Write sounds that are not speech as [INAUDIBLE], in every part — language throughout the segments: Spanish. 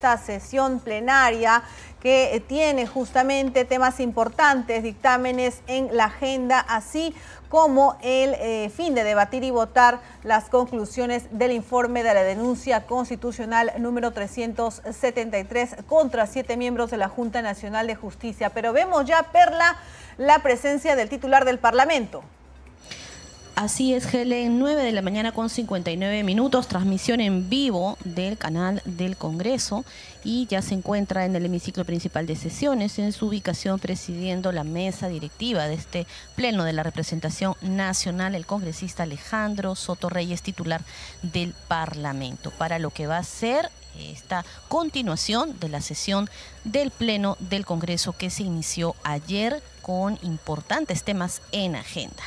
esta sesión plenaria que eh, tiene justamente temas importantes, dictámenes en la agenda, así como el eh, fin de debatir y votar las conclusiones del informe de la denuncia constitucional número 373 contra siete miembros de la Junta Nacional de Justicia. Pero vemos ya, Perla, la presencia del titular del Parlamento. Así es, Helen, 9 de la mañana con 59 minutos, transmisión en vivo del canal del Congreso y ya se encuentra en el hemiciclo principal de sesiones, en su ubicación presidiendo la mesa directiva de este Pleno de la Representación Nacional, el congresista Alejandro Soto Reyes, titular del Parlamento, para lo que va a ser esta continuación de la sesión del Pleno del Congreso que se inició ayer con importantes temas en agenda.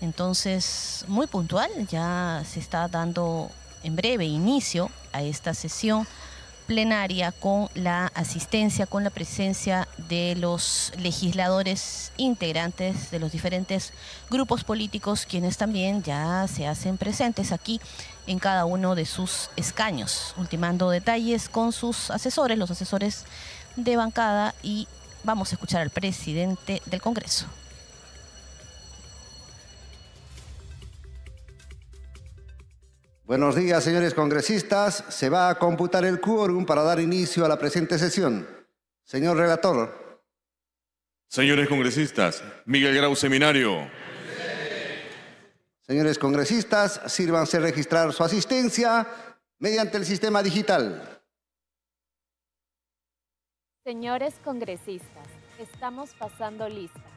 Entonces, muy puntual, ya se está dando en breve inicio a esta sesión plenaria con la asistencia, con la presencia de los legisladores integrantes de los diferentes grupos políticos, quienes también ya se hacen presentes aquí en cada uno de sus escaños, ultimando detalles con sus asesores, los asesores de bancada, y vamos a escuchar al presidente del Congreso. Buenos días, señores congresistas. Se va a computar el quórum para dar inicio a la presente sesión. Señor relator. Señores congresistas, Miguel Grau, seminario. Señores congresistas, sírvanse a registrar su asistencia mediante el sistema digital. Señores congresistas, estamos pasando lista.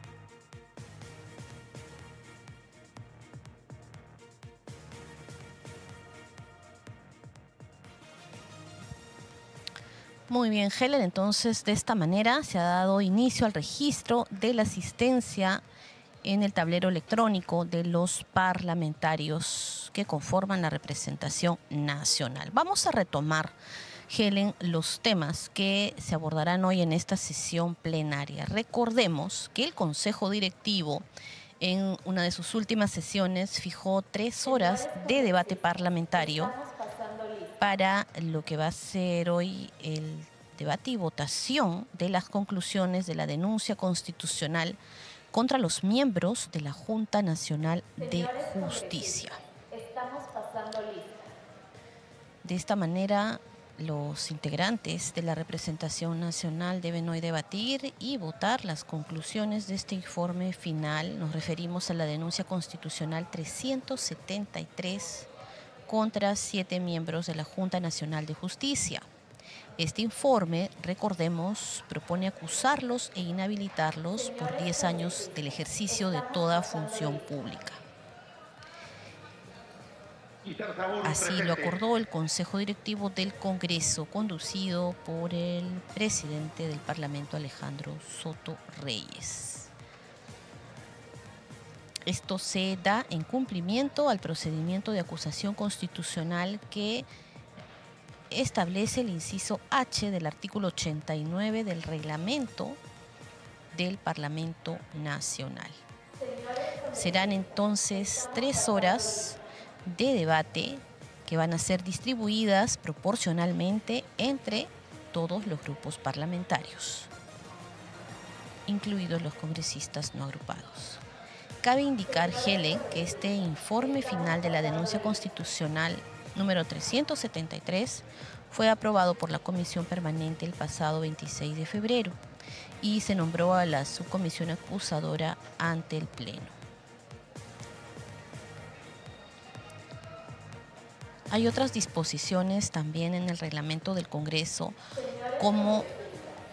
Muy bien, Helen. Entonces, de esta manera se ha dado inicio al registro de la asistencia en el tablero electrónico de los parlamentarios que conforman la representación nacional. Vamos a retomar, Helen, los temas que se abordarán hoy en esta sesión plenaria. Recordemos que el Consejo Directivo en una de sus últimas sesiones fijó tres horas de debate parlamentario para lo que va a ser hoy el debate y votación de las conclusiones de la denuncia constitucional contra los miembros de la Junta Nacional de Justicia. Estamos pasando lista. De esta manera, los integrantes de la representación nacional deben hoy debatir y votar las conclusiones de este informe final. Nos referimos a la denuncia constitucional 373 contra siete miembros de la Junta Nacional de Justicia. Este informe, recordemos, propone acusarlos e inhabilitarlos por 10 años del ejercicio de toda función pública. Así lo acordó el Consejo Directivo del Congreso, conducido por el presidente del Parlamento, Alejandro Soto Reyes. Esto se da en cumplimiento al procedimiento de acusación constitucional que establece el inciso H del artículo 89 del reglamento del Parlamento Nacional. Serán entonces tres horas de debate que van a ser distribuidas proporcionalmente entre todos los grupos parlamentarios, incluidos los congresistas no agrupados. Cabe indicar, Helen, que este informe final de la denuncia constitucional número 373 fue aprobado por la Comisión Permanente el pasado 26 de febrero y se nombró a la subcomisión acusadora ante el Pleno. Hay otras disposiciones también en el reglamento del Congreso como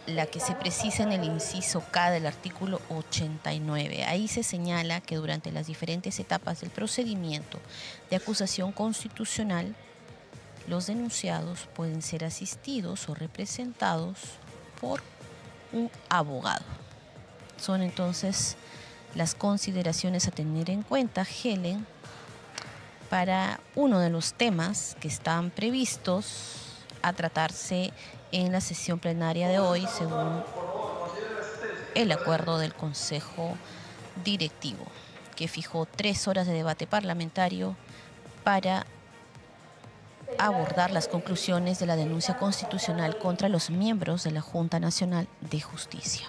la que se precisa en el inciso K del artículo 89. Ahí se señala que durante las diferentes etapas del procedimiento de acusación constitucional, los denunciados pueden ser asistidos o representados por un abogado. Son entonces las consideraciones a tener en cuenta, Helen, para uno de los temas que están previstos a tratarse en la sesión plenaria de hoy, según el acuerdo del Consejo Directivo, que fijó tres horas de debate parlamentario para abordar las conclusiones de la denuncia constitucional contra los miembros de la Junta Nacional de Justicia.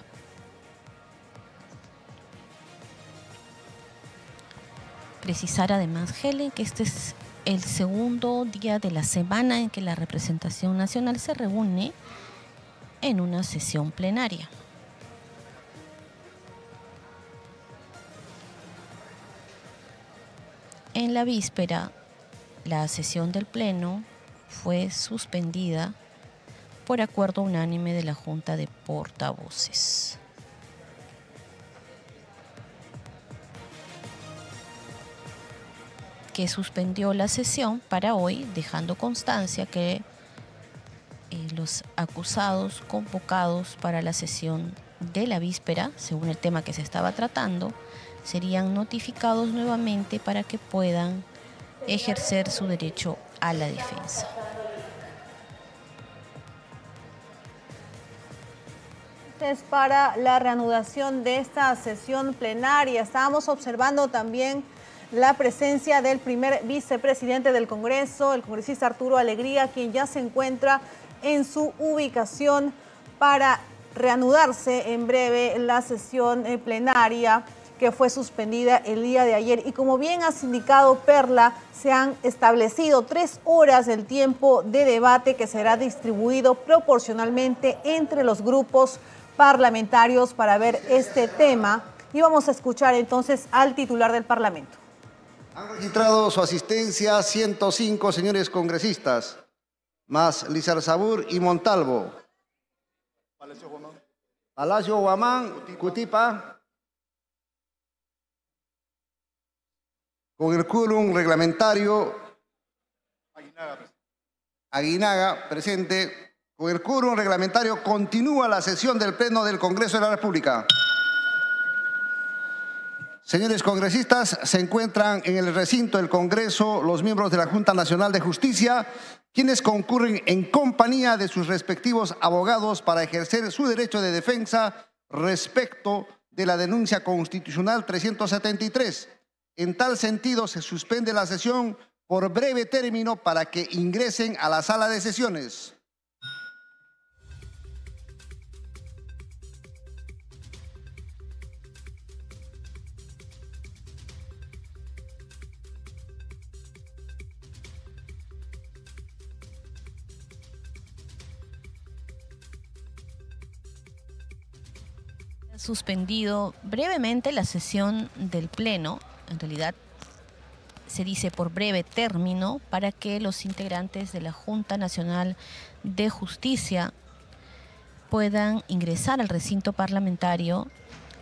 Precisar además, Helen, que este es el segundo día de la semana en que la representación nacional se reúne en una sesión plenaria. En la víspera, la sesión del Pleno fue suspendida por acuerdo unánime de la Junta de Portavoces. que suspendió la sesión para hoy, dejando constancia que eh, los acusados convocados para la sesión de la víspera, según el tema que se estaba tratando, serían notificados nuevamente para que puedan ejercer su derecho a la defensa. Este es para la reanudación de esta sesión plenaria. Estábamos observando también la presencia del primer vicepresidente del Congreso, el congresista Arturo Alegría, quien ya se encuentra en su ubicación para reanudarse en breve la sesión eh, plenaria que fue suspendida el día de ayer. Y como bien ha indicado Perla, se han establecido tres horas del tiempo de debate que será distribuido proporcionalmente entre los grupos parlamentarios para ver este tema. Y vamos a escuchar entonces al titular del Parlamento. Han registrado su asistencia 105 señores congresistas, más Lizar Sabur y Montalvo. Palacio Guamán. Palacio Guamán, Cutipa. Con el curum reglamentario. Aguinaga presente. Aguinaga presente. Con el curum reglamentario continúa la sesión del Pleno del Congreso de la República. Señores congresistas, se encuentran en el recinto del Congreso los miembros de la Junta Nacional de Justicia, quienes concurren en compañía de sus respectivos abogados para ejercer su derecho de defensa respecto de la denuncia constitucional 373. En tal sentido, se suspende la sesión por breve término para que ingresen a la sala de sesiones. suspendido brevemente la sesión del Pleno, en realidad se dice por breve término, para que los integrantes de la Junta Nacional de Justicia puedan ingresar al recinto parlamentario,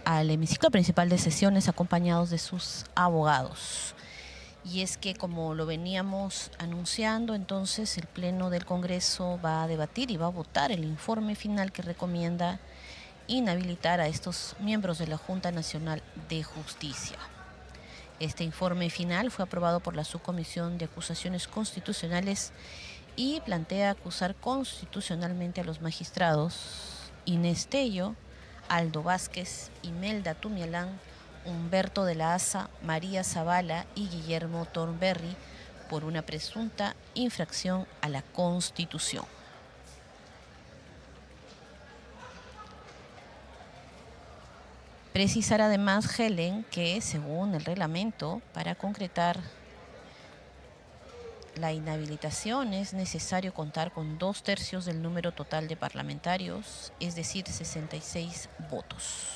al hemiciclo principal de sesiones, acompañados de sus abogados. Y es que, como lo veníamos anunciando, entonces el Pleno del Congreso va a debatir y va a votar el informe final que recomienda inhabilitar a estos miembros de la Junta Nacional de Justicia. Este informe final fue aprobado por la Subcomisión de Acusaciones Constitucionales y plantea acusar constitucionalmente a los magistrados Inestello, Aldo Vázquez, Imelda Tumialán, Humberto de la Asa, María Zavala y Guillermo Tornberry por una presunta infracción a la Constitución. Precisar además Helen que, según el reglamento, para concretar la inhabilitación es necesario contar con dos tercios del número total de parlamentarios, es decir, 66 votos.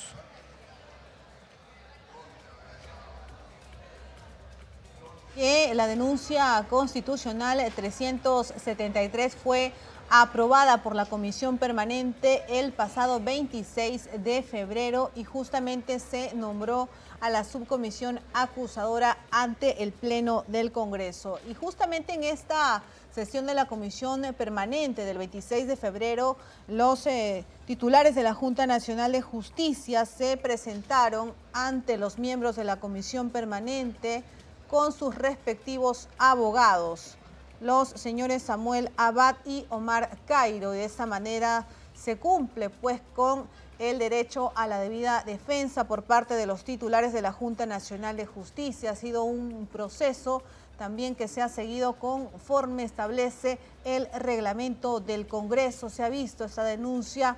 Que eh, la denuncia constitucional 373 fue aprobada por la Comisión Permanente el pasado 26 de febrero y justamente se nombró a la subcomisión acusadora ante el Pleno del Congreso. Y justamente en esta sesión de la Comisión Permanente del 26 de febrero, los eh, titulares de la Junta Nacional de Justicia se presentaron ante los miembros de la Comisión Permanente con sus respectivos abogados los señores Samuel Abad y Omar Cairo. De esa manera se cumple pues con el derecho a la debida defensa por parte de los titulares de la Junta Nacional de Justicia. Ha sido un proceso también que se ha seguido conforme establece el reglamento del Congreso. Se ha visto esa denuncia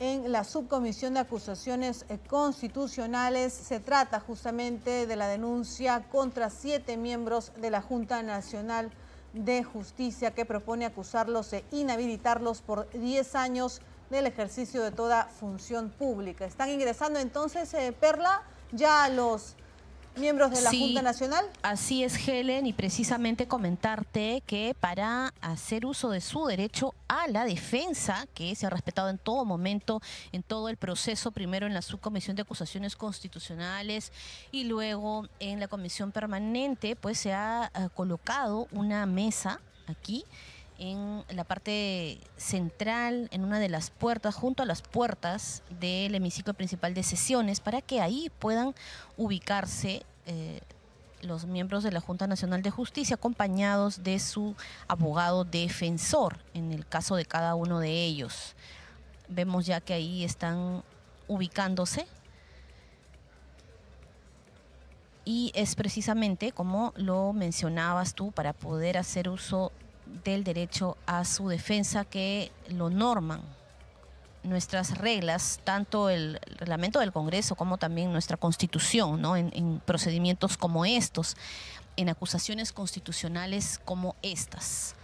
en la Subcomisión de Acusaciones Constitucionales. Se trata justamente de la denuncia contra siete miembros de la Junta Nacional de Justicia que propone acusarlos e inhabilitarlos por 10 años del ejercicio de toda función pública. Están ingresando entonces, eh, Perla, ya los miembros de la Junta Nacional. Así es, Helen, y precisamente comentarte que para hacer uso de su derecho a la defensa, que se ha respetado en todo momento, en todo el proceso, primero en la Subcomisión de Acusaciones Constitucionales y luego en la Comisión Permanente, pues se ha eh, colocado una mesa aquí en la parte central, en una de las puertas, junto a las puertas del hemiciclo principal de sesiones, para que ahí puedan ubicarse eh, los miembros de la Junta Nacional de Justicia acompañados de su abogado defensor, en el caso de cada uno de ellos. Vemos ya que ahí están ubicándose y es precisamente como lo mencionabas tú para poder hacer uso del derecho a su defensa que lo norman nuestras reglas, tanto el reglamento del Congreso como también nuestra constitución, ¿no? en, procedimientos como estos, en acusaciones constitucionales como estas.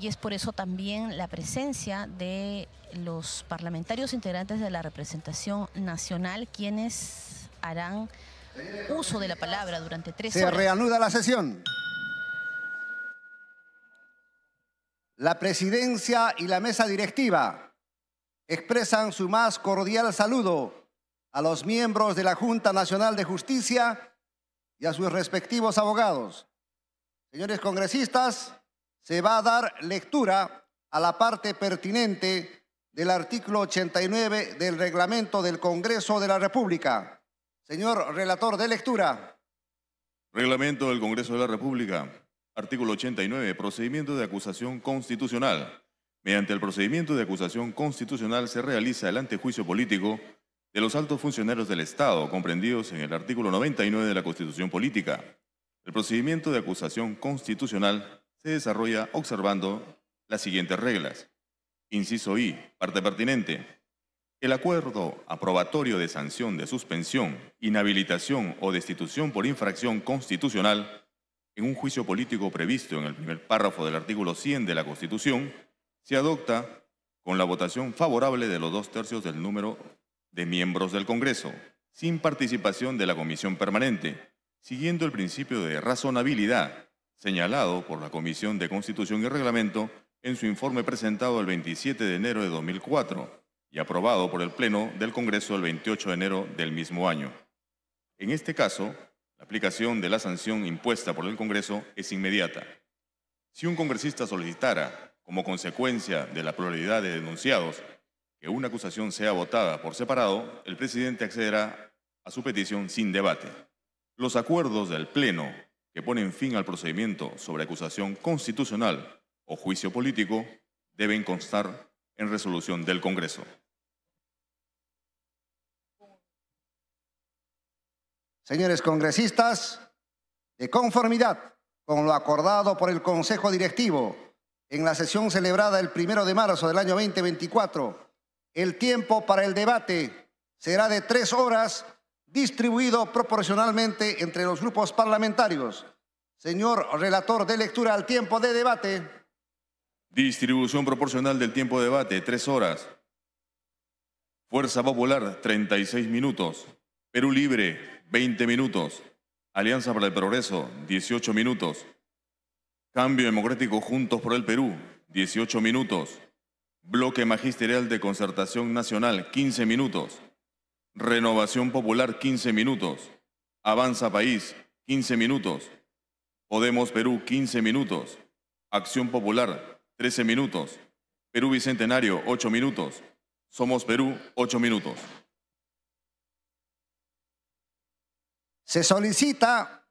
Y es por eso también la presencia de los parlamentarios integrantes de la representación nacional, quienes harán uso de la palabra durante tres horas. Se reanuda la sesión. la presidencia y la mesa directiva expresan su más cordial saludo a los miembros de la Junta Nacional de Justicia y a sus respectivos abogados. Señores congresistas, se va a dar lectura a la parte pertinente del artículo 89 del reglamento del Congreso de la República. Señor relator de lectura. Reglamento del Congreso de la República. Artículo 89. Procedimiento de acusación constitucional. Mediante el procedimiento de acusación constitucional se realiza el antejuicio político de los altos funcionarios del Estado, comprendidos en el artículo 99 de la Constitución Política. El procedimiento de acusación constitucional se desarrolla observando las siguientes reglas. Inciso I, parte pertinente. El acuerdo aprobatorio de sanción de suspensión, inhabilitación o destitución por infracción constitucional en un juicio político previsto en el primer párrafo del artículo 100 de la Constitución, se adopta con la votación favorable de los dos tercios del número de miembros del Congreso, sin participación de la Comisión Permanente, siguiendo el principio de razonabilidad señalado por la Comisión de Constitución y Reglamento en su informe presentado el 27 de enero de 2004 y aprobado por el Pleno del Congreso el 28 de enero del mismo año. En este caso, la aplicación de la sanción impuesta por el Congreso es inmediata. Si un congresista solicitara, como consecuencia de la pluralidad de denunciados, que una acusación sea votada por separado, el presidente accederá a su petición sin debate. Los acuerdos del Pleno que ponen fin al procedimiento sobre acusación constitucional o juicio político deben constar en resolución del Congreso. Señores congresistas, de conformidad con lo acordado por el Consejo Directivo en la sesión celebrada el primero de marzo del año 2024, el tiempo para el debate será de tres horas distribuido proporcionalmente entre los grupos parlamentarios. Señor relator de lectura al tiempo de debate. Distribución proporcional del tiempo de debate, tres horas. Fuerza Popular, 36 minutos. Perú Libre, 20 minutos. Alianza para el Progreso, 18 minutos. Cambio Democrático Juntos por el Perú, 18 minutos. Bloque Magisterial de Concertación Nacional, 15 minutos. Renovación Popular, 15 minutos. Avanza País, 15 minutos. Podemos Perú, 15 minutos. Acción Popular, 13 minutos. Perú Bicentenario, 8 minutos. Somos Perú, 8 minutos. se solicita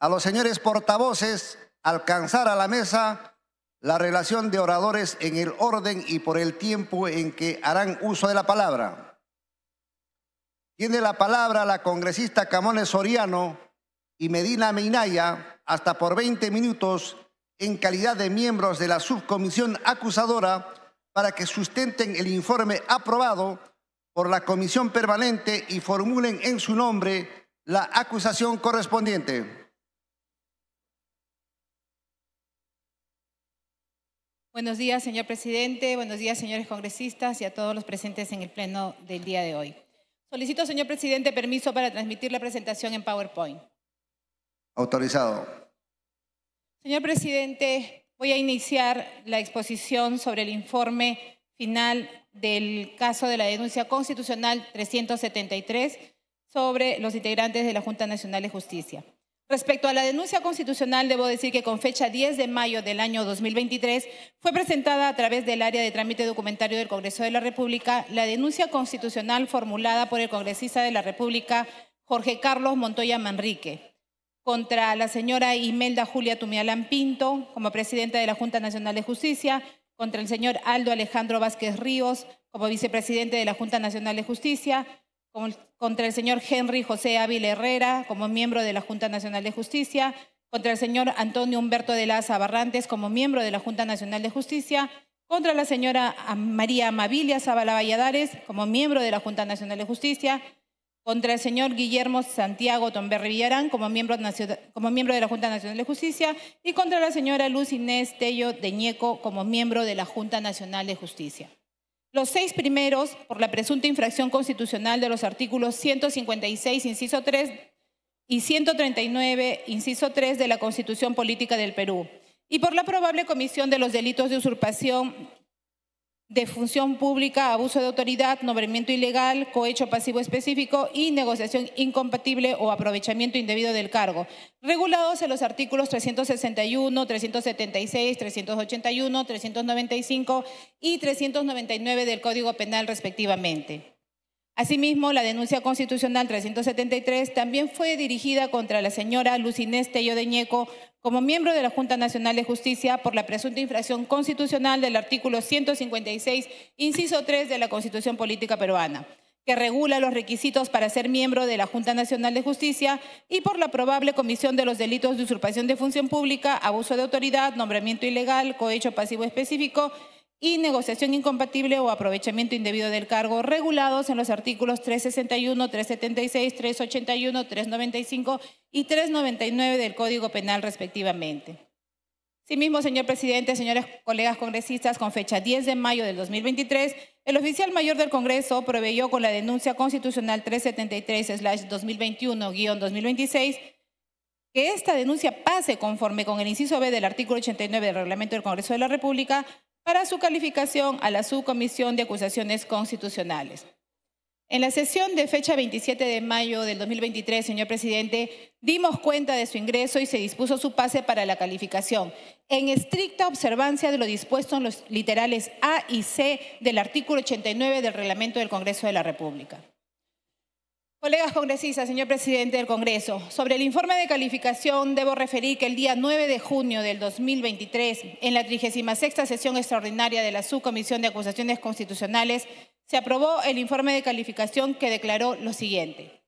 a los señores portavoces alcanzar a la mesa la relación de oradores en el orden y por el tiempo en que harán uso de la palabra. Tiene la palabra la congresista Camones Soriano y Medina Meinaya hasta por 20 minutos en calidad de miembros de la subcomisión acusadora para que sustenten el informe aprobado por la comisión permanente y formulen en su nombre la acusación correspondiente. Buenos días, señor presidente, buenos días, señores congresistas y a todos los presentes en el Pleno del día de hoy. Solicito, señor presidente, permiso para transmitir la presentación en PowerPoint. Autorizado. Señor presidente, voy a iniciar la exposición sobre el informe final del caso de la denuncia constitucional 373 sobre los integrantes de la Junta Nacional de Justicia. Respecto a la denuncia constitucional, debo decir que con fecha 10 de mayo del año 2023 fue presentada a través del área de trámite documentario del Congreso de la República la denuncia constitucional formulada por el congresista de la República Jorge Carlos Montoya Manrique contra la señora Imelda Julia Tumialán Pinto como presidenta de la Junta Nacional de Justicia, contra el señor Aldo Alejandro Vázquez Ríos como vicepresidente de la Junta Nacional de Justicia, contra el señor Henry José Ávila Herrera como miembro de la Junta Nacional de Justicia, contra el señor Antonio Humberto de Laza Barrantes como miembro de la Junta Nacional de Justicia, contra la señora María Amabilia Zavala Valladares como miembro de la Junta Nacional de Justicia, contra el señor Guillermo Santiago Tomberri Villarán como miembro, de la Junta Nacional de Justicia y contra la señora Luz Inés Tello de como miembro de la Junta Nacional de Justicia. Los seis primeros por la presunta infracción constitucional de los artículos 156, inciso 3 y 139, inciso 3 de la Constitución Política del Perú y por la probable comisión de los delitos de usurpación de función pública, abuso de autoridad, nombramiento ilegal, cohecho pasivo específico y negociación incompatible o aprovechamiento indebido del cargo, regulados en los artículos 361, 376, 381, 395 y 399 del Código Penal respectivamente. Asimismo, la denuncia constitucional 373 también fue dirigida contra la señora Lucinés Tello de como miembro de la Junta Nacional de Justicia por la presunta infracción constitucional del artículo 156, inciso 3 de la Constitución Política Peruana, que regula los requisitos para ser miembro de la Junta Nacional de Justicia y por la probable comisión de los delitos de usurpación de función pública, abuso de autoridad, nombramiento ilegal, cohecho pasivo específico y negociación incompatible o aprovechamiento indebido del cargo regulados en los artículos 361, 376, 381, 395 y 399 del Código Penal respectivamente. mismo, señor presidente, señores colegas congresistas, con fecha 10 de mayo del 2023, el oficial mayor del Congreso proveyó con la denuncia constitucional 373-2021-2026 que esta denuncia pase conforme con el inciso B del artículo 89 del reglamento del Congreso de la República para su calificación a la Subcomisión de Acusaciones Constitucionales. En la sesión de fecha 27 de mayo del 2023, señor presidente, dimos cuenta de su ingreso y se dispuso su pase para la calificación, en estricta observancia de lo dispuesto en los literales A y C del artículo 89 del reglamento del Congreso de la República. Colegas congresistas, señor presidente del Congreso, sobre el informe de calificación debo referir que el día 9 de junio del 2023, en la 36 sesión extraordinaria de la Subcomisión de Acusaciones Constitucionales, se aprobó el informe de calificación que declaró lo siguiente.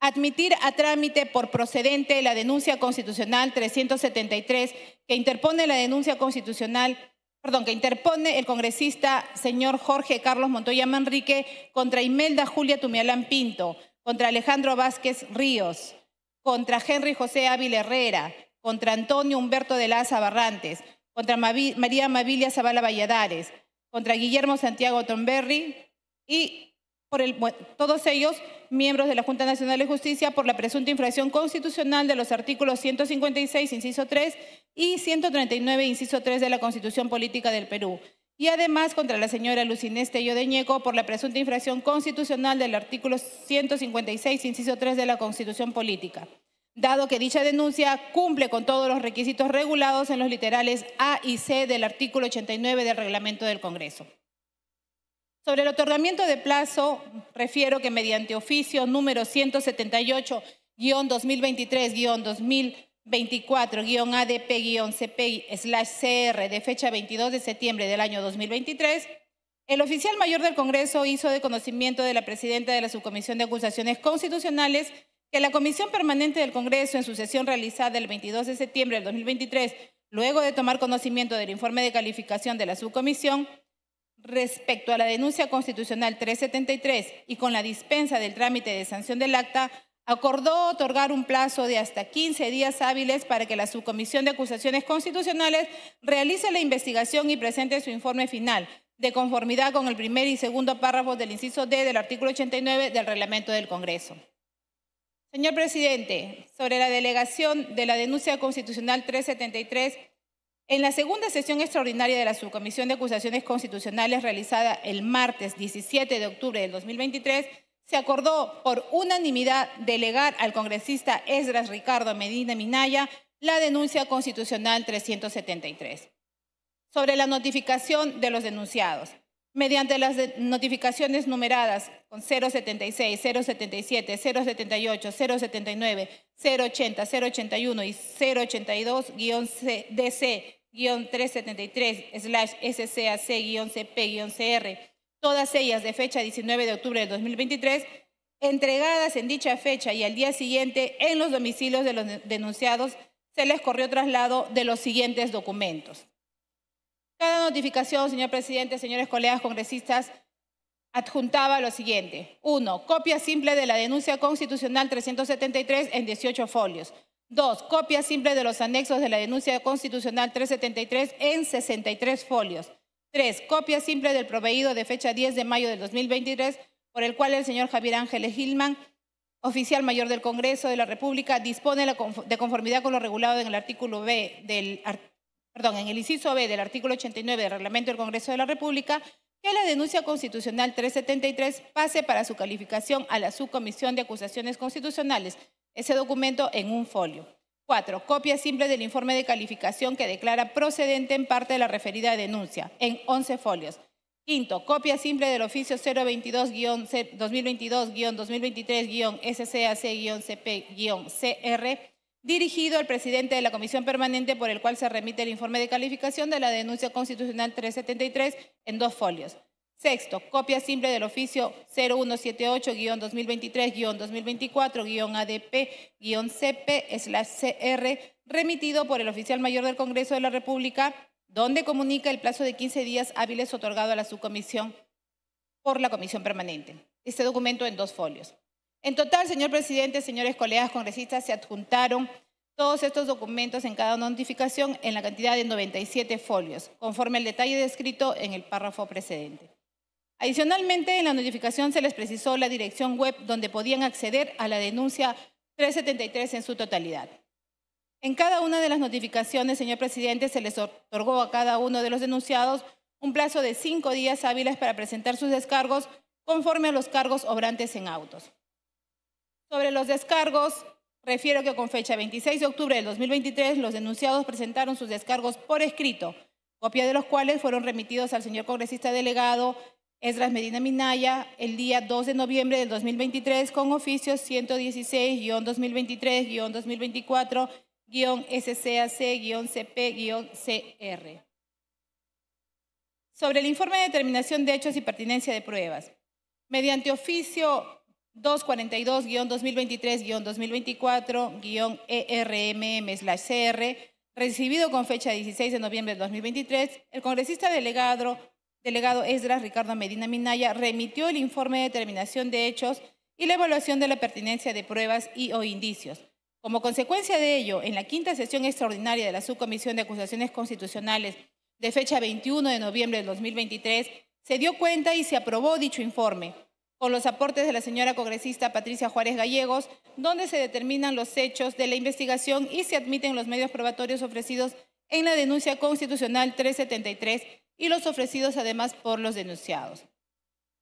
Admitir a trámite por procedente la denuncia constitucional 373 que interpone la denuncia constitucional perdón, que interpone el congresista señor Jorge Carlos Montoya Manrique contra Imelda Julia Tumialán Pinto, contra Alejandro Vázquez Ríos, contra Henry José Ávila Herrera, contra Antonio Humberto de Laza Barrantes, contra María Amabilia Zavala Valladares, contra Guillermo Santiago Tomberri y por el, todos ellos miembros de la Junta Nacional de Justicia por la presunta infracción constitucional de los artículos 156, inciso 3 y 139, inciso 3 de la Constitución Política del Perú. Y además contra la señora Lucineste Tello por la presunta infracción constitucional del artículo 156, inciso 3 de la Constitución Política dado que dicha denuncia cumple con todos los requisitos regulados en los literales A y C del artículo 89 del reglamento del Congreso. Sobre el otorgamiento de plazo, refiero que mediante oficio número 178-2023-2024-ADP-CP-CR de fecha 22 de septiembre del año 2023, el oficial mayor del Congreso hizo de conocimiento de la presidenta de la Subcomisión de Acusaciones Constitucionales que la Comisión Permanente del Congreso, en su sesión realizada el 22 de septiembre del 2023, luego de tomar conocimiento del informe de calificación de la subcomisión, respecto a la denuncia constitucional 373 y con la dispensa del trámite de sanción del acta, acordó otorgar un plazo de hasta 15 días hábiles para que la Subcomisión de Acusaciones Constitucionales realice la investigación y presente su informe final, de conformidad con el primer y segundo párrafo del inciso D del artículo 89 del reglamento del Congreso. Señor presidente, sobre la delegación de la denuncia constitucional 373 en la segunda sesión extraordinaria de la Subcomisión de Acusaciones Constitucionales realizada el martes 17 de octubre del 2023, se acordó por unanimidad delegar al congresista Esdras Ricardo Medina Minaya la denuncia constitucional 373 sobre la notificación de los denunciados. Mediante las notificaciones numeradas con 076, 077, 078, 079, 080, 081 y 082-DC 373-SCAC-CP-CR, todas ellas de fecha 19 de octubre de 2023, entregadas en dicha fecha y al día siguiente en los domicilios de los denunciados, se les corrió traslado de los siguientes documentos. Cada notificación, señor presidente, señores colegas congresistas, adjuntaba lo siguiente. Uno, Copia simple de la denuncia constitucional 373 en 18 folios. Dos, copia simple de los anexos de la denuncia constitucional 373 en 63 folios. Tres, copia simple del proveído de fecha 10 de mayo del 2023, por el cual el señor Javier Ángeles Gilman, oficial mayor del Congreso de la República, dispone de conformidad con lo regulado en el artículo B del perdón, en el inciso B del artículo 89 del reglamento del Congreso de la República, que la denuncia constitucional 373 pase para su calificación a la Subcomisión de Acusaciones Constitucionales ese documento en un folio. Cuatro, copia simple del informe de calificación que declara procedente en parte de la referida denuncia, en 11 folios. Quinto, copia simple del oficio 022-2022-2023-SCAC-CP-CR, dirigido al presidente de la comisión permanente por el cual se remite el informe de calificación de la denuncia constitucional 373 en dos folios. Sexto, copia simple del oficio 0178-2023-2024-ADP-CP-CR, remitido por el oficial mayor del Congreso de la República, donde comunica el plazo de 15 días hábiles otorgado a la subcomisión por la comisión permanente. Este documento en dos folios. En total, señor presidente, señores colegas congresistas, se adjuntaron todos estos documentos en cada notificación en la cantidad de 97 folios, conforme el detalle descrito en el párrafo precedente. Adicionalmente, en la notificación se les precisó la dirección web donde podían acceder a la denuncia 373 en su totalidad. En cada una de las notificaciones, señor presidente, se les otorgó a cada uno de los denunciados un plazo de cinco días hábiles para presentar sus descargos conforme a los cargos obrantes en autos. Sobre los descargos, refiero que con fecha 26 de octubre del 2023, los denunciados presentaron sus descargos por escrito, copia de los cuales fueron remitidos al señor congresista delegado Esdras Medina Minaya, el día 2 de noviembre del 2023, con oficio 116-2023-2024-SCAC-CP-CR. Sobre el informe de determinación de hechos y pertinencia de pruebas. Mediante oficio 242-2023-2024-ERMM-CR, e recibido con fecha 16 de noviembre del 2023, el congresista delegado delegado Esdras Ricardo Medina Minaya remitió el informe de determinación de hechos y la evaluación de la pertinencia de pruebas y o indicios. Como consecuencia de ello, en la quinta sesión extraordinaria de la Subcomisión de Acusaciones Constitucionales de fecha 21 de noviembre de 2023, se dio cuenta y se aprobó dicho informe, con los aportes de la señora congresista Patricia Juárez Gallegos, donde se determinan los hechos de la investigación y se admiten los medios probatorios ofrecidos en la denuncia constitucional 373 y los ofrecidos además por los denunciados.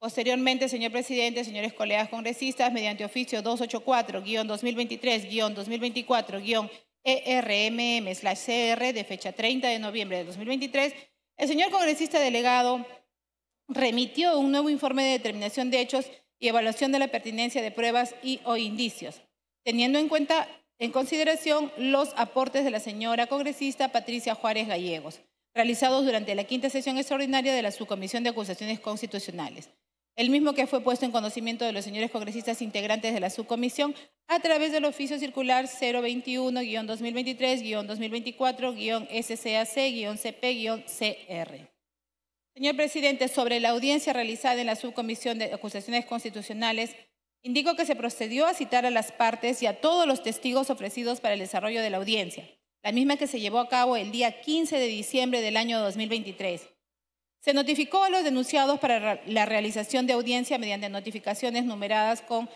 Posteriormente, señor presidente, señores colegas congresistas, mediante oficio 284-2023-2024-ERMM-CR e de fecha 30 de noviembre de 2023, el señor congresista delegado remitió un nuevo informe de determinación de hechos y evaluación de la pertinencia de pruebas y o indicios, teniendo en cuenta en consideración los aportes de la señora congresista Patricia Juárez Gallegos realizados durante la quinta sesión extraordinaria de la Subcomisión de Acusaciones Constitucionales, el mismo que fue puesto en conocimiento de los señores congresistas integrantes de la subcomisión a través del oficio circular 021-2023-2024-SCAC-CP-CR. Señor presidente, sobre la audiencia realizada en la Subcomisión de Acusaciones Constitucionales, indico que se procedió a citar a las partes y a todos los testigos ofrecidos para el desarrollo de la audiencia la misma que se llevó a cabo el día 15 de diciembre del año 2023. Se notificó a los denunciados para la realización de audiencia mediante notificaciones numeradas con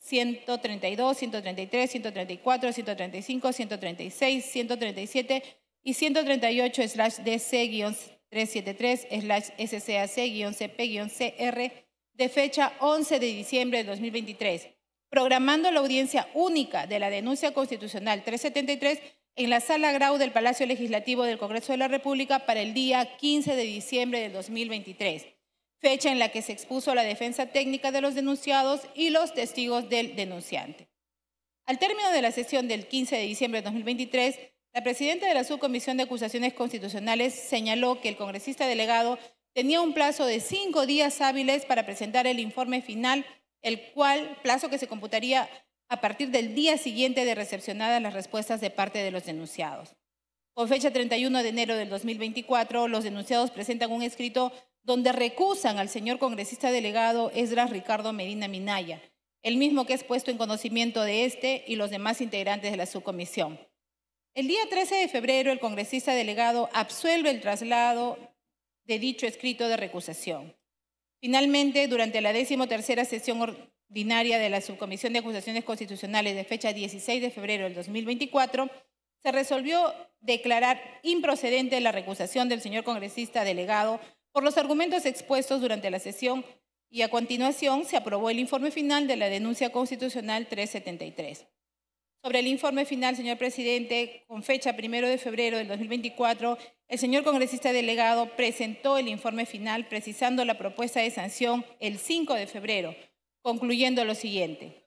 132, 133, 134, 135, 136, 137 y 138-DC-373-SCAC-CP-CR de fecha 11 de diciembre de 2023, programando la audiencia única de la denuncia constitucional 373 en la sala Grau del Palacio Legislativo del Congreso de la República para el día 15 de diciembre de 2023, fecha en la que se expuso la defensa técnica de los denunciados y los testigos del denunciante. Al término de la sesión del 15 de diciembre de 2023, la presidenta de la Subcomisión de Acusaciones Constitucionales señaló que el congresista delegado tenía un plazo de cinco días hábiles para presentar el informe final, el cual plazo que se computaría a partir del día siguiente de recepcionadas las respuestas de parte de los denunciados. Con fecha 31 de enero del 2024, los denunciados presentan un escrito donde recusan al señor congresista delegado Esdras Ricardo Medina Minaya, el mismo que es puesto en conocimiento de este y los demás integrantes de la subcomisión. El día 13 de febrero, el congresista delegado absuelve el traslado de dicho escrito de recusación. Finalmente, durante la decimotercera sesión ordinaria de la Subcomisión de Acusaciones Constitucionales de fecha 16 de febrero del 2024, se resolvió declarar improcedente la recusación del señor congresista delegado por los argumentos expuestos durante la sesión y a continuación se aprobó el informe final de la denuncia constitucional 373. Sobre el informe final, señor presidente, con fecha 1 de febrero del 2024, el señor congresista delegado presentó el informe final precisando la propuesta de sanción el 5 de febrero concluyendo lo siguiente.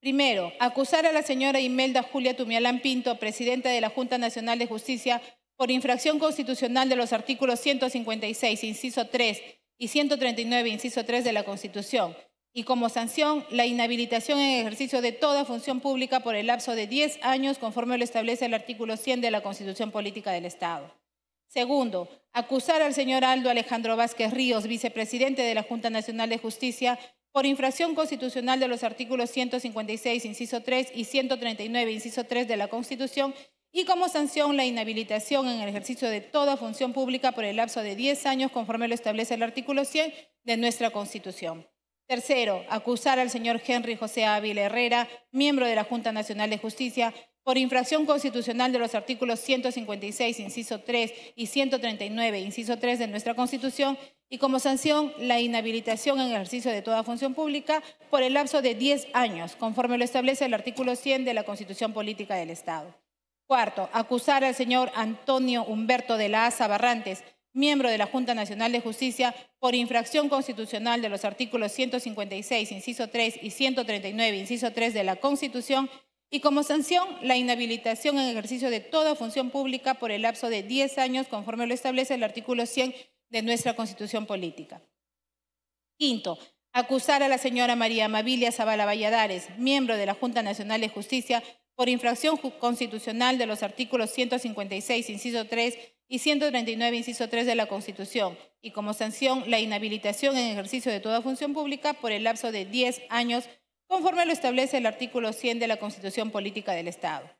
Primero, acusar a la señora Imelda Julia Tumialán Pinto, presidenta de la Junta Nacional de Justicia, por infracción constitucional de los artículos 156, inciso 3 y 139, inciso 3 de la Constitución, y como sanción la inhabilitación en ejercicio de toda función pública por el lapso de 10 años conforme lo establece el artículo 100 de la Constitución Política del Estado. Segundo, acusar al señor Aldo Alejandro Vázquez Ríos, vicepresidente de la Junta Nacional de Justicia, por infracción constitucional de los artículos 156, inciso 3 y 139, inciso 3 de la Constitución, y como sanción la inhabilitación en el ejercicio de toda función pública por el lapso de 10 años conforme lo establece el artículo 100 de nuestra Constitución. Tercero, acusar al señor Henry José Ávila Herrera, miembro de la Junta Nacional de Justicia, por infracción constitucional de los artículos 156, inciso 3 y 139, inciso 3 de nuestra Constitución, y como sanción la inhabilitación en ejercicio de toda función pública por el lapso de 10 años, conforme lo establece el artículo 100 de la Constitución Política del Estado. Cuarto, acusar al señor Antonio Humberto de la Asa Barrantes, miembro de la Junta Nacional de Justicia, por infracción constitucional de los artículos 156, inciso 3 y 139, inciso 3 de la Constitución, y como sanción la inhabilitación en ejercicio de toda función pública por el lapso de 10 años conforme lo establece el artículo 100 de nuestra Constitución Política. Quinto, acusar a la señora María Amabilia Zavala Valladares, miembro de la Junta Nacional de Justicia, por infracción constitucional de los artículos 156, inciso 3 y 139, inciso 3 de la Constitución, y como sanción la inhabilitación en ejercicio de toda función pública por el lapso de 10 años conforme lo establece el artículo 100 de la Constitución Política del Estado.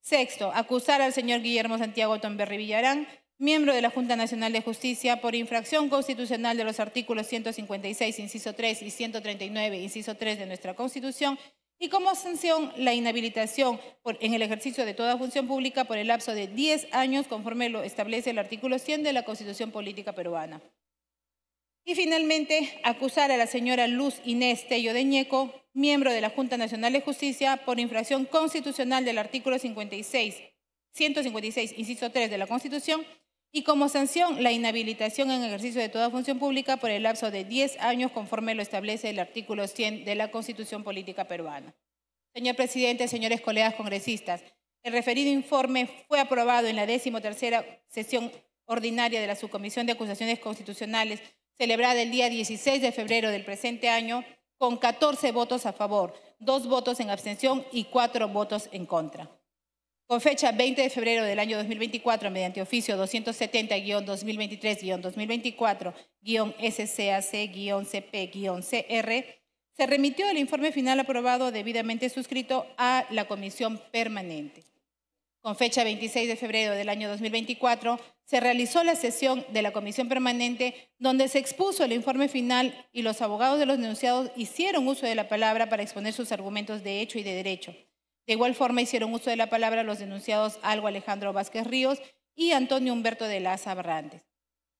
Sexto, acusar al señor Guillermo Santiago Tomberri Villarán, miembro de la Junta Nacional de Justicia, por infracción constitucional de los artículos 156, inciso 3 y 139, inciso 3 de nuestra Constitución, y como sanción la inhabilitación en el ejercicio de toda función pública por el lapso de 10 años, conforme lo establece el artículo 100 de la Constitución Política Peruana. Y finalmente, acusar a la señora Luz Inés Tello de Ñeco, miembro de la Junta Nacional de Justicia, por infracción constitucional del artículo 56, 156, inciso 3 de la Constitución, y como sanción, la inhabilitación en ejercicio de toda función pública por el lapso de 10 años, conforme lo establece el artículo 100 de la Constitución Política Peruana. Señor presidente, señores colegas congresistas, el referido informe fue aprobado en la tercera sesión ordinaria de la Subcomisión de Acusaciones Constitucionales celebrada el día 16 de febrero del presente año, con 14 votos a favor, 2 votos en abstención y 4 votos en contra. Con fecha 20 de febrero del año 2024, mediante oficio 270-2023-2024-SCAC-CP-CR, se remitió el informe final aprobado debidamente suscrito a la comisión permanente. Con fecha 26 de febrero del año 2024, se realizó la sesión de la comisión permanente donde se expuso el informe final y los abogados de los denunciados hicieron uso de la palabra para exponer sus argumentos de hecho y de derecho. De igual forma hicieron uso de la palabra los denunciados Algo Alejandro Vázquez Ríos y Antonio Humberto de Laza Barrantes.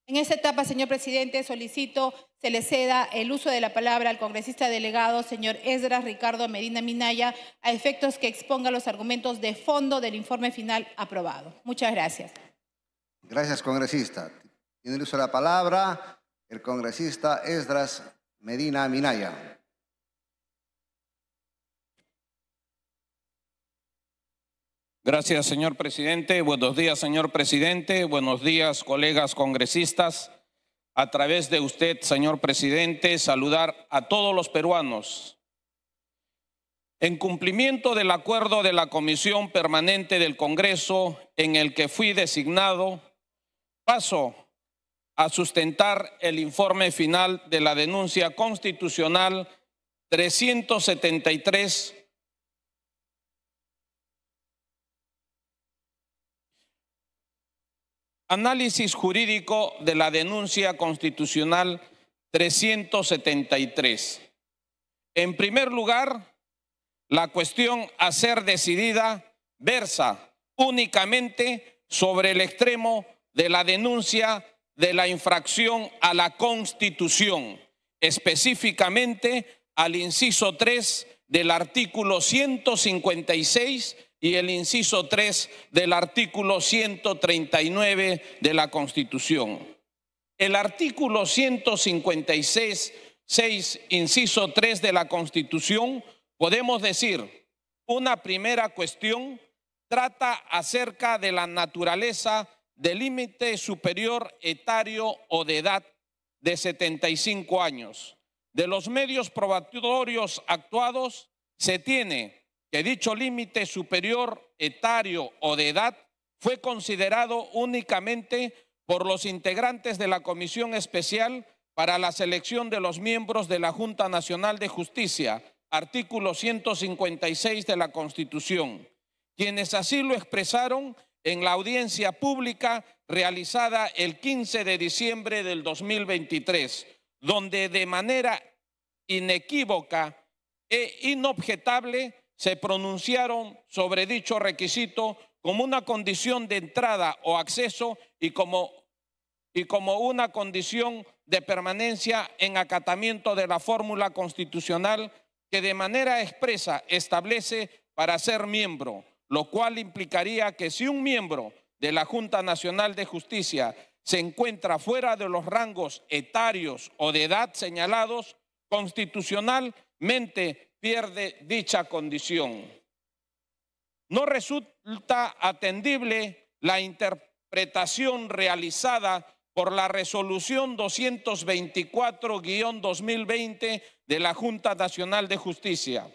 En esta etapa, señor presidente, solicito se le ceda el uso de la palabra al congresista delegado, señor Esdras Ricardo Medina Minaya, a efectos que exponga los argumentos de fondo del informe final aprobado. Muchas gracias. Gracias, congresista. Tiene el uso de la palabra el congresista Esdras Medina Minaya. Gracias, señor presidente. Buenos días, señor presidente. Buenos días, colegas congresistas. A través de usted, señor presidente, saludar a todos los peruanos. En cumplimiento del acuerdo de la Comisión Permanente del Congreso en el que fui designado, paso a sustentar el informe final de la denuncia constitucional 373 Análisis jurídico de la denuncia constitucional 373. En primer lugar, la cuestión a ser decidida versa únicamente sobre el extremo de la denuncia de la infracción a la Constitución, específicamente al inciso 3 del artículo 156 y el inciso 3 del artículo 139 de la Constitución. El artículo 156, 6, inciso 3 de la Constitución, podemos decir, una primera cuestión trata acerca de la naturaleza del límite superior etario o de edad de 75 años. De los medios probatorios actuados se tiene que dicho límite superior etario o de edad fue considerado únicamente por los integrantes de la Comisión Especial para la Selección de los Miembros de la Junta Nacional de Justicia, artículo 156 de la Constitución, quienes así lo expresaron en la audiencia pública realizada el 15 de diciembre del 2023, donde de manera inequívoca e inobjetable se pronunciaron sobre dicho requisito como una condición de entrada o acceso y como, y como una condición de permanencia en acatamiento de la fórmula constitucional que de manera expresa establece para ser miembro, lo cual implicaría que si un miembro de la Junta Nacional de Justicia se encuentra fuera de los rangos etarios o de edad señalados, constitucionalmente pierde dicha condición. No resulta atendible la interpretación realizada por la resolución 224-2020 de la Junta Nacional de Justicia,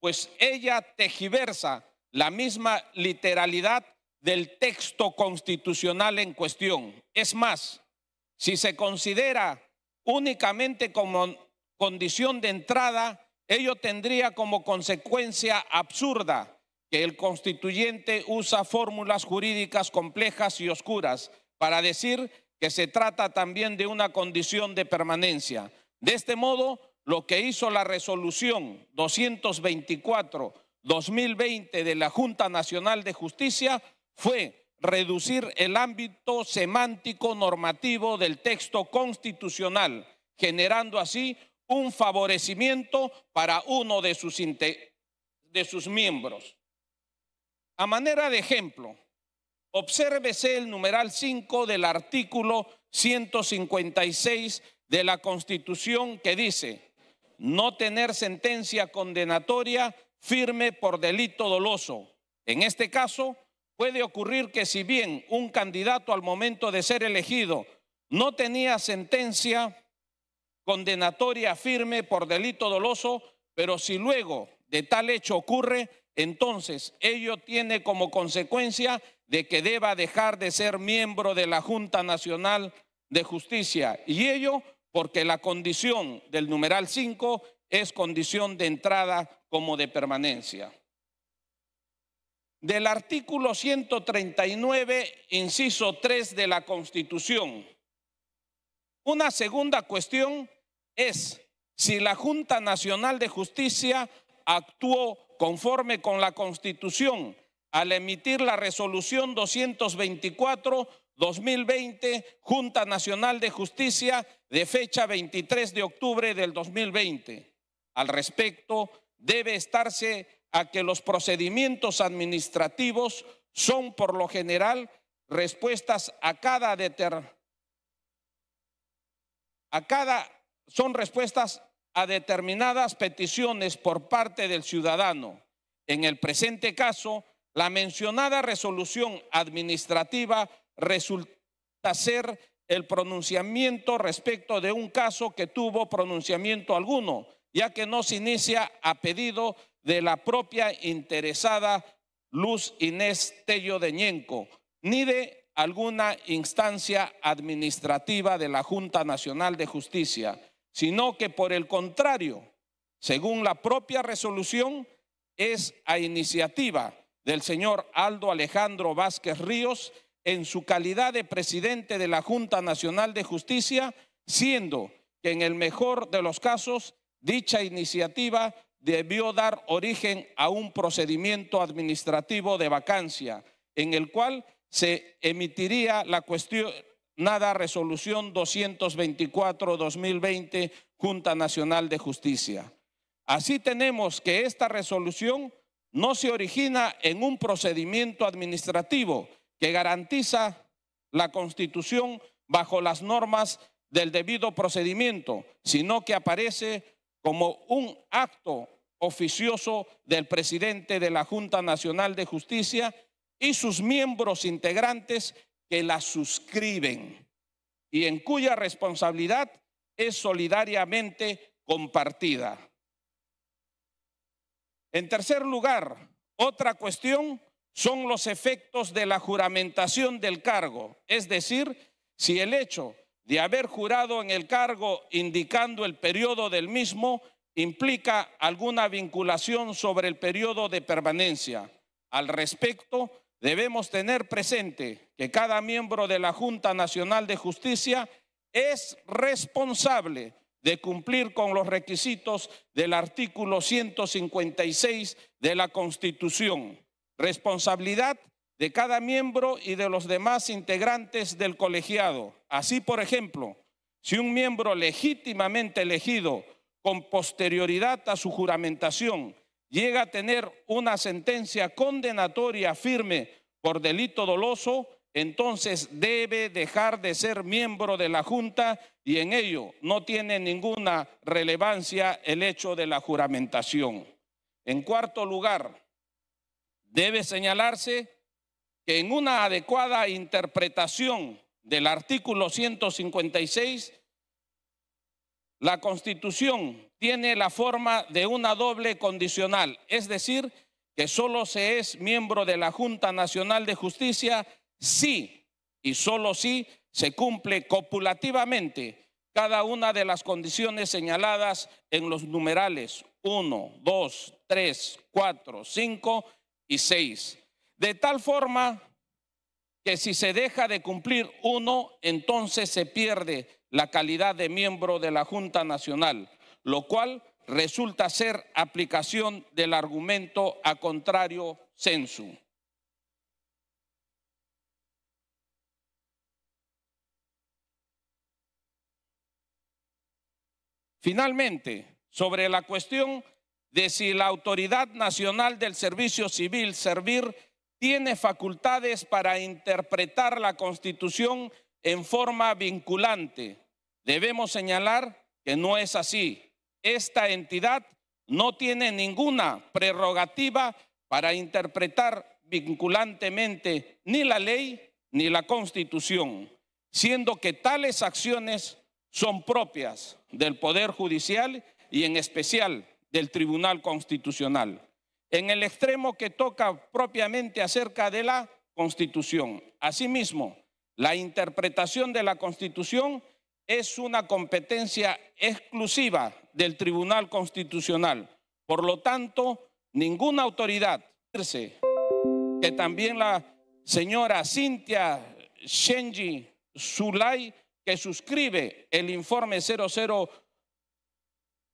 pues ella tejiversa la misma literalidad del texto constitucional en cuestión. Es más, si se considera únicamente como condición de entrada ello tendría como consecuencia absurda que el constituyente usa fórmulas jurídicas complejas y oscuras para decir que se trata también de una condición de permanencia. De este modo, lo que hizo la resolución 224-2020 de la Junta Nacional de Justicia fue reducir el ámbito semántico normativo del texto constitucional, generando así un favorecimiento para uno de sus, de sus miembros. A manera de ejemplo, obsérvese el numeral 5 del artículo 156 de la Constitución que dice, no tener sentencia condenatoria firme por delito doloso. En este caso, puede ocurrir que si bien un candidato al momento de ser elegido no tenía sentencia condenatoria firme por delito doloso, pero si luego de tal hecho ocurre, entonces ello tiene como consecuencia de que deba dejar de ser miembro de la Junta Nacional de Justicia. Y ello porque la condición del numeral 5 es condición de entrada como de permanencia. Del artículo 139, inciso 3 de la Constitución. Una segunda cuestión es si la Junta Nacional de Justicia actuó conforme con la Constitución al emitir la resolución 224-2020, Junta Nacional de Justicia, de fecha 23 de octubre del 2020. Al respecto, debe estarse a que los procedimientos administrativos son por lo general respuestas a cada, determinación. a cada son respuestas a determinadas peticiones por parte del ciudadano. En el presente caso, la mencionada resolución administrativa resulta ser el pronunciamiento respecto de un caso que tuvo pronunciamiento alguno, ya que no se inicia a pedido de la propia interesada Luz Inés Tello de Ñenco, ni de alguna instancia administrativa de la Junta Nacional de Justicia sino que por el contrario, según la propia resolución, es a iniciativa del señor Aldo Alejandro Vázquez Ríos en su calidad de presidente de la Junta Nacional de Justicia, siendo que en el mejor de los casos dicha iniciativa debió dar origen a un procedimiento administrativo de vacancia, en el cual se emitiría la cuestión, Nada, resolución 224-2020, Junta Nacional de Justicia. Así tenemos que esta resolución no se origina en un procedimiento administrativo que garantiza la Constitución bajo las normas del debido procedimiento, sino que aparece como un acto oficioso del presidente de la Junta Nacional de Justicia y sus miembros integrantes que la suscriben y en cuya responsabilidad es solidariamente compartida. En tercer lugar, otra cuestión son los efectos de la juramentación del cargo, es decir, si el hecho de haber jurado en el cargo indicando el periodo del mismo implica alguna vinculación sobre el periodo de permanencia. Al respecto, Debemos tener presente que cada miembro de la Junta Nacional de Justicia es responsable de cumplir con los requisitos del artículo 156 de la Constitución. Responsabilidad de cada miembro y de los demás integrantes del colegiado. Así, por ejemplo, si un miembro legítimamente elegido con posterioridad a su juramentación llega a tener una sentencia condenatoria firme por delito doloso, entonces debe dejar de ser miembro de la Junta y en ello no tiene ninguna relevancia el hecho de la juramentación. En cuarto lugar, debe señalarse que en una adecuada interpretación del artículo 156, la Constitución tiene la forma de una doble condicional, es decir, que solo se es miembro de la Junta Nacional de Justicia si y solo si se cumple copulativamente cada una de las condiciones señaladas en los numerales 1, 2, 3, 4, 5 y 6. De tal forma que si se deja de cumplir uno, entonces se pierde la calidad de miembro de la Junta Nacional lo cual resulta ser aplicación del argumento a contrario sensu. Finalmente, sobre la cuestión de si la Autoridad Nacional del Servicio Civil, Servir, tiene facultades para interpretar la Constitución en forma vinculante, debemos señalar que no es así esta entidad no tiene ninguna prerrogativa para interpretar vinculantemente ni la ley ni la constitución, siendo que tales acciones son propias del Poder Judicial y en especial del Tribunal Constitucional. En el extremo que toca propiamente acerca de la Constitución. Asimismo, la interpretación de la Constitución es una competencia exclusiva del Tribunal Constitucional. Por lo tanto, ninguna autoridad, que también la señora Cintia Shenji Zulay, que suscribe el informe 00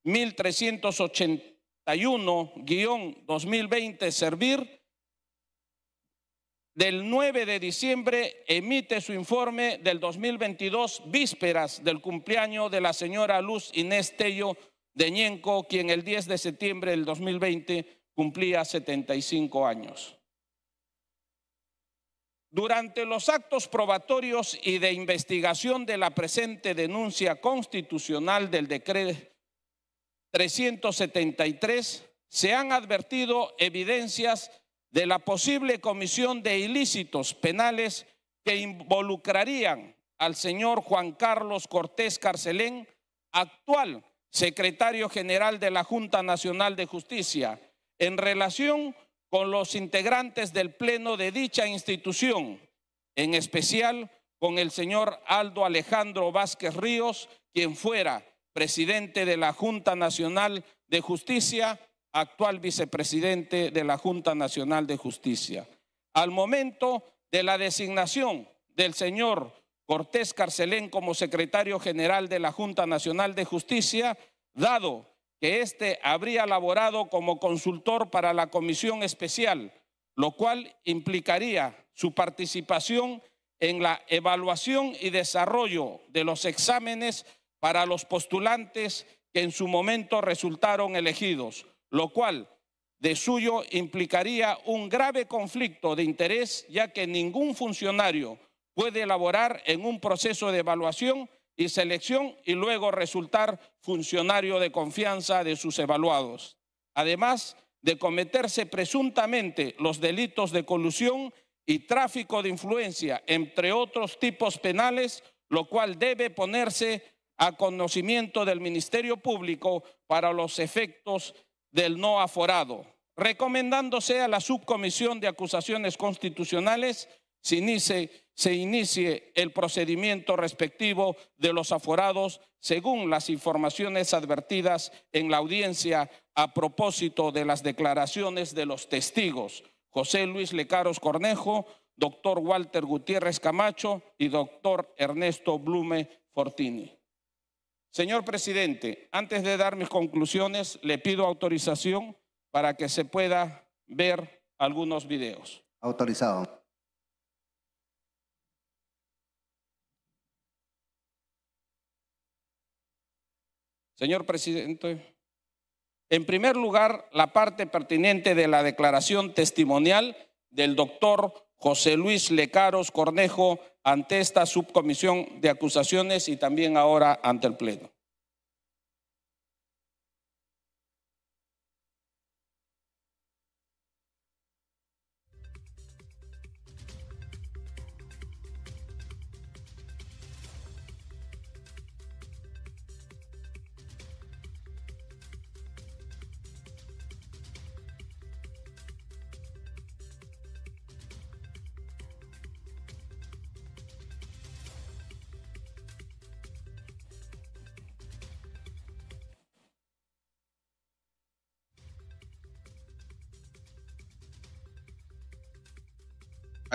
1381 2020 Servir, del 9 de diciembre emite su informe del 2022, vísperas del cumpleaños de la señora Luz Inés Tello de Ñenco, quien el 10 de septiembre del 2020 cumplía 75 años. Durante los actos probatorios y de investigación de la presente denuncia constitucional del decreto 373, se han advertido evidencias de la posible comisión de ilícitos penales que involucrarían al señor Juan Carlos Cortés Carcelén, actual secretario general de la Junta Nacional de Justicia, en relación con los integrantes del Pleno de dicha institución, en especial con el señor Aldo Alejandro Vázquez Ríos, quien fuera presidente de la Junta Nacional de Justicia actual vicepresidente de la Junta Nacional de Justicia. Al momento de la designación del señor Cortés Carcelén como secretario general de la Junta Nacional de Justicia, dado que éste habría laborado como consultor para la comisión especial, lo cual implicaría su participación en la evaluación y desarrollo de los exámenes para los postulantes que en su momento resultaron elegidos lo cual de suyo implicaría un grave conflicto de interés, ya que ningún funcionario puede elaborar en un proceso de evaluación y selección y luego resultar funcionario de confianza de sus evaluados. Además de cometerse presuntamente los delitos de colusión y tráfico de influencia, entre otros tipos penales, lo cual debe ponerse a conocimiento del Ministerio Público para los efectos del no aforado, recomendándose a la subcomisión de acusaciones constitucionales se inicie, se inicie el procedimiento respectivo de los aforados según las informaciones advertidas en la audiencia a propósito de las declaraciones de los testigos José Luis Lecaros Cornejo, doctor Walter Gutiérrez Camacho y doctor Ernesto Blume Fortini. Señor presidente, antes de dar mis conclusiones, le pido autorización para que se pueda ver algunos videos. Autorizado. Señor presidente, en primer lugar, la parte pertinente de la declaración testimonial del doctor José Luis Lecaros Cornejo ante esta subcomisión de acusaciones y también ahora ante el Pleno.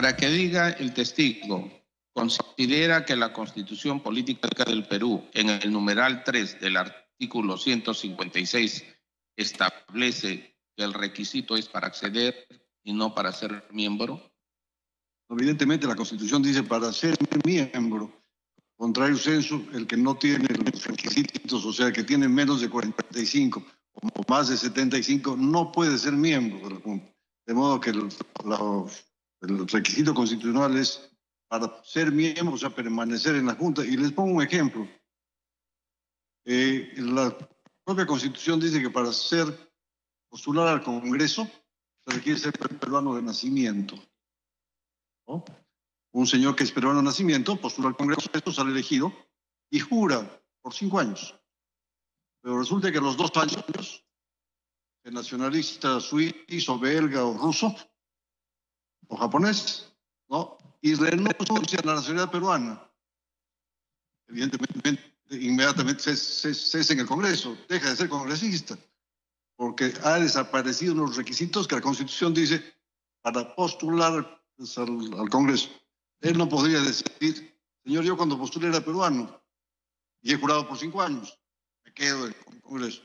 para que diga el testigo, considera que la constitución política del Perú en el numeral 3 del artículo 156 establece que el requisito es para acceder y no para ser miembro? Evidentemente la constitución dice para ser miembro. Contrario censo, el que no tiene los requisitos, o sea, que tiene menos de 45 o más de 75, no puede ser miembro de De modo que los el requisito constitucional es para ser miembro, o sea, permanecer en la Junta. Y les pongo un ejemplo. Eh, la propia Constitución dice que para ser postular al Congreso se requiere ser peruano de nacimiento. Un señor que es peruano de nacimiento postula al Congreso, esto sale elegido y jura por cinco años. Pero resulta que los dos años, el nacionalista suizo, belga o ruso o japonés, ¿no? Y renuncia a la nacionalidad peruana. Evidentemente, inmediatamente se es en el Congreso, deja de ser congresista, porque ha desaparecido unos requisitos que la Constitución dice para postular al, Congreso. Él no podría decir, señor, yo cuando postulé era peruano y he jurado por cinco años, me quedo en el Congreso.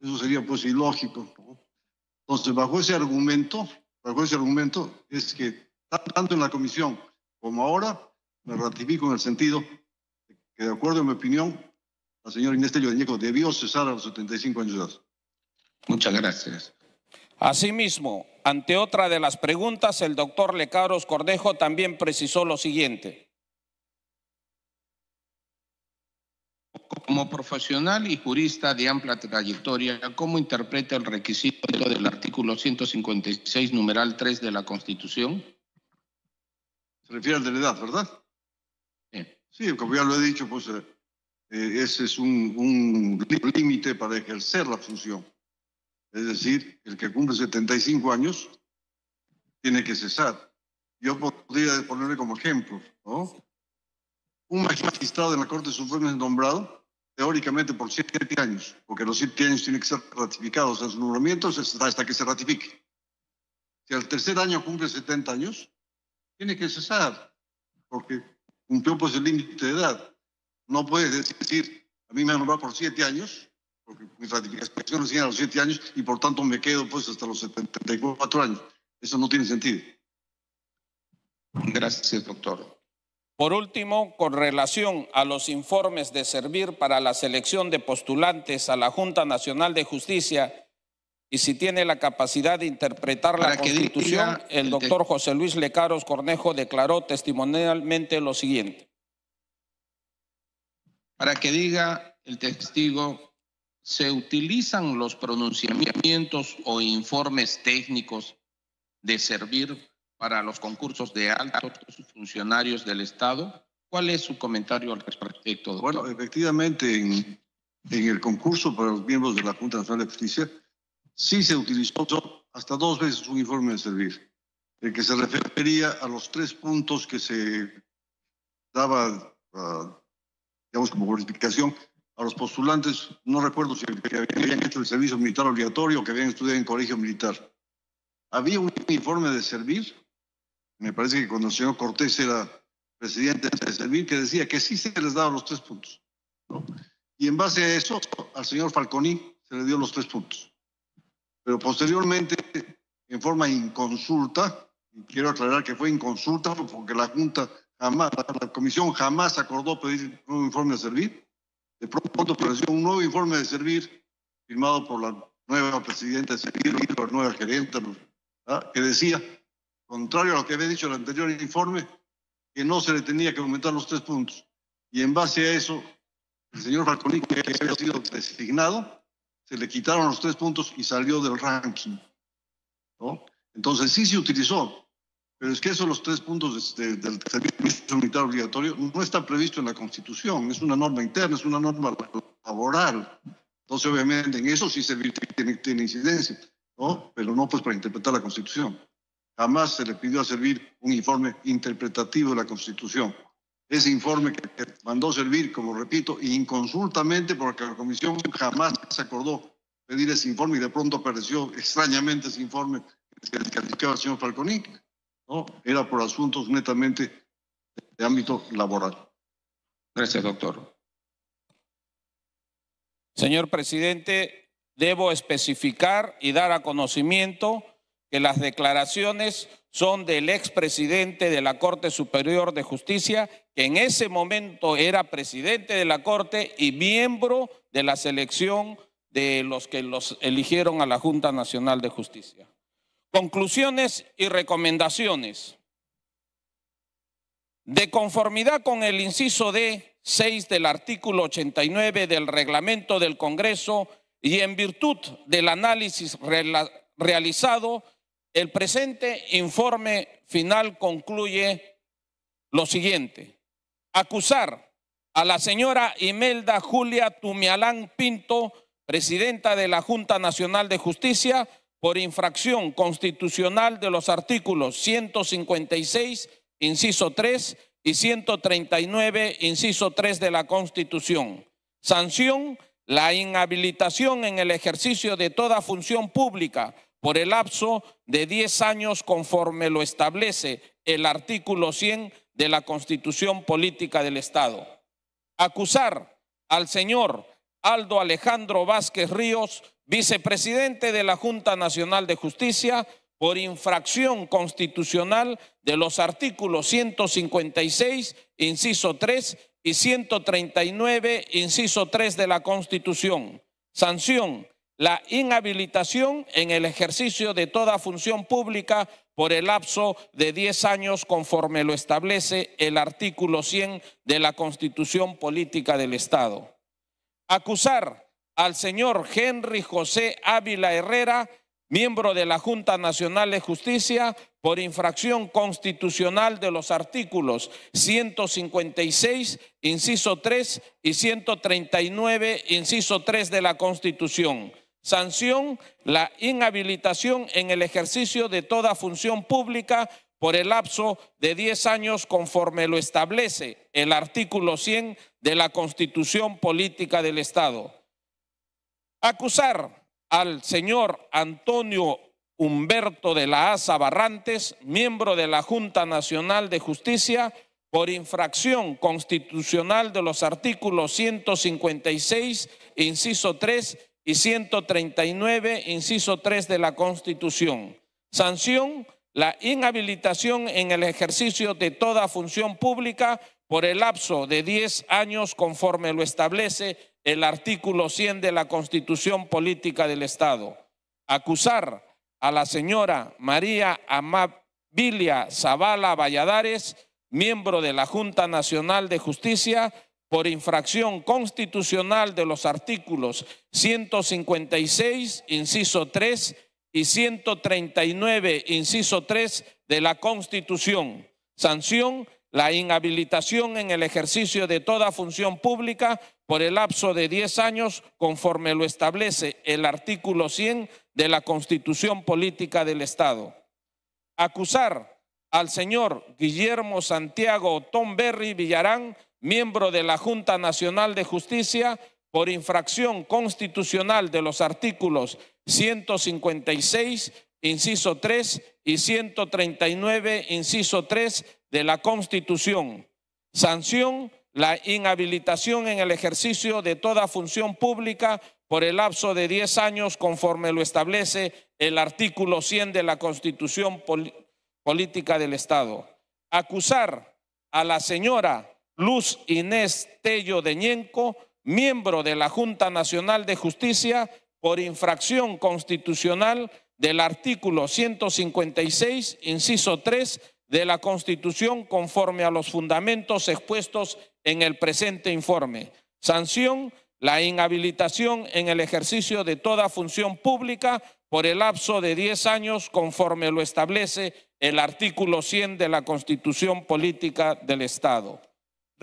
Eso sería pues ilógico. Entonces, bajo ese argumento, con ese argumento es que tanto en la comisión como ahora me ratifico en el sentido que de acuerdo a mi opinión la señora Inés Tello debió cesar a los 75 años de edad. Muchas gracias. Asimismo, ante otra de las preguntas, el doctor Lecaros Cordejo también precisó lo siguiente. Como profesional y jurista de amplia trayectoria, ¿cómo interpreta el requisito del artículo 156, numeral 3 de la Constitución? Se refiere al de la edad, ¿verdad? Sí. como ya lo he dicho, pues eh, eh, ese es un, un límite para ejercer la función. Es decir, el que cumple 75 años tiene que cesar. Yo podría ponerle como ejemplo, ¿no? un magistrado en la Corte Suprema es nombrado teóricamente por siete años, porque los siete años tienen que ser ratificados en sus nombramientos hasta que se ratifique. Si al tercer año cumple 70 años, tiene que cesar, porque cumplió pues el límite de edad. No puede decir, a mí me han nombrado por siete años, porque mi ratificación recién a los siete años y por tanto me quedo pues hasta los 74 años. Eso no tiene sentido. Gracias, doctor. Por último, con relación a los informes de servir para la selección de postulantes a la Junta Nacional de Justicia y si tiene la capacidad de interpretar la Constitución, el doctor José Luis Lecaros Cornejo declaró testimonialmente lo siguiente. Para que diga el testigo, se utilizan los pronunciamientos o informes técnicos de servir para los concursos de altos funcionarios del Estado. ¿Cuál es su comentario al respecto? Bueno, efectivamente, en, el concurso para los miembros de la Junta Nacional de Justicia sí se utilizó hasta dos veces un informe de servir, el que se refería a los tres puntos que se daba, ah, digamos, como verificación... a los postulantes, no recuerdo si habían hecho el servicio militar obligatorio o que habían estudiado en colegio militar. Había un informe de servir me parece que cuando el señor Cortés era presidente de Servir, que decía que sí se les daban los tres puntos. Y en base a eso, al señor Falconi se le dio los tres puntos. Pero posteriormente, en forma inconsulta, y quiero aclarar que fue inconsulta porque la Junta jamás, la Comisión jamás acordó pedir un nuevo informe de Servir. De pronto apareció un nuevo informe de Servir firmado por la nueva presidenta de Servir, la nueva gerente, que decía contrario a lo que había dicho el anterior informe, que no se le tenía que aumentar los tres puntos. Y en base a eso, el señor Falconi, que había sido designado, se le quitaron los tres puntos y salió del ranking. ¿no? Entonces sí se utilizó, pero es que esos los tres puntos del servicio militar obligatorio no está previsto en la Constitución, es una norma interna, es una norma laboral. Entonces obviamente en eso sí se tiene, incidencia, pero no pues para interpretar la Constitución. Jamás se le pidió a servir un informe interpretativo de la Constitución. Ese informe que mandó servir, como repito, inconsultamente, porque la Comisión jamás se acordó pedir ese informe y de pronto apareció extrañamente ese informe que calificaba al señor Falconi, ¿no? Era por asuntos netamente de ámbito laboral. Gracias, doctor. Señor presidente, debo especificar y dar a conocimiento que las declaraciones son del expresidente de la Corte Superior de Justicia, que en ese momento era presidente de la Corte y miembro de la selección de los que los eligieron a la Junta Nacional de Justicia. Conclusiones y recomendaciones. De conformidad con el inciso D, 6 del artículo 89 del reglamento del Congreso y en virtud del análisis realizado el presente informe final concluye lo siguiente. Acusar a la señora Imelda Julia Tumialán Pinto, presidenta de la Junta Nacional de Justicia, por infracción constitucional de los artículos 156, inciso 3 y 139, inciso 3 de la Constitución. Sanción, la inhabilitación en el ejercicio de toda función pública por el lapso de 10 años conforme lo establece el artículo 100 de la Constitución Política del Estado. Acusar al señor Aldo Alejandro Vázquez Ríos, vicepresidente de la Junta Nacional de Justicia, por infracción constitucional de los artículos 156, inciso 3 y 139, inciso 3 de la Constitución. Sanción, la inhabilitación en el ejercicio de toda función pública por el lapso de 10 años conforme lo establece el artículo 100 de la Constitución Política del Estado. Acusar al señor Henry José Ávila Herrera, miembro de la Junta Nacional de Justicia, por infracción constitucional de los artículos 156, inciso 3 y 139, inciso 3 de la Constitución sanción la inhabilitación en el ejercicio de toda función pública por el lapso de 10 años conforme lo establece el artículo 100 de la Constitución Política del Estado. Acusar al señor Antonio Humberto de la Asa Barrantes, miembro de la Junta Nacional de Justicia, por infracción constitucional de los artículos 156, inciso 3 y 139, inciso 3 de la Constitución. Sanción, la inhabilitación en el ejercicio de toda función pública por el lapso de 10 años conforme lo establece el artículo 100 de la Constitución Política del Estado. Acusar a la señora María Amabilia Zavala Valladares, miembro de la Junta Nacional de Justicia, por infracción constitucional de los artículos 156, inciso 3 y 139, inciso 3 de la Constitución. Sanción, la inhabilitación en el ejercicio de toda función pública por el lapso de 10 años conforme lo establece el artículo 100 de la Constitución Política del Estado. Acusar al señor Guillermo Santiago Tomberry Villarán miembro de la Junta Nacional de Justicia, por infracción constitucional de los artículos 156, inciso 3 y 139, inciso 3 de la Constitución. Sanción, la inhabilitación en el ejercicio de toda función pública por el lapso de 10 años conforme lo establece el artículo 100 de la Constitución Política del Estado. Acusar a la señora Luz Inés Tello de Ñenco, miembro de la Junta Nacional de Justicia, por infracción constitucional del artículo 156, inciso 3 de la Constitución conforme a los fundamentos expuestos en el presente informe. Sanción, la inhabilitación en el ejercicio de toda función pública por el lapso de 10 años conforme lo establece el artículo 100 de la Constitución Política del Estado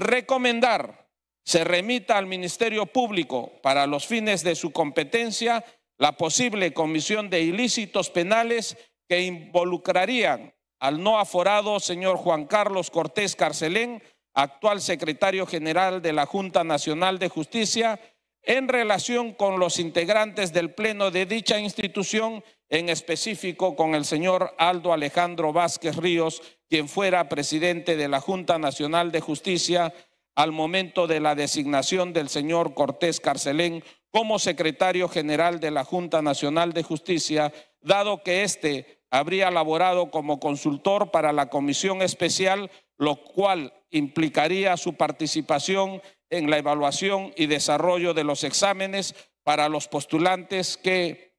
recomendar se remita al Ministerio Público para los fines de su competencia la posible comisión de ilícitos penales que involucrarían al no aforado señor Juan Carlos Cortés Carcelén, actual secretario general de la Junta Nacional de Justicia, en relación con los integrantes del Pleno de dicha institución, en específico con el señor Aldo Alejandro Vázquez Ríos, quien fuera presidente de la Junta Nacional de Justicia al momento de la designación del señor Cortés Carcelén como secretario general de la Junta Nacional de Justicia, dado que éste habría laborado como consultor para la comisión especial, lo cual implicaría su participación en la evaluación y desarrollo de los exámenes para los postulantes que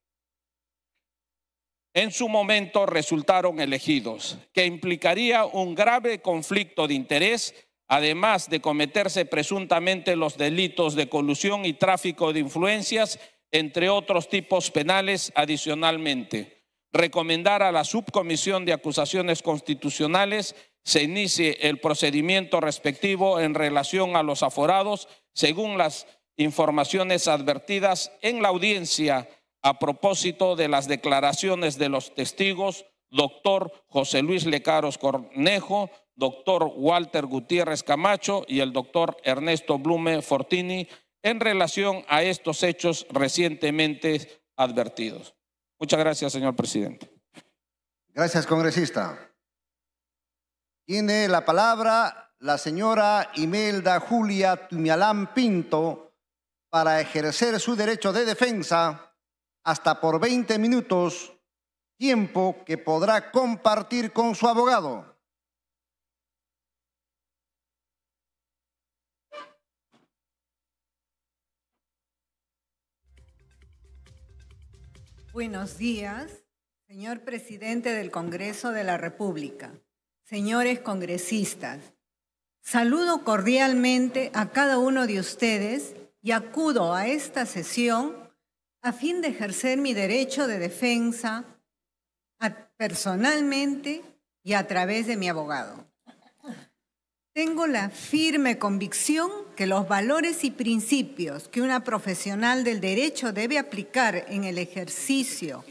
en su momento resultaron elegidos, que implicaría un grave conflicto de interés, además de cometerse presuntamente los delitos de colusión y tráfico de influencias, entre otros tipos penales adicionalmente. Recomendar a la Subcomisión de Acusaciones Constitucionales se inicie el procedimiento respectivo en relación a los aforados según las informaciones advertidas en la audiencia a propósito de las declaraciones de los testigos, doctor José Luis Lecaros Cornejo, doctor Walter Gutiérrez Camacho y el doctor Ernesto Blume Fortini en relación a estos hechos recientemente advertidos. Muchas gracias, señor presidente. Gracias, congresista. Tiene la palabra la señora Imelda Julia Tumialán Pinto para ejercer su derecho de defensa hasta por 20 minutos, tiempo que podrá compartir con su abogado. Buenos días, señor presidente del Congreso de la República, señores congresistas. Saludo cordialmente a cada uno de ustedes y acudo a esta sesión a fin de ejercer mi derecho de defensa personalmente y a través de mi abogado. Tengo la firme convicción que los valores y principios que una profesional del derecho debe aplicar en el ejercicio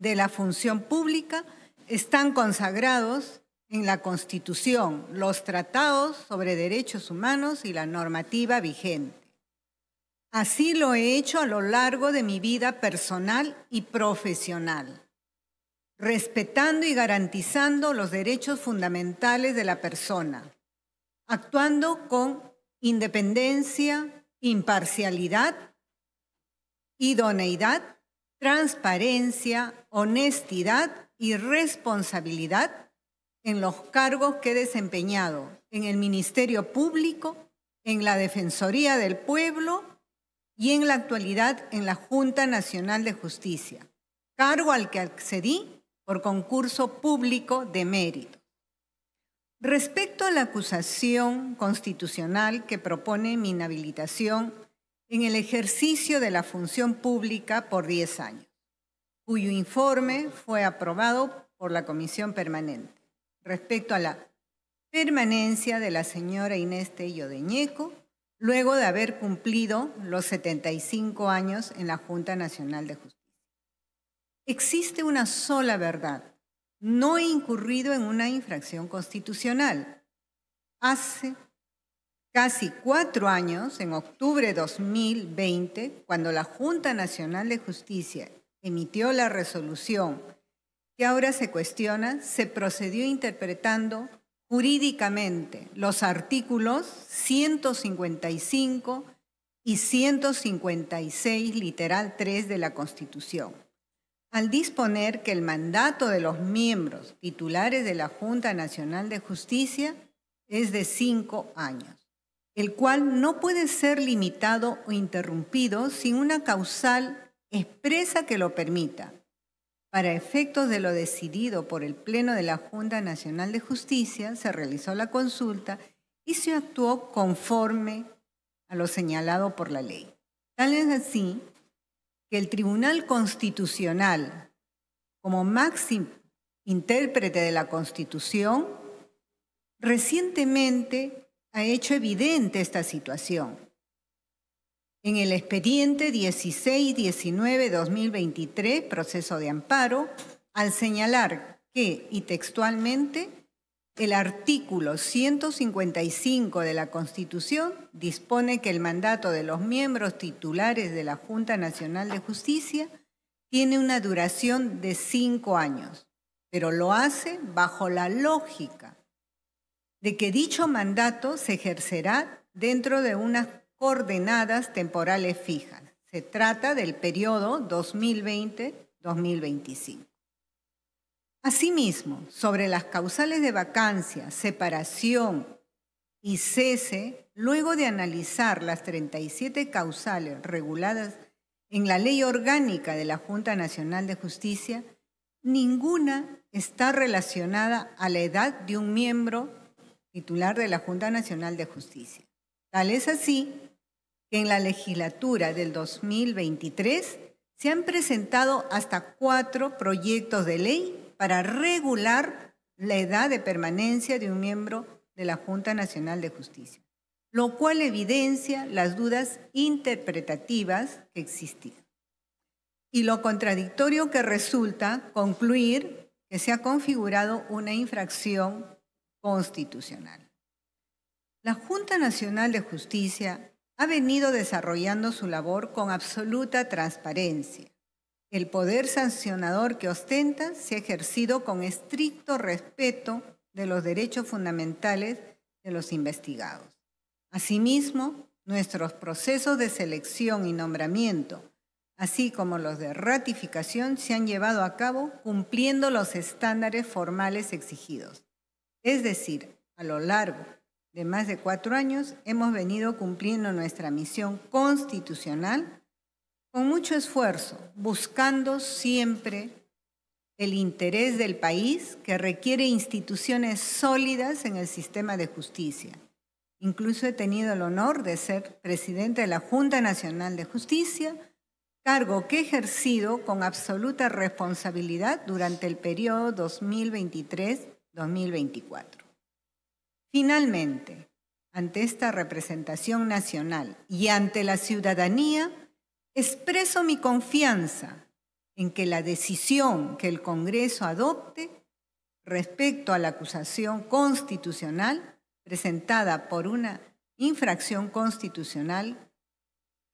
de la función pública están consagrados en la Constitución, los tratados sobre derechos humanos y la normativa vigente. Así lo he hecho a lo largo de mi vida personal y profesional, respetando y garantizando los derechos fundamentales de la persona, actuando con independencia, imparcialidad, idoneidad, transparencia, honestidad y responsabilidad en los cargos que he desempeñado en el Ministerio Público, en la Defensoría del Pueblo y en la actualidad en la Junta Nacional de Justicia, cargo al que accedí por concurso público de mérito. Respecto a la acusación constitucional que propone mi inhabilitación en el ejercicio de la función pública por 10 años, cuyo informe fue aprobado por la Comisión Permanente. Respecto a la permanencia de la señora Inés Tello de Ñeco, luego de haber cumplido los 75 años en la Junta Nacional de Justicia. Existe una sola verdad. No he incurrido en una infracción constitucional. Hace casi cuatro años, en octubre de 2020, cuando la Junta Nacional de Justicia emitió la resolución que ahora se cuestiona, se procedió interpretando jurídicamente los artículos 155 y 156, literal 3 de la Constitución, al disponer que el mandato de los miembros titulares de la Junta Nacional de Justicia es de cinco años, el cual no puede ser limitado o interrumpido sin una causal expresa que lo permita, para efectos de lo decidido por el Pleno de la Junta Nacional de Justicia, se realizó la consulta y se actuó conforme a lo señalado por la ley. Tal es así que el Tribunal Constitucional, como máximo intérprete de la Constitución, recientemente ha hecho evidente esta situación en el expediente 16-19-2023, proceso de amparo, al señalar que, y textualmente, el artículo 155 de la Constitución dispone que el mandato de los miembros titulares de la Junta Nacional de Justicia tiene una duración de cinco años, pero lo hace bajo la lógica de que dicho mandato se ejercerá dentro de unas coordenadas temporales fijas. Se trata del periodo 2020-2025. Asimismo, sobre las causales de vacancia, separación y cese, luego de analizar las 37 causales reguladas en la ley orgánica de la Junta Nacional de Justicia, ninguna está relacionada a la edad de un miembro titular de la Junta Nacional de Justicia. Tal es así que en la legislatura del 2023 se han presentado hasta cuatro proyectos de ley para regular la edad de permanencia de un miembro de la Junta Nacional de Justicia, lo cual evidencia las dudas interpretativas que existían. Y lo contradictorio que resulta concluir que se ha configurado una infracción constitucional. La Junta Nacional de Justicia ha venido desarrollando su labor con absoluta transparencia. El poder sancionador que ostenta se ha ejercido con estricto respeto de los derechos fundamentales de los investigados. Asimismo, nuestros procesos de selección y nombramiento, así como los de ratificación, se han llevado a cabo cumpliendo los estándares formales exigidos. Es decir, a lo largo de más de cuatro años hemos venido cumpliendo nuestra misión constitucional con mucho esfuerzo, buscando siempre el interés del país que requiere instituciones sólidas en el sistema de justicia. Incluso he tenido el honor de ser presidente de la Junta Nacional de Justicia, cargo que he ejercido con absoluta responsabilidad durante el periodo 2023-2024. Finalmente, ante esta representación nacional y ante la ciudadanía, expreso mi confianza en que la decisión que el Congreso adopte respecto a la acusación constitucional presentada por una infracción constitucional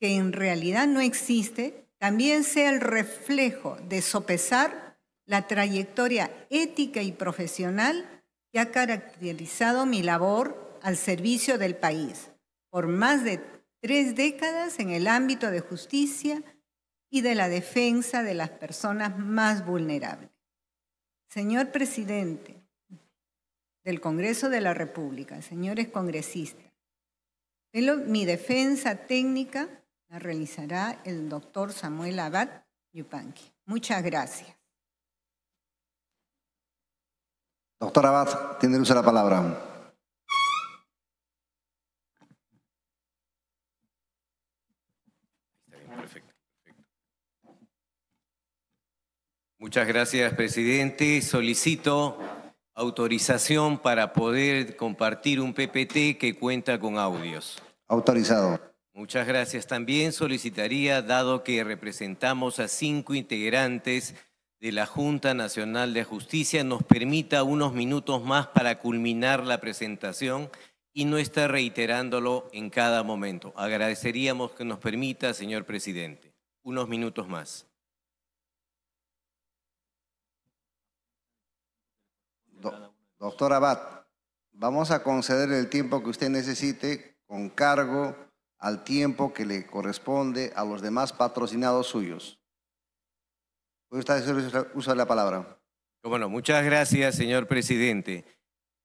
que en realidad no existe, también sea el reflejo de sopesar la trayectoria ética y profesional que ha caracterizado mi labor al servicio del país por más de tres décadas en el ámbito de justicia y de la defensa de las personas más vulnerables. Señor presidente del Congreso de la República, señores congresistas, mi defensa técnica la realizará el doctor Samuel Abad Yupanqui. Muchas gracias. Doctor Abad, tiene el la palabra. Muchas gracias, presidente. Solicito autorización para poder compartir un PPT que cuenta con audios. Autorizado. Muchas gracias. También solicitaría, dado que representamos a cinco integrantes de la Junta Nacional de Justicia nos permita unos minutos más para culminar la presentación y no está reiterándolo en cada momento. Agradeceríamos que nos permita, señor presidente, unos minutos más. Doctor Abad, vamos a conceder el tiempo que usted necesite con cargo al tiempo que le corresponde a los demás patrocinados suyos usted usa la palabra. Bueno, muchas gracias, señor presidente.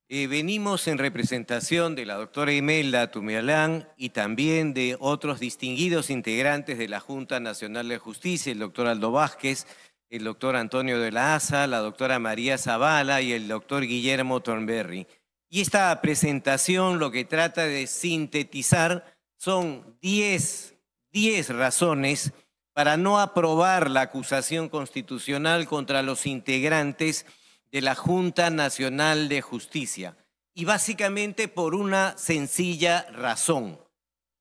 Eh, venimos en representación de la doctora Imelda Tumialán y también de otros distinguidos integrantes de la Junta Nacional de Justicia, el doctor Aldo Vázquez, el doctor Antonio de la Asa, la doctora María Zavala y el doctor Guillermo Tornberry. Y esta presentación lo que trata de sintetizar son 10 razones para no aprobar la acusación constitucional contra los integrantes de la Junta Nacional de Justicia. Y básicamente por una sencilla razón.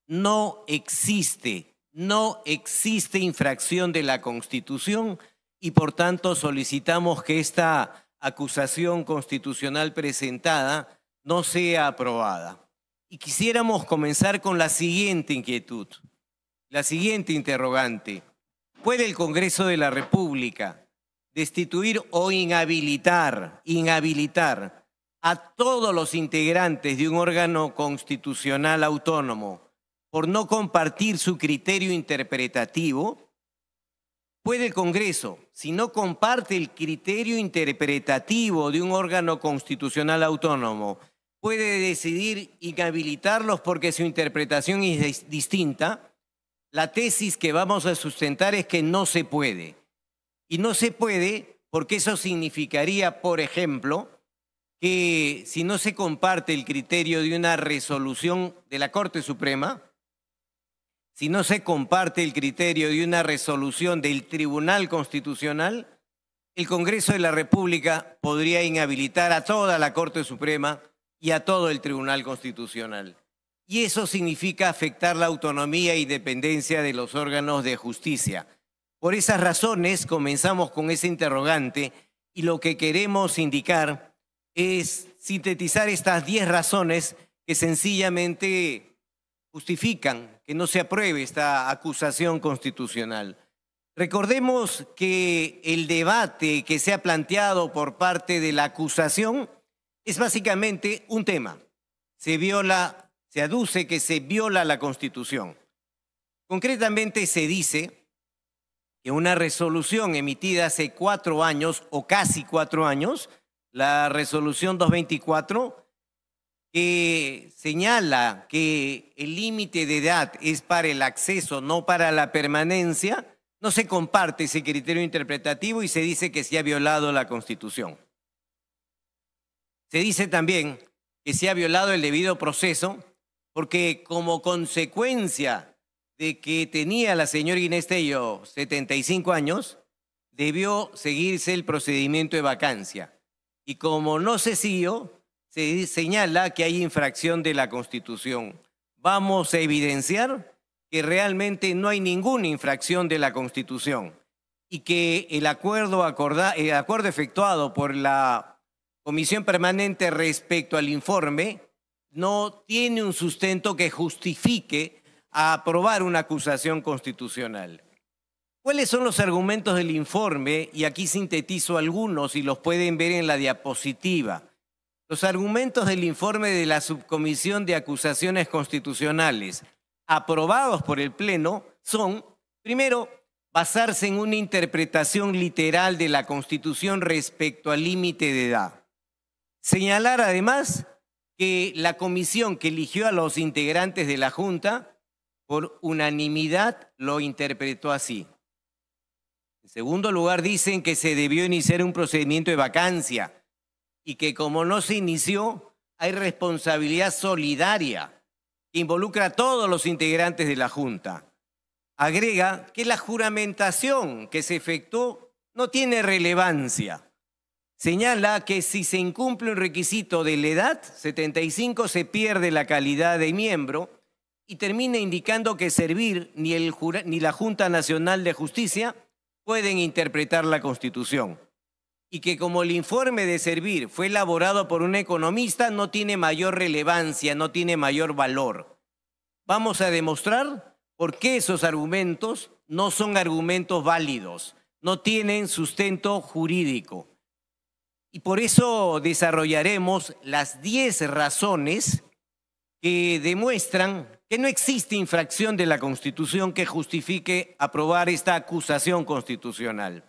No existe, no existe infracción de la Constitución y por tanto solicitamos que esta acusación constitucional presentada no sea aprobada. Y quisiéramos comenzar con la siguiente inquietud la siguiente interrogante. ¿Puede el Congreso de la República destituir o inhabilitar, inhabilitar a todos los integrantes de un órgano constitucional autónomo por no compartir su criterio interpretativo? ¿Puede el Congreso, si no comparte el criterio interpretativo de un órgano constitucional autónomo, puede decidir inhabilitarlos porque su interpretación es distinta? la tesis que vamos a sustentar es que no se puede. Y no se puede porque eso significaría, por ejemplo, que si no se comparte el criterio de una resolución de la Corte Suprema, si no se comparte el criterio de una resolución del Tribunal Constitucional, el Congreso de la República podría inhabilitar a toda la Corte Suprema y a todo el Tribunal Constitucional y eso significa afectar la autonomía y dependencia de los órganos de justicia. Por esas razones comenzamos con ese interrogante y lo que queremos indicar es sintetizar estas 10 razones que sencillamente justifican que no se apruebe esta acusación constitucional. Recordemos que el debate que se ha planteado por parte de la acusación es básicamente un tema. Se viola se aduce que se viola la Constitución. Concretamente se dice que una resolución emitida hace cuatro años o casi cuatro años, la resolución 224, que señala que el límite de edad es para el acceso, no para la permanencia, no se comparte ese criterio interpretativo y se dice que se ha violado la Constitución. Se dice también que se ha violado el debido proceso porque como consecuencia de que tenía la señora Inés Tello 75 años, debió seguirse el procedimiento de vacancia. Y como no se siguió, se señala que hay infracción de la Constitución. Vamos a evidenciar que realmente no hay ninguna infracción de la Constitución y que el acuerdo, el acuerdo efectuado por la Comisión Permanente respecto al informe no tiene un sustento que justifique a aprobar una acusación constitucional. ¿Cuáles son los argumentos del informe? Y aquí sintetizo algunos y los pueden ver en la diapositiva. Los argumentos del informe de la Subcomisión de Acusaciones Constitucionales aprobados por el Pleno son, primero, basarse en una interpretación literal de la Constitución respecto al límite de edad. Señalar además que la comisión que eligió a los integrantes de la Junta por unanimidad lo interpretó así. En segundo lugar, dicen que se debió iniciar un procedimiento de vacancia y que como no se inició, hay responsabilidad solidaria que involucra a todos los integrantes de la Junta. Agrega que la juramentación que se efectuó no tiene relevancia señala que si se incumple un requisito de la edad, 75, se pierde la calidad de miembro y termina indicando que servir ni, ni la Junta Nacional de Justicia pueden interpretar la Constitución. Y que como el informe de servir fue elaborado por un economista, no tiene mayor relevancia, no tiene mayor valor. Vamos a demostrar por qué esos argumentos no son argumentos válidos, no tienen sustento jurídico. Y por eso desarrollaremos las 10 razones que demuestran que no existe infracción de la Constitución que justifique aprobar esta acusación constitucional.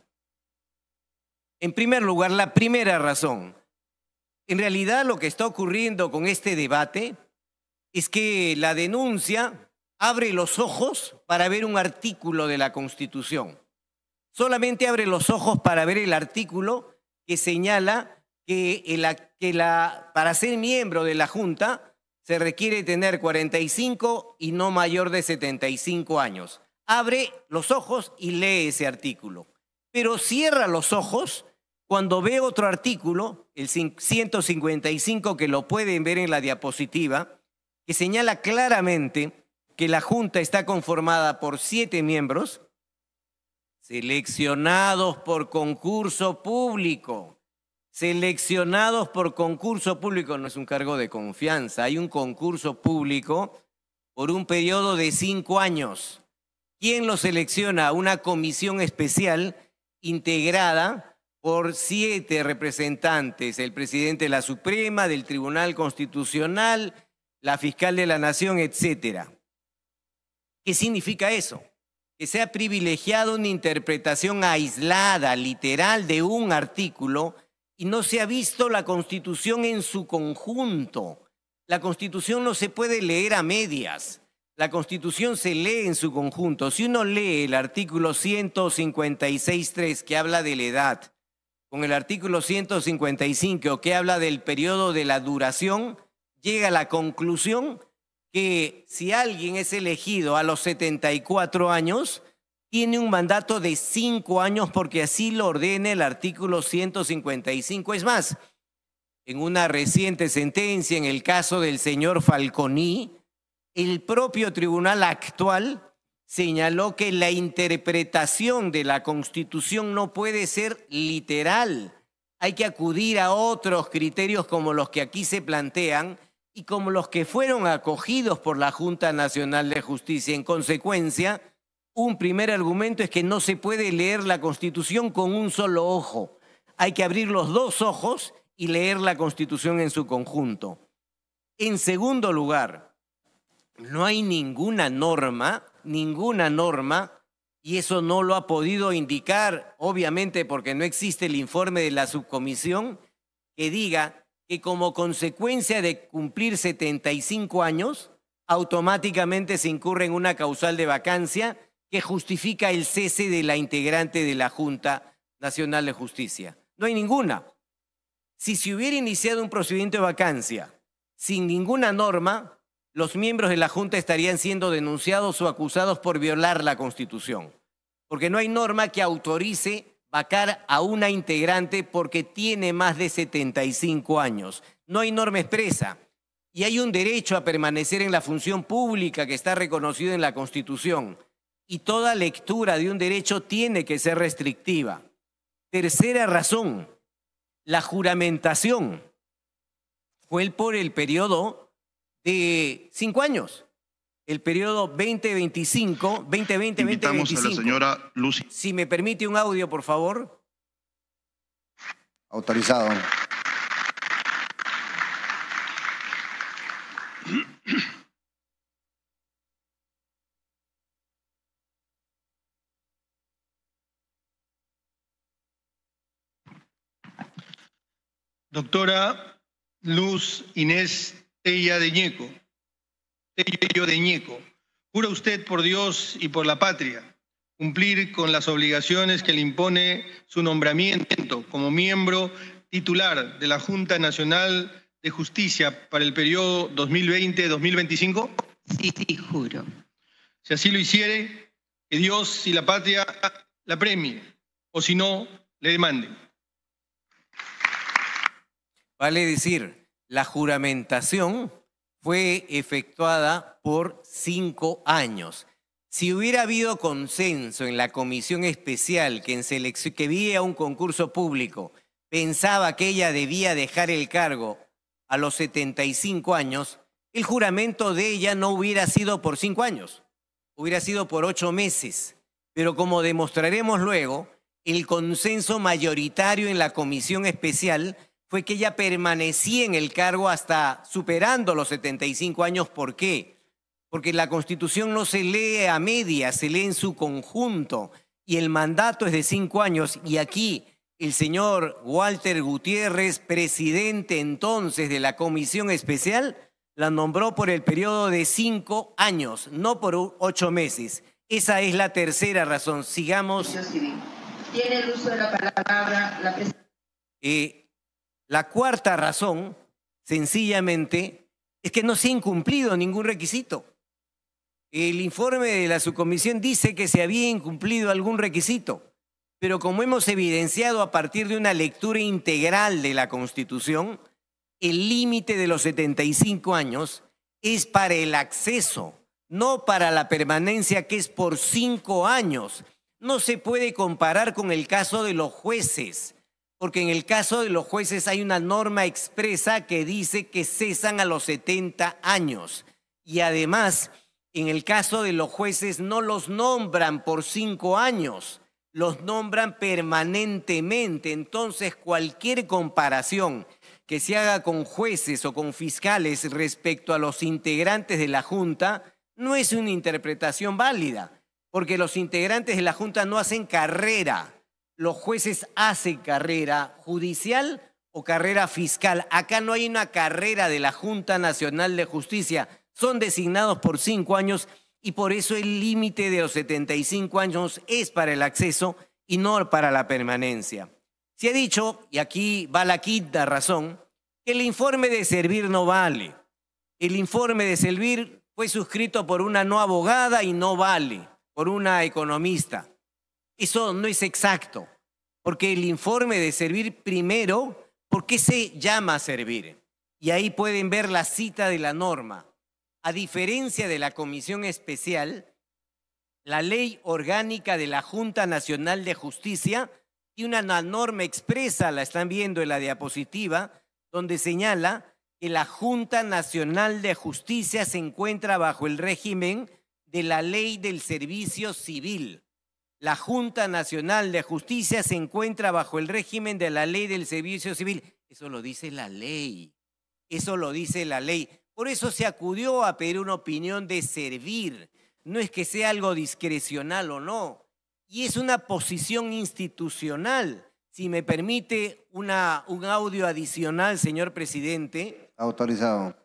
En primer lugar, la primera razón. En realidad lo que está ocurriendo con este debate es que la denuncia abre los ojos para ver un artículo de la Constitución. Solamente abre los ojos para ver el artículo que señala que, para ser miembro de la Junta se requiere tener 45 y no mayor de 75 años. Abre los ojos y lee ese artículo. Pero cierra los ojos cuando ve otro artículo, el 155 que lo pueden ver en la diapositiva, que señala claramente que la Junta está conformada por siete miembros seleccionados por concurso público. Seleccionados por concurso público no es un cargo de confianza, hay un concurso público por un periodo de cinco años. ¿Quién lo selecciona? Una comisión especial integrada por siete representantes, el presidente de la Suprema, del Tribunal Constitucional, la fiscal de la Nación, etcétera. ¿Qué significa eso? que se ha privilegiado una interpretación aislada, literal, de un artículo y no se ha visto la Constitución en su conjunto. La Constitución no se puede leer a medias. La Constitución se lee en su conjunto. Si uno lee el artículo 156.3 que habla de la edad, con el artículo 155 que habla del periodo de la duración, llega a la conclusión que si alguien es elegido a los 74 años, tiene un mandato de 5 años porque así lo ordena el artículo 155. Es más, en una reciente sentencia, en el caso del señor Falconi, el propio tribunal actual señaló que la interpretación de la Constitución no puede ser literal. Hay que acudir a otros criterios como los que aquí se plantean y como los que fueron acogidos por la Junta Nacional de Justicia. En consecuencia, un primer argumento es que no se puede leer la Constitución con un solo ojo. Hay que abrir los dos ojos y leer la Constitución en su conjunto. En segundo lugar, no hay ninguna norma, ninguna norma, y eso no lo ha podido indicar, obviamente porque no existe el informe de la subcomisión, que diga que como consecuencia de cumplir 75 años, automáticamente se incurre en una causal de vacancia que justifica el cese de la integrante de la Junta Nacional de Justicia. No hay ninguna. Si se hubiera iniciado un procedimiento de vacancia sin ninguna norma, los miembros de la Junta estarían siendo denunciados o acusados por violar la Constitución, porque no hay norma que autorice vacar a una integrante porque tiene más de 75 años. No hay norma expresa y hay un derecho a permanecer en la función pública que está reconocido en la Constitución. Y toda lectura de un derecho tiene que ser restrictiva. Tercera razón, la juramentación fue por el periodo de cinco años el periodo 2025, 2020, Invitamos a la señora Lucy. Si me permite un audio, por favor. Autorizado. Doctora Luz Inés Tella de Ñeco yo de Ñeco. Jura usted por Dios y por la patria cumplir con las obligaciones que le impone su nombramiento como miembro titular de la Junta Nacional de Justicia para el periodo 2020-2025? Sí, sí, juro. Si así lo hiciere, que Dios y la patria la premie, o si no, le demanden. Vale decir, la juramentación fue efectuada por cinco años. Si hubiera habido consenso en la comisión especial que, en que vía un concurso público pensaba que ella debía dejar el cargo a los 75 años, el juramento de ella no hubiera sido por cinco años, hubiera sido por ocho meses. Pero como demostraremos luego, el consenso mayoritario en la comisión especial fue que ella permanecía en el cargo hasta superando los 75 años. ¿Por qué? Porque la Constitución no se lee a media, se lee en su conjunto. Y el mandato es de cinco años. Y aquí el señor Walter Gutiérrez, presidente entonces de la Comisión Especial, la nombró por el periodo de cinco años, no por ocho meses. Esa es la tercera razón. Sigamos. Tiene el uso de la palabra la eh, la cuarta razón, sencillamente, es que no se ha incumplido ningún requisito. El informe de la subcomisión dice que se había incumplido algún requisito, pero como hemos evidenciado a partir de una lectura integral de la Constitución, el límite de los 75 años es para el acceso, no para la permanencia que es por cinco años. No se puede comparar con el caso de los jueces, porque en el caso de los jueces hay una norma expresa que dice que cesan a los 70 años. Y además, en el caso de los jueces no los nombran por cinco años, los nombran permanentemente. Entonces, cualquier comparación que se haga con jueces o con fiscales respecto a los integrantes de la Junta no es una interpretación válida, porque los integrantes de la Junta no hacen carrera los jueces hacen carrera judicial o carrera fiscal. Acá no hay una carrera de la Junta Nacional de Justicia. Son designados por cinco años y por eso el límite de los 75 años es para el acceso y no para la permanencia. Se ha dicho, y aquí va la quinta razón, que el informe de servir no vale. El informe de servir fue suscrito por una no abogada y no vale, por una economista. Eso no es exacto, porque el informe de servir primero, ¿por qué se llama servir? Y ahí pueden ver la cita de la norma. A diferencia de la comisión especial, la ley orgánica de la Junta Nacional de Justicia y una norma expresa, la están viendo en la diapositiva, donde señala que la Junta Nacional de Justicia se encuentra bajo el régimen de la ley del servicio civil. La Junta Nacional de Justicia se encuentra bajo el régimen de la ley del servicio civil. Eso lo dice la ley. Eso lo dice la ley. Por eso se acudió a pedir una opinión de servir. No es que sea algo discrecional o no. Y es una posición institucional. Si me permite un audio adicional, señor presidente. Autorizado.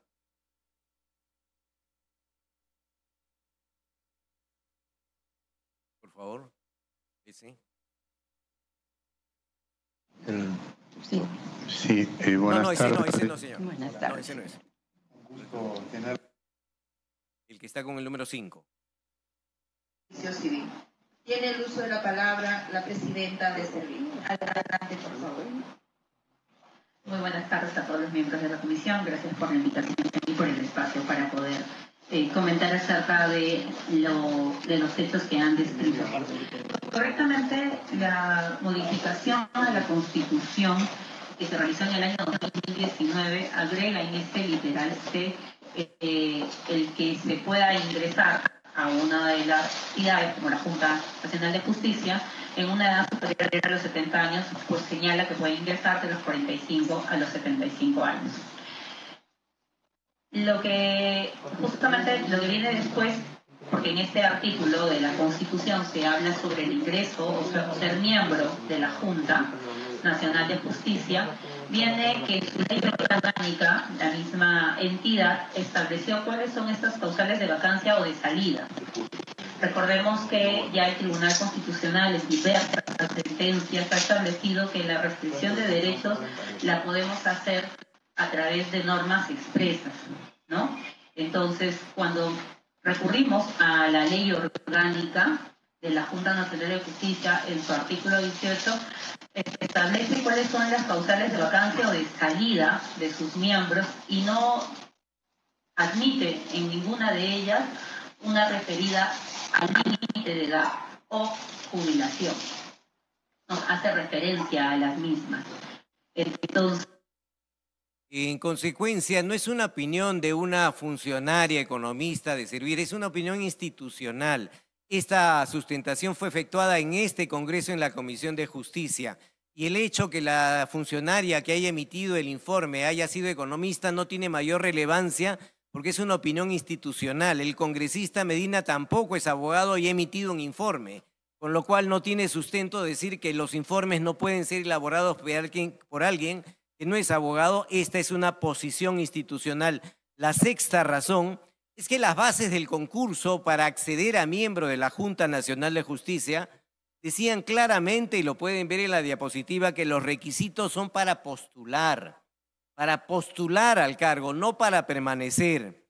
sí. El... Sí. buenas tardes. Buenas tardes. gusto tener... El que está con el número 5. Tiene el uso de la palabra la presidenta de este Servir. Adelante, por favor. Muy buenas tardes a todos los miembros de la comisión. Gracias por la invitación y por el espacio para poder comentar acerca de, de los hechos que han descrito. Correctamente, la modificación de la Constitución que se realizó en el año 2019 agrega en este literal C eh, el que se pueda ingresar a una de las entidades como la Junta Nacional de Justicia en una edad superior a los 70 años, pues señala que puede ingresar de los 45 a los 75 años lo que justamente lo que viene después, porque en este artículo de la Constitución se habla sobre el ingreso o ser, miembro de la Junta Nacional de Justicia, viene que su ley orgánica, la misma entidad, estableció cuáles son estas causales de vacancia o de salida. Recordemos que ya el Tribunal Constitucional en diversas sentencias ha establecido que la restricción de derechos la podemos hacer a través de normas expresas, ¿no? Entonces, cuando recurrimos a la ley orgánica de la Junta Nacional de Justicia, en su artículo 18, establece cuáles son las causales de vacancia o de salida de sus miembros y no admite en ninguna de ellas una referida al límite de edad o jubilación. no hace referencia a las mismas. Entonces, en consecuencia, no es una opinión de una funcionaria economista de servir, es una opinión institucional. Esta sustentación fue efectuada en este Congreso en la Comisión de Justicia. Y el hecho que la funcionaria que haya emitido el informe haya sido economista no tiene mayor relevancia porque es una opinión institucional. El congresista Medina tampoco es abogado y ha emitido un informe, con lo cual no tiene sustento decir que los informes no pueden ser elaborados por alguien no es abogado, esta es una posición institucional. La sexta razón es que las bases del concurso para acceder a miembro de la Junta Nacional de Justicia decían claramente, y lo pueden ver en la diapositiva, que los requisitos son para postular, para postular al cargo, no para permanecer.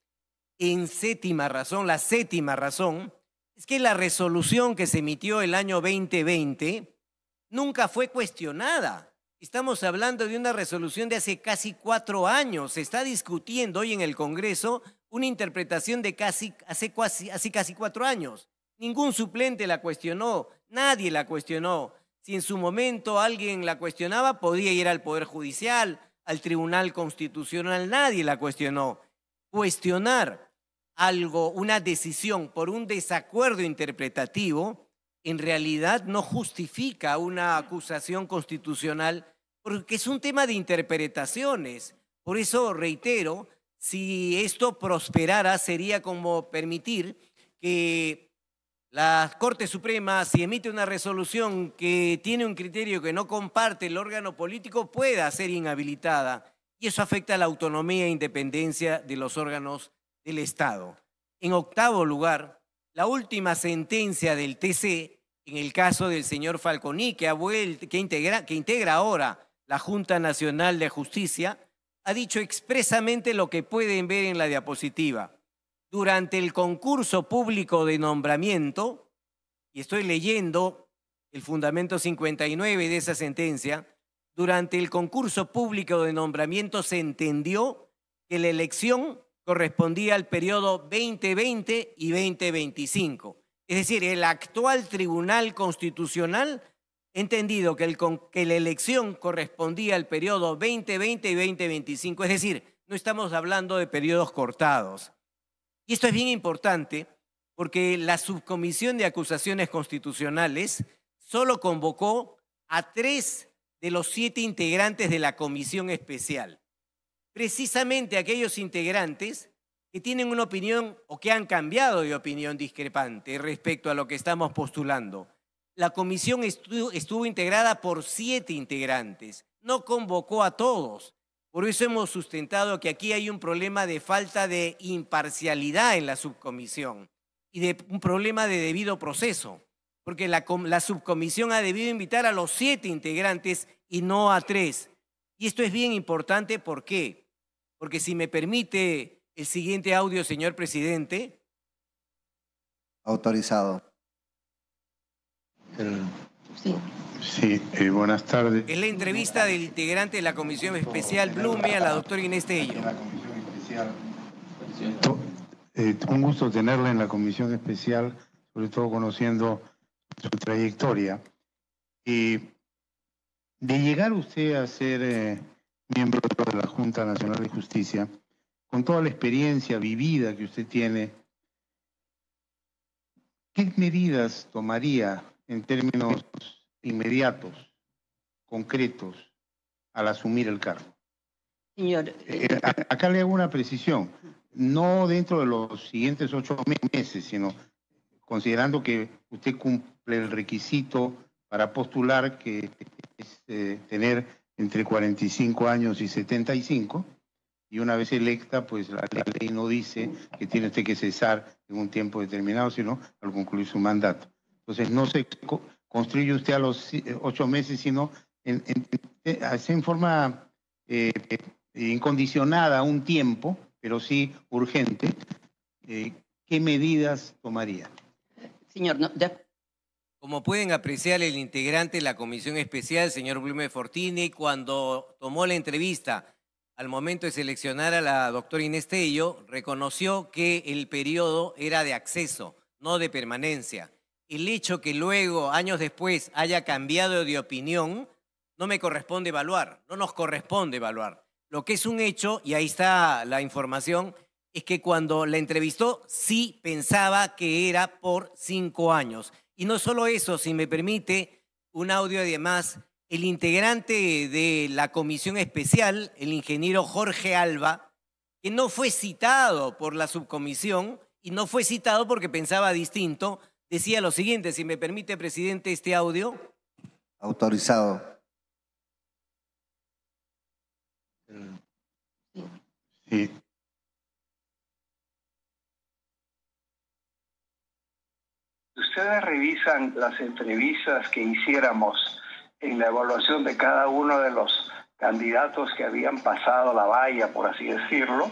En séptima razón, la séptima razón, es que la resolución que se emitió el año 2020 nunca fue cuestionada. Estamos hablando de una resolución de hace casi cuatro años. Se está discutiendo hoy en el Congreso una interpretación de casi, hace, casi, hace casi cuatro años. Ningún suplente la cuestionó, nadie la cuestionó. Si en su momento alguien la cuestionaba, podía ir al Poder Judicial, al Tribunal Constitucional, nadie la cuestionó. Cuestionar algo, una decisión por un desacuerdo interpretativo, en realidad no justifica una acusación constitucional porque es un tema de interpretaciones. Por eso reitero, si esto prosperara sería como permitir que la Corte Suprema, si emite una resolución que tiene un criterio que no comparte el órgano político, pueda ser inhabilitada. Y eso afecta a la autonomía e independencia de los órganos del Estado. En octavo lugar, la última sentencia del TC, en el caso del señor Falconi, que, que, integra, que integra ahora la Junta Nacional de Justicia, ha dicho expresamente lo que pueden ver en la diapositiva. Durante el concurso público de nombramiento, y estoy leyendo el fundamento 59 de esa sentencia, durante el concurso público de nombramiento se entendió que la elección correspondía al periodo 2020 y 2025. Es decir, el actual Tribunal Constitucional entendido que, que la elección correspondía al periodo 2020 y 2025, es decir, no estamos hablando de periodos cortados. Y esto es bien importante porque la subcomisión de acusaciones constitucionales solo convocó a tres de los siete integrantes de la comisión especial. Precisamente aquellos integrantes que tienen una opinión o que han cambiado de opinión discrepante respecto a lo que estamos postulando. La comisión estuvo, integrada por siete integrantes, no convocó a todos. Por eso hemos sustentado que aquí hay un problema de falta de imparcialidad en la subcomisión y de un problema de debido proceso, porque la, la, subcomisión ha debido invitar a los siete integrantes y no a tres. Y esto es bien importante, ¿por qué? Porque si me permite el siguiente audio, señor presidente. Autorizado. Sí. Eh, buenas tardes. Es la entrevista del integrante de la Comisión Especial Blume a la doctora Inés Tello. La eh, un gusto tenerla en la Comisión Especial, sobre todo conociendo su trayectoria. de llegar usted a ser eh, miembro de la Junta Nacional de Justicia, con toda la experiencia vivida que usted tiene, ¿qué medidas tomaría en términos inmediatos, concretos, al asumir el cargo. Señor. Eh, eh, acá le hago una precisión, no dentro de los siguientes ocho meses, sino considerando que usted cumple el requisito para postular que es eh, tener entre 45 años y 75, y una vez electa, pues la ley no dice que tiene usted que cesar en un tiempo determinado, sino al concluir su mandato. Entonces no se construye usted a los ocho meses, sino en, en, eh, forma eh, incondicionada un tiempo, pero sí urgente. Eh, ¿Qué medidas tomaría? Señor, como pueden apreciar el integrante de la comisión especial, señor Blume Fortini, cuando tomó la entrevista al momento de seleccionar a la doctora Inés reconoció que el periodo era de acceso, no de permanencia el hecho que luego, años después, haya cambiado de opinión, no me corresponde evaluar, no nos corresponde evaluar. Lo que es un hecho, y ahí está la información, es que cuando la entrevistó sí pensaba que era por cinco años. Y no solo eso, si me permite un audio además, el integrante de la comisión especial, el ingeniero Jorge Alba, que no fue citado por la subcomisión y no fue citado porque pensaba distinto, decía lo siguiente, si me permite, presidente, este audio. Autorizado. Sí. Ustedes revisan las entrevistas que hiciéramos en la evaluación de cada uno de los candidatos que habían pasado la valla, por así decirlo,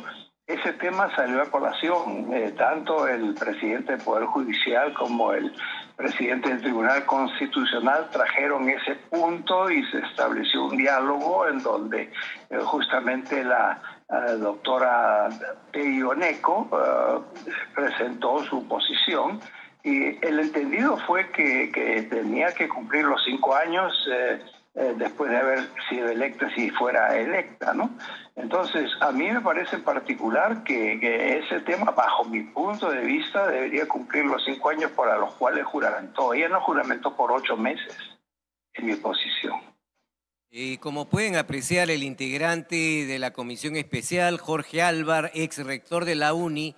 ese tema salió a colación. Eh, tanto el presidente del Poder Judicial como el presidente del Tribunal Constitucional trajeron ese punto y se estableció un diálogo en donde eh, justamente la doctora Peyoneco eh, presentó su posición. Y el entendido fue que, que tenía que cumplir los cinco años. Eh, después de haber sido electa, si fuera electa, ¿no? Entonces, a mí me parece particular que, ese tema, bajo mi punto de vista, debería cumplir los cinco años para los cuales juramentó. Ella no juramentó por ocho meses, en mi posición. Y como pueden apreciar, el integrante de la comisión especial, Jorge Álvar, ex rector de la UNI,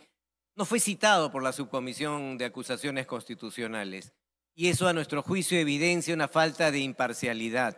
no fue citado por la subcomisión de acusaciones constitucionales y eso a nuestro juicio evidencia una falta de imparcialidad.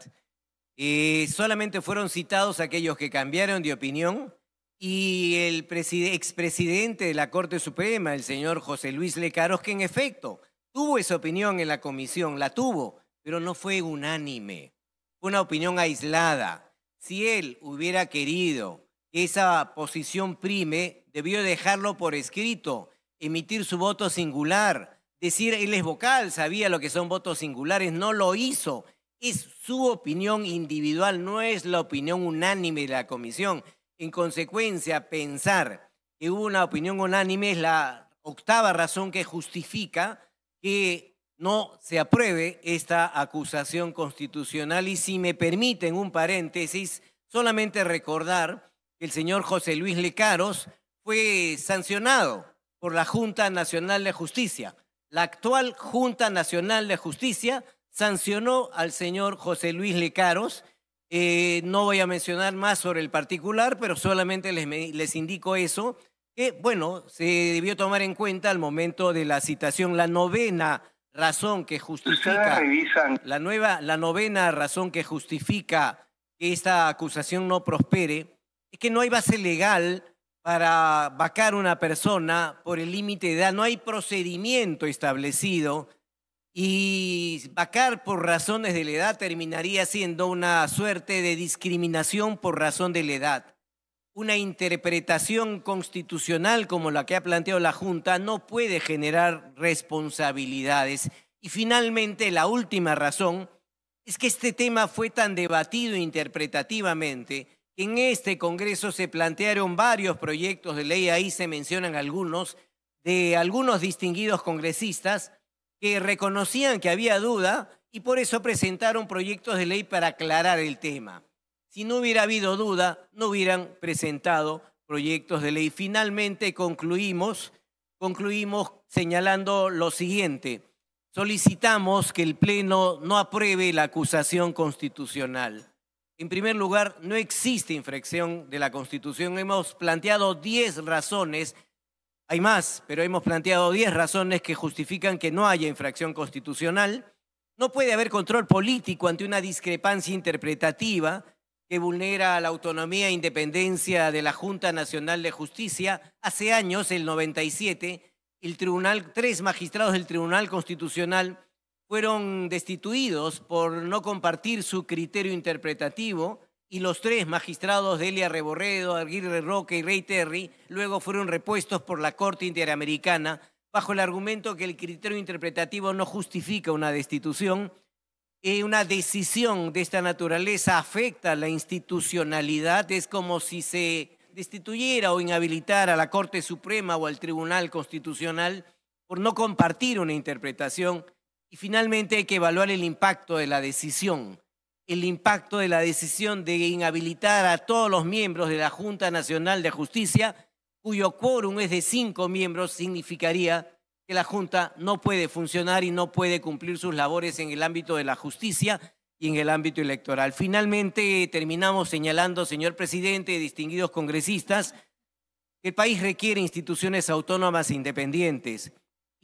Eh, solamente fueron citados aquellos que cambiaron de opinión y el expresidente de la Corte Suprema, el señor José Luis Lecaros, que en efecto tuvo esa opinión en la comisión, la tuvo, pero no fue unánime, fue una opinión aislada. Si él hubiera querido que esa posición prime, debió dejarlo por escrito, emitir su voto singular, decir, él es vocal, sabía lo que son votos singulares, no lo hizo. Es su opinión individual, no es la opinión unánime de la comisión. En consecuencia, pensar que hubo una opinión unánime es la octava razón que justifica que no se apruebe esta acusación constitucional. Y si me permiten un paréntesis, solamente recordar que el señor José Luis Lecaros fue sancionado por la Junta Nacional de Justicia la actual Junta Nacional de Justicia sancionó al señor José Luis Lecaros. Eh, no voy a mencionar más sobre el particular, pero solamente les, les indico eso, que bueno, se debió tomar en cuenta al momento de la citación, la novena razón que justifica, la nueva, la novena razón que justifica que esta acusación no prospere, es que no hay base legal para vacar una persona por el límite de edad. No hay procedimiento establecido y vacar por razones de la edad terminaría siendo una suerte de discriminación por razón de la edad. Una interpretación constitucional como la que ha planteado la Junta no puede generar responsabilidades. Y finalmente, la última razón es que este tema fue tan debatido interpretativamente en este Congreso se plantearon varios proyectos de ley, ahí se mencionan algunos, de algunos distinguidos congresistas que reconocían que había duda y por eso presentaron proyectos de ley para aclarar el tema. Si no hubiera habido duda, no hubieran presentado proyectos de ley. Finalmente concluimos, concluimos señalando lo siguiente. Solicitamos que el Pleno no apruebe la acusación constitucional. En primer lugar, no existe infracción de la Constitución. Hemos planteado 10 razones, hay más, pero hemos planteado 10 razones que justifican que no haya infracción constitucional. No puede haber control político ante una discrepancia interpretativa que vulnera la autonomía e independencia de la Junta Nacional de Justicia. Hace años, el 97, el tribunal, tres magistrados del Tribunal Constitucional fueron destituidos por no compartir su criterio interpretativo y los tres magistrados Delia Reborredo, Aguirre Roque y Rey Terry luego fueron repuestos por la Corte Interamericana bajo el argumento que el criterio interpretativo no justifica una destitución. y eh, una decisión de esta naturaleza afecta la institucionalidad, es como si se destituyera o inhabilitara a la Corte Suprema o al Tribunal Constitucional por no compartir una interpretación y finalmente hay que evaluar el impacto de la decisión, el impacto de la decisión de inhabilitar a todos los miembros de la Junta Nacional de Justicia, cuyo quórum es de cinco miembros, significaría que la Junta no puede funcionar y no puede cumplir sus labores en el ámbito de la justicia y en el ámbito electoral. Finalmente, terminamos señalando, señor presidente, distinguidos congresistas, que el país requiere instituciones autónomas e independientes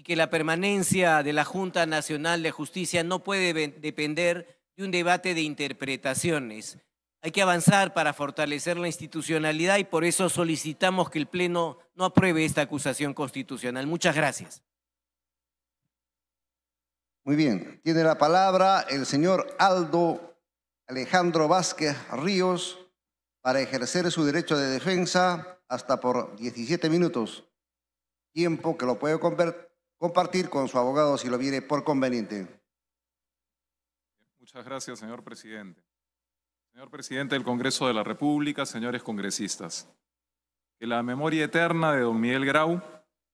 y que la permanencia de la Junta Nacional de Justicia no puede depender de un debate de interpretaciones. Hay que avanzar para fortalecer la institucionalidad y por eso solicitamos que el Pleno no apruebe esta acusación constitucional. Muchas gracias. Muy bien, tiene la palabra el señor Aldo Alejandro Vázquez Ríos para ejercer su derecho de defensa hasta por 17 minutos, tiempo que lo puede convertir compartir con su abogado si lo viene por conveniente. Muchas gracias, señor presidente. Señor presidente del Congreso de la República, señores congresistas, que la memoria eterna de don Miguel Grau,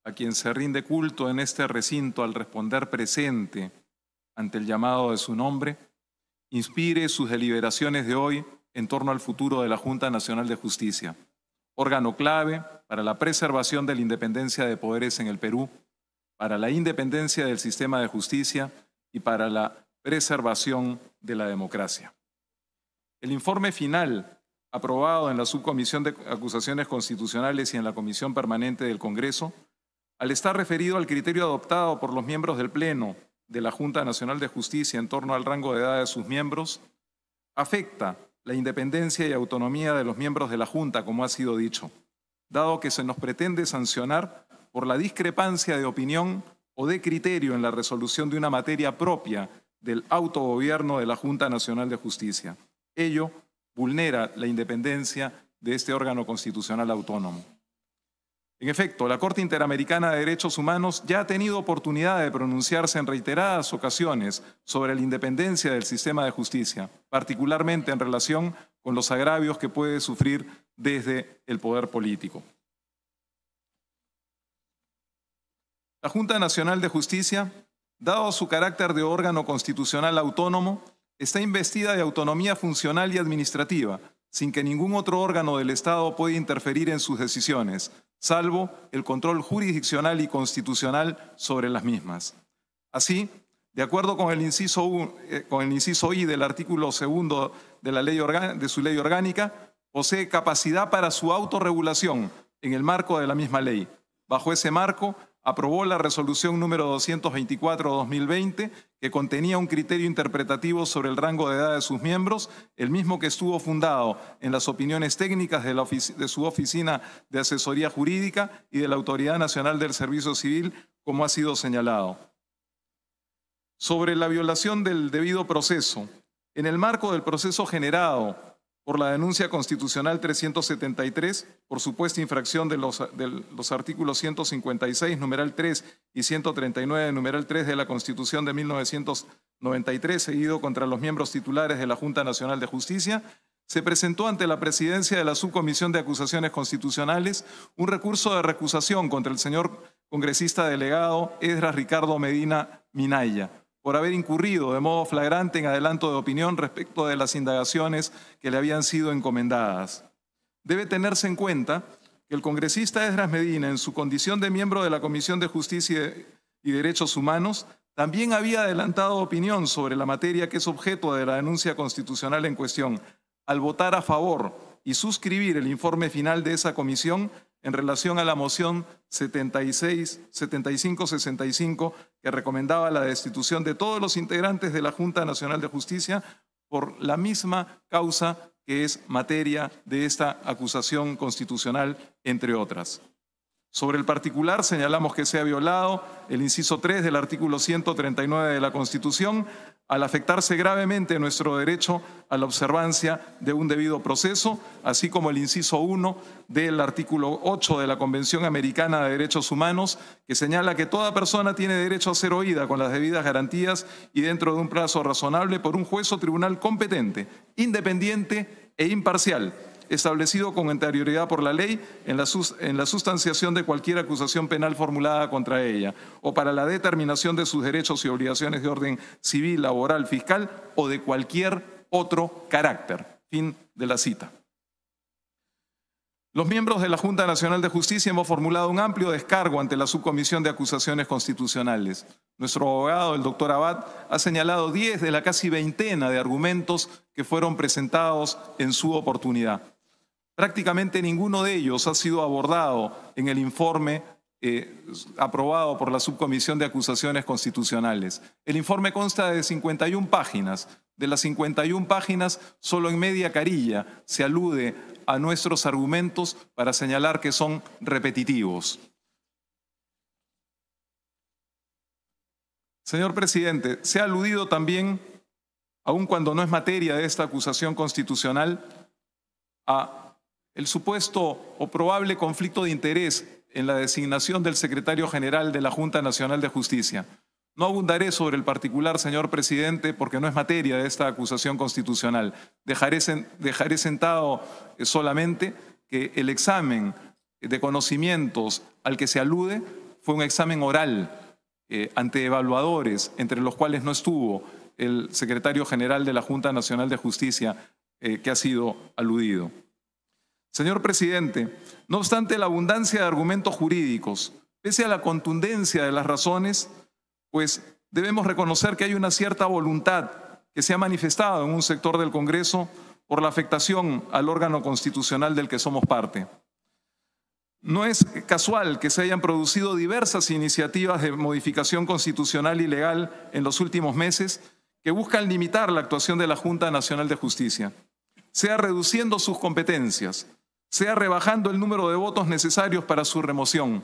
a quien se rinde culto en este recinto al responder presente ante el llamado de su nombre, inspire sus deliberaciones de hoy en torno al futuro de la Junta Nacional de Justicia, órgano clave para la preservación de la independencia de poderes en el Perú para la independencia del sistema de justicia y para la preservación de la democracia. El informe final, aprobado en la Subcomisión de Acusaciones Constitucionales y en la Comisión Permanente del Congreso, al estar referido al criterio adoptado por los miembros del Pleno de la Junta Nacional de Justicia en torno al rango de edad de sus miembros, afecta la independencia y autonomía de los miembros de la Junta, como ha sido dicho, dado que se nos pretende sancionar por la discrepancia de opinión o de criterio en la resolución de una materia propia del autogobierno de la Junta Nacional de Justicia. Ello vulnera la independencia de este órgano constitucional autónomo. En efecto, la Corte Interamericana de Derechos Humanos ya ha tenido oportunidad de pronunciarse en reiteradas ocasiones sobre la independencia del sistema de justicia, particularmente en relación con los agravios que puede sufrir desde el poder político. La Junta Nacional de Justicia, dado su carácter de órgano constitucional autónomo, está investida de autonomía funcional y administrativa, sin que ningún otro órgano del Estado pueda interferir en sus decisiones, salvo el control jurisdiccional y constitucional sobre las mismas. Así, de acuerdo con el inciso, eh, I del artículo segundo de, de su ley orgánica, posee capacidad para su autorregulación en el marco de la misma ley. Bajo ese marco, aprobó la resolución número 224-2020, que contenía un criterio interpretativo sobre el rango de edad de sus miembros, el mismo que estuvo fundado en las opiniones técnicas de, de, su Oficina de Asesoría Jurídica y de la Autoridad Nacional del Servicio Civil, como ha sido señalado. Sobre la violación del debido proceso, en el marco del proceso generado por la denuncia constitucional 373 por supuesta infracción de los, artículos 156, numeral 3 y 139, numeral 3 de la Constitución de 1993, seguido contra los miembros titulares de la Junta Nacional de Justicia, se presentó ante la presidencia de la Subcomisión de Acusaciones Constitucionales un recurso de recusación contra el señor congresista delegado Edra Ricardo Medina Minaya por haber incurrido de modo flagrante en adelanto de opinión respecto de las indagaciones que le habían sido encomendadas. Debe tenerse en cuenta que el congresista Esdras Medina, en su condición de miembro de la Comisión de Justicia y Derechos Humanos, también había adelantado opinión sobre la materia que es objeto de la denuncia constitucional en cuestión. Al votar a favor y suscribir el informe final de esa comisión, en relación a la moción 76, 75-65 que recomendaba la destitución de todos los integrantes de la Junta Nacional de Justicia por la misma causa que es materia de esta acusación constitucional, entre otras. Sobre el particular, señalamos que se ha violado el inciso 3 del artículo 139 de la Constitución al afectarse gravemente nuestro derecho a la observancia de un debido proceso, así como el inciso 1 del artículo 8 de la Convención Americana de Derechos Humanos, que señala que toda persona tiene derecho a ser oída con las debidas garantías y dentro de un plazo razonable por un juez o tribunal competente, independiente e imparcial establecido con anterioridad por la ley en la, sustanciación de cualquier acusación penal formulada contra ella, o para la determinación de sus derechos y obligaciones de orden civil, laboral, fiscal o de cualquier otro carácter. Fin de la cita. Los miembros de la Junta Nacional de Justicia hemos formulado un amplio descargo ante la Subcomisión de Acusaciones Constitucionales. Nuestro abogado, el doctor Abad, ha señalado 10 de la casi veintena de argumentos que fueron presentados en su oportunidad. Prácticamente ninguno de ellos ha sido abordado en el informe eh, aprobado por la Subcomisión de Acusaciones Constitucionales. El informe consta de 51 páginas. De las 51 páginas, solo en media carilla se alude a nuestros argumentos para señalar que son repetitivos. Señor presidente, se ha aludido también, aun cuando no es materia de esta acusación constitucional, a el supuesto o probable conflicto de interés en la designación del secretario general de la Junta Nacional de Justicia. No abundaré sobre el particular, señor presidente, porque no es materia de esta acusación constitucional. Dejaré, sentado eh, solamente que el examen de conocimientos al que se alude fue un examen oral eh, ante evaluadores, entre los cuales no estuvo el secretario general de la Junta Nacional de Justicia, eh, que ha sido aludido. Señor presidente, no obstante la abundancia de argumentos jurídicos, pese a la contundencia de las razones, pues debemos reconocer que hay una cierta voluntad que se ha manifestado en un sector del Congreso por la afectación al órgano constitucional del que somos parte. No es casual que se hayan producido diversas iniciativas de modificación constitucional y legal en los últimos meses que buscan limitar la actuación de la Junta Nacional de Justicia, sea reduciendo sus competencias, sea rebajando el número de votos necesarios para su remoción,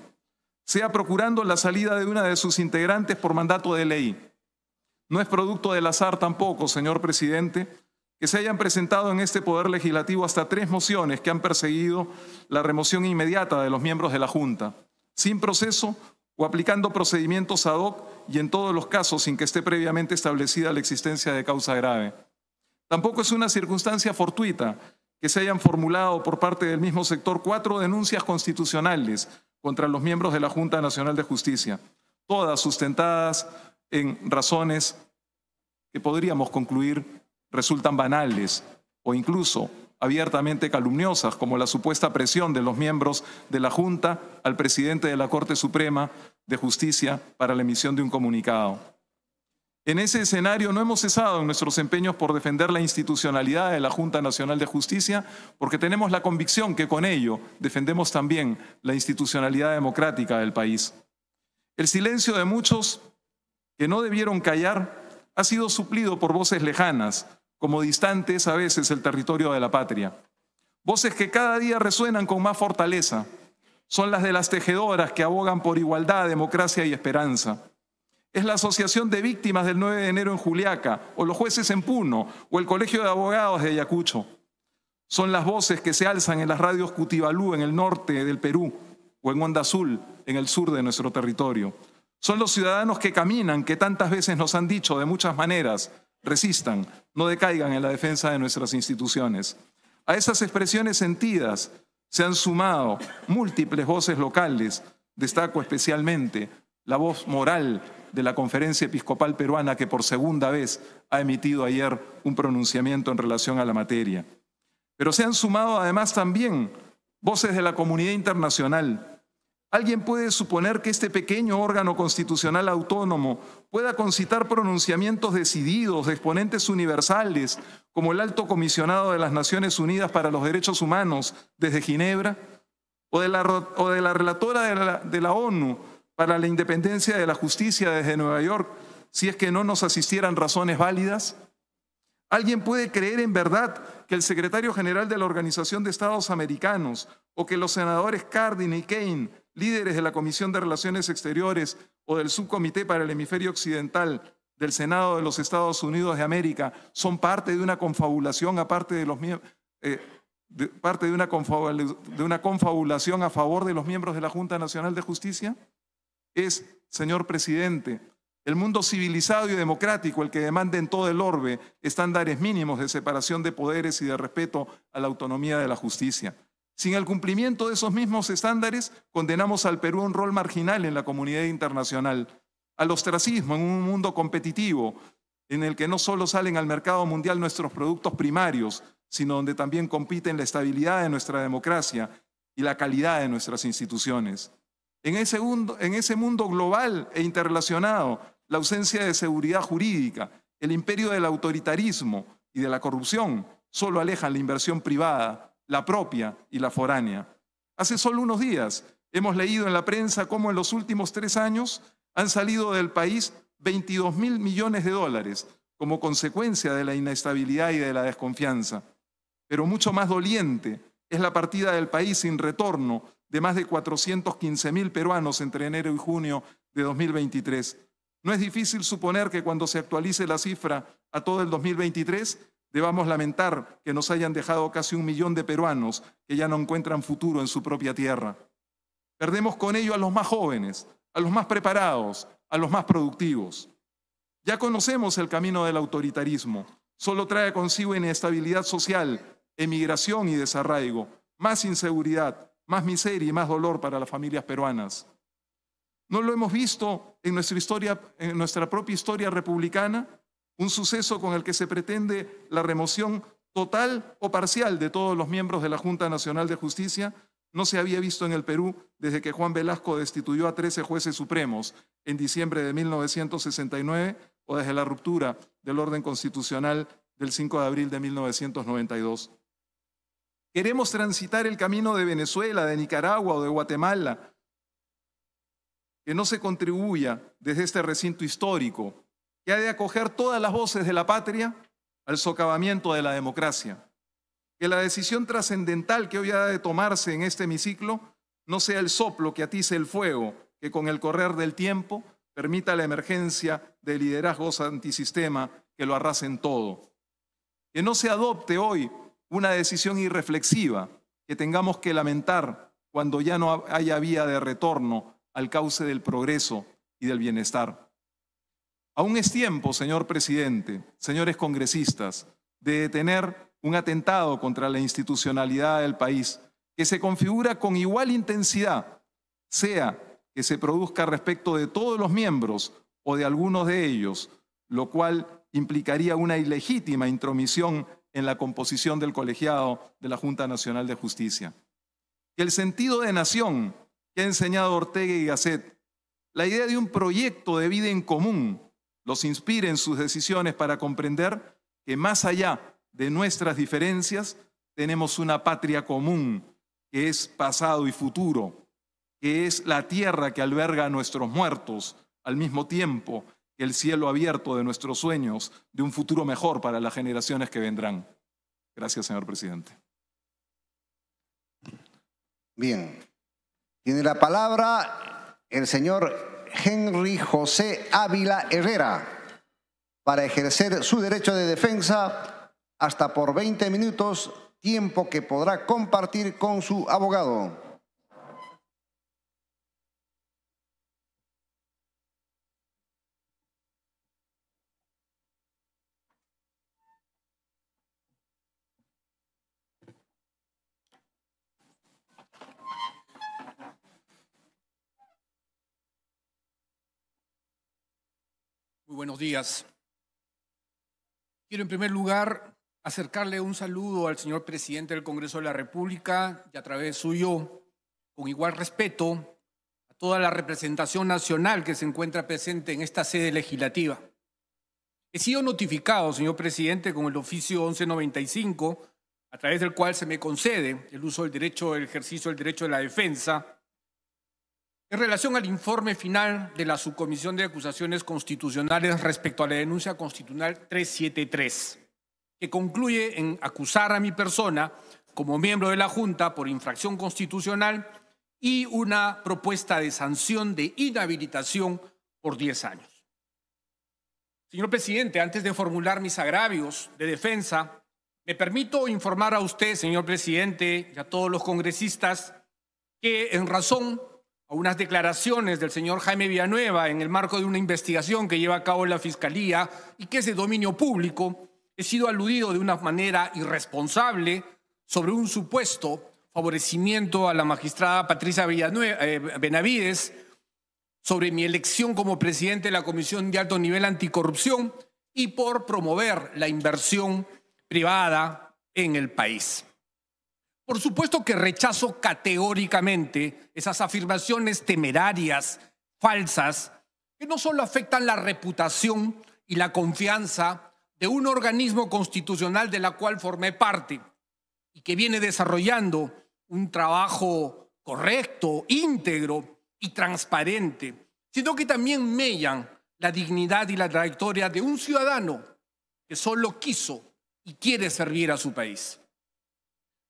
sea procurando la salida de una de sus integrantes por mandato de ley. No es producto del azar tampoco, señor presidente, que se hayan presentado en este Poder Legislativo hasta tres mociones que han perseguido la remoción inmediata de los miembros de la Junta, sin proceso o aplicando procedimientos ad hoc y en todos los casos sin que esté previamente establecida la existencia de causa grave. Tampoco es una circunstancia fortuita que se hayan formulado por parte del mismo sector cuatro denuncias constitucionales contra los miembros de la Junta Nacional de Justicia, todas sustentadas en razones que podríamos concluir resultan banales o incluso abiertamente calumniosas, como la supuesta presión de los miembros de la Junta al presidente de la Corte Suprema de Justicia para la emisión de un comunicado. En ese escenario no hemos cesado en nuestros empeños por defender la institucionalidad de la Junta Nacional de Justicia, porque tenemos la convicción que con ello defendemos también la institucionalidad democrática del país. El silencio de muchos que no debieron callar ha sido suplido por voces lejanas, como distantes a veces el territorio de la patria. Voces que cada día resuenan con más fortaleza. Son las de las tejedoras que abogan por igualdad, democracia y esperanza es la Asociación de Víctimas del 9 de enero en Juliaca, o los jueces en Puno, o el Colegio de Abogados de Ayacucho. Son las voces que se alzan en las radios Cutibalú en el norte del Perú, o en Onda Azul en el sur de nuestro territorio. Son los ciudadanos que caminan, que tantas veces nos han dicho de muchas maneras, resistan, no decaigan en la defensa de nuestras instituciones. A esas expresiones sentidas se han sumado múltiples voces locales, destaco especialmente la voz moral de la Conferencia Episcopal Peruana que por segunda vez ha emitido ayer un pronunciamiento en relación a la materia. Pero se han sumado además también voces de la comunidad internacional. ¿Alguien puede suponer que este pequeño órgano constitucional autónomo pueda concitar pronunciamientos decididos de exponentes universales como el alto comisionado de las Naciones Unidas para los Derechos Humanos desde Ginebra o de la, relatora de la, de la ONU para la independencia de la justicia desde Nueva York si es que no nos asistieran razones válidas? ¿Alguien puede creer en verdad que el secretario general de la Organización de Estados Americanos o que los senadores Cardin y Kane, líderes de la Comisión de Relaciones Exteriores o del Subcomité para el Hemisferio Occidental del Senado de los Estados Unidos de América, son parte de una confabulación de los eh, de una confabulación a favor de los miembros de la Junta Nacional de Justicia? es, señor presidente, el mundo civilizado y democrático, el que demanda en todo el orbe estándares mínimos de separación de poderes y de respeto a la autonomía de la justicia. Sin el cumplimiento de esos mismos estándares, condenamos al Perú a un rol marginal en la comunidad internacional, al ostracismo en un mundo competitivo, en el que no solo salen al mercado mundial nuestros productos primarios, sino donde también compiten la estabilidad de nuestra democracia y la calidad de nuestras instituciones. En ese, mundo, global e interrelacionado, la ausencia de seguridad jurídica, el imperio del autoritarismo y de la corrupción solo alejan la inversión privada, la propia y la foránea. Hace solo unos días hemos leído en la prensa cómo en los últimos tres años han salido del país 22 mil millones de dólares como consecuencia de la inestabilidad y de la desconfianza. Pero mucho más doliente es la partida del país sin retorno de más de 415 mil peruanos entre enero y junio de 2023. No es difícil suponer que cuando se actualice la cifra a todo el 2023, debamos lamentar que nos hayan dejado casi un millón de peruanos que ya no encuentran futuro en su propia tierra. Perdemos con ello a los más jóvenes, a los más preparados, a los más productivos. Ya conocemos el camino del autoritarismo. Solo trae consigo inestabilidad social, emigración y desarraigo, más inseguridad, más miseria y más dolor para las familias peruanas. ¿No lo hemos visto en nuestra, propia historia republicana? Un suceso con el que se pretende la remoción total o parcial de todos los miembros de la Junta Nacional de Justicia no se había visto en el Perú desde que Juan Velasco destituyó a 13 jueces supremos en diciembre de 1969 o desde la ruptura del orden constitucional del 5 de abril de 1992. Queremos transitar el camino de Venezuela, de Nicaragua o de Guatemala. Que no se contribuya desde este recinto histórico, que ha de acoger todas las voces de la patria al socavamiento de la democracia. Que la decisión trascendental que hoy ha de tomarse en este hemiciclo no sea el soplo que atice el fuego, que con el correr del tiempo permita la emergencia de liderazgos antisistema que lo arrasen todo. Que no se adopte hoy una decisión irreflexiva que tengamos que lamentar cuando ya no haya vía de retorno al cauce del progreso y del bienestar. Aún es tiempo, señor presidente, señores congresistas, de detener un atentado contra la institucionalidad del país que se configura con igual intensidad, sea que se produzca respecto de todos los miembros o de algunos de ellos, lo cual implicaría una ilegítima intromisión en la composición del colegiado de la Junta Nacional de Justicia. Que el sentido de nación que ha enseñado Ortega y Gasset, la idea de un proyecto de vida en común, los inspire en sus decisiones para comprender que más allá de nuestras diferencias, tenemos una patria común, que es pasado y futuro, que es la tierra que alberga a nuestros muertos al mismo tiempo el cielo abierto de nuestros sueños, de un futuro mejor para las generaciones que vendrán. Gracias, señor presidente. Bien. Tiene la palabra el señor Henry José Ávila Herrera para ejercer su derecho de defensa hasta por 20 minutos, tiempo que podrá compartir con su abogado. buenos días. Quiero en primer lugar acercarle un saludo al señor presidente del Congreso de la República y a través suyo, con igual respeto, a toda la representación nacional que se encuentra presente en esta sede legislativa. He sido notificado, señor presidente, con el oficio 1195, a través del cual se me concede el uso del derecho, el ejercicio del derecho de la defensa en relación al informe final de la Subcomisión de Acusaciones Constitucionales respecto a la denuncia constitucional 373, que concluye en acusar a mi persona como miembro de la Junta por infracción constitucional y una propuesta de sanción de inhabilitación por 10 años. Señor presidente, antes de formular mis agravios de defensa, me permito informar a usted, señor presidente, y a todos los congresistas, que en razón a unas declaraciones del señor Jaime Villanueva en el marco de una investigación que lleva a cabo la Fiscalía y que es de dominio público, he sido aludido de una manera irresponsable sobre un supuesto favorecimiento a la magistrada Patricia Villanueva, eh, Benavides sobre mi elección como presidente de la Comisión de Alto Nivel Anticorrupción y por promover la inversión privada en el país. Por supuesto que rechazo categóricamente esas afirmaciones temerarias, falsas, que no solo afectan la reputación y la confianza de un organismo constitucional de la cual formé parte y que viene desarrollando un trabajo correcto, íntegro y transparente, sino que también mellan la dignidad y la trayectoria de un ciudadano que solo quiso y quiere servir a su país.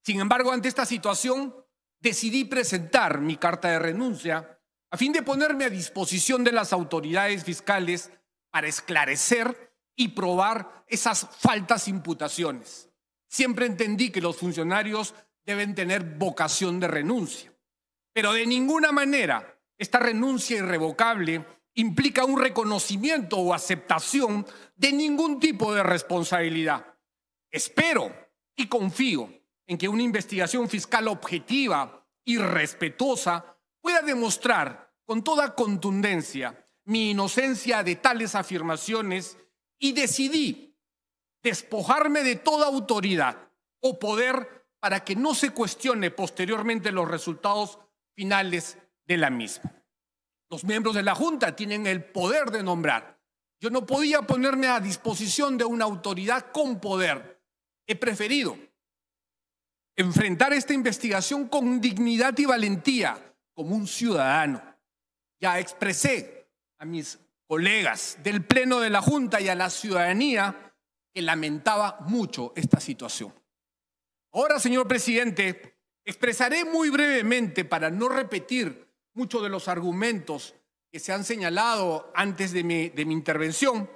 Sin embargo, ante esta situación, decidí presentar mi carta de renuncia a fin de ponerme a disposición de las autoridades fiscales para esclarecer y probar esas faltas imputaciones. Siempre entendí que los funcionarios deben tener vocación de renuncia, pero de ninguna manera esta renuncia irrevocable implica un reconocimiento o aceptación de ningún tipo de responsabilidad. Espero y confío en que una investigación fiscal objetiva y respetuosa pueda demostrar con toda contundencia mi inocencia de tales afirmaciones y decidí despojarme de toda autoridad o poder para que no se cuestione posteriormente los resultados finales de la misma. Los miembros de la Junta tienen el poder de nombrar. Yo no podía ponerme a disposición de una autoridad con poder. He preferido enfrentar esta investigación con dignidad y valentía como un ciudadano. Ya expresé a mis colegas del Pleno de la Junta y a la ciudadanía que lamentaba mucho esta situación. Ahora, señor presidente, expresaré muy brevemente, para no repetir muchos de los argumentos que se han señalado antes de mi, intervención,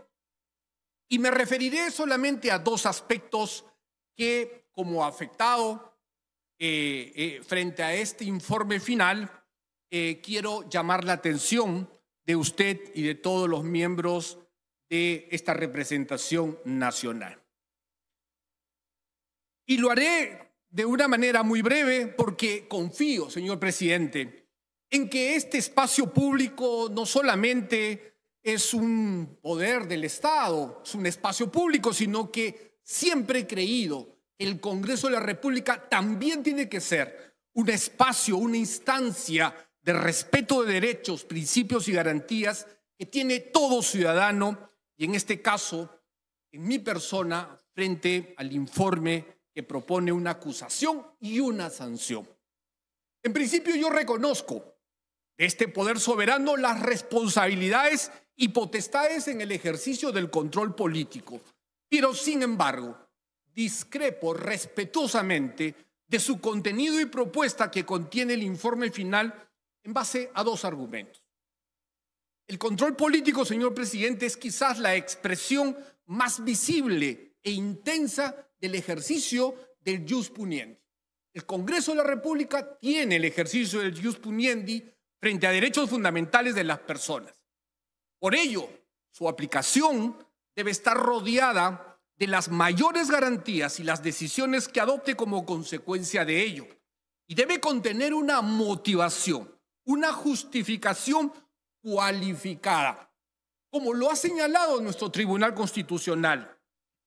y me referiré solamente a dos aspectos que como afectado eh, eh, frente a este informe final, eh, quiero llamar la atención de usted y de todos los miembros de esta representación nacional. Y lo haré de una manera muy breve porque confío, señor presidente, en que este espacio público no solamente es un poder del Estado, es un espacio público, sino que siempre he creído el Congreso de la República también tiene que ser un espacio, una instancia de respeto de derechos, principios y garantías que tiene todo ciudadano y en este caso, en mi persona, frente al informe que propone una acusación y una sanción. En principio yo reconozco de este poder soberano las responsabilidades y potestades en el ejercicio del control político, pero sin embargo, discrepo respetuosamente de su contenido y propuesta que contiene el informe final en base a dos argumentos. El control político, señor presidente, es quizás la expresión más visible e intensa del ejercicio del jus puniendi. El Congreso de la República tiene el ejercicio del jus puniendi frente a derechos fundamentales de las personas. Por ello, su aplicación debe estar rodeada de las mayores garantías y las decisiones que adopte como consecuencia de ello. Y debe contener una motivación, una justificación cualificada, como lo ha señalado nuestro Tribunal Constitucional.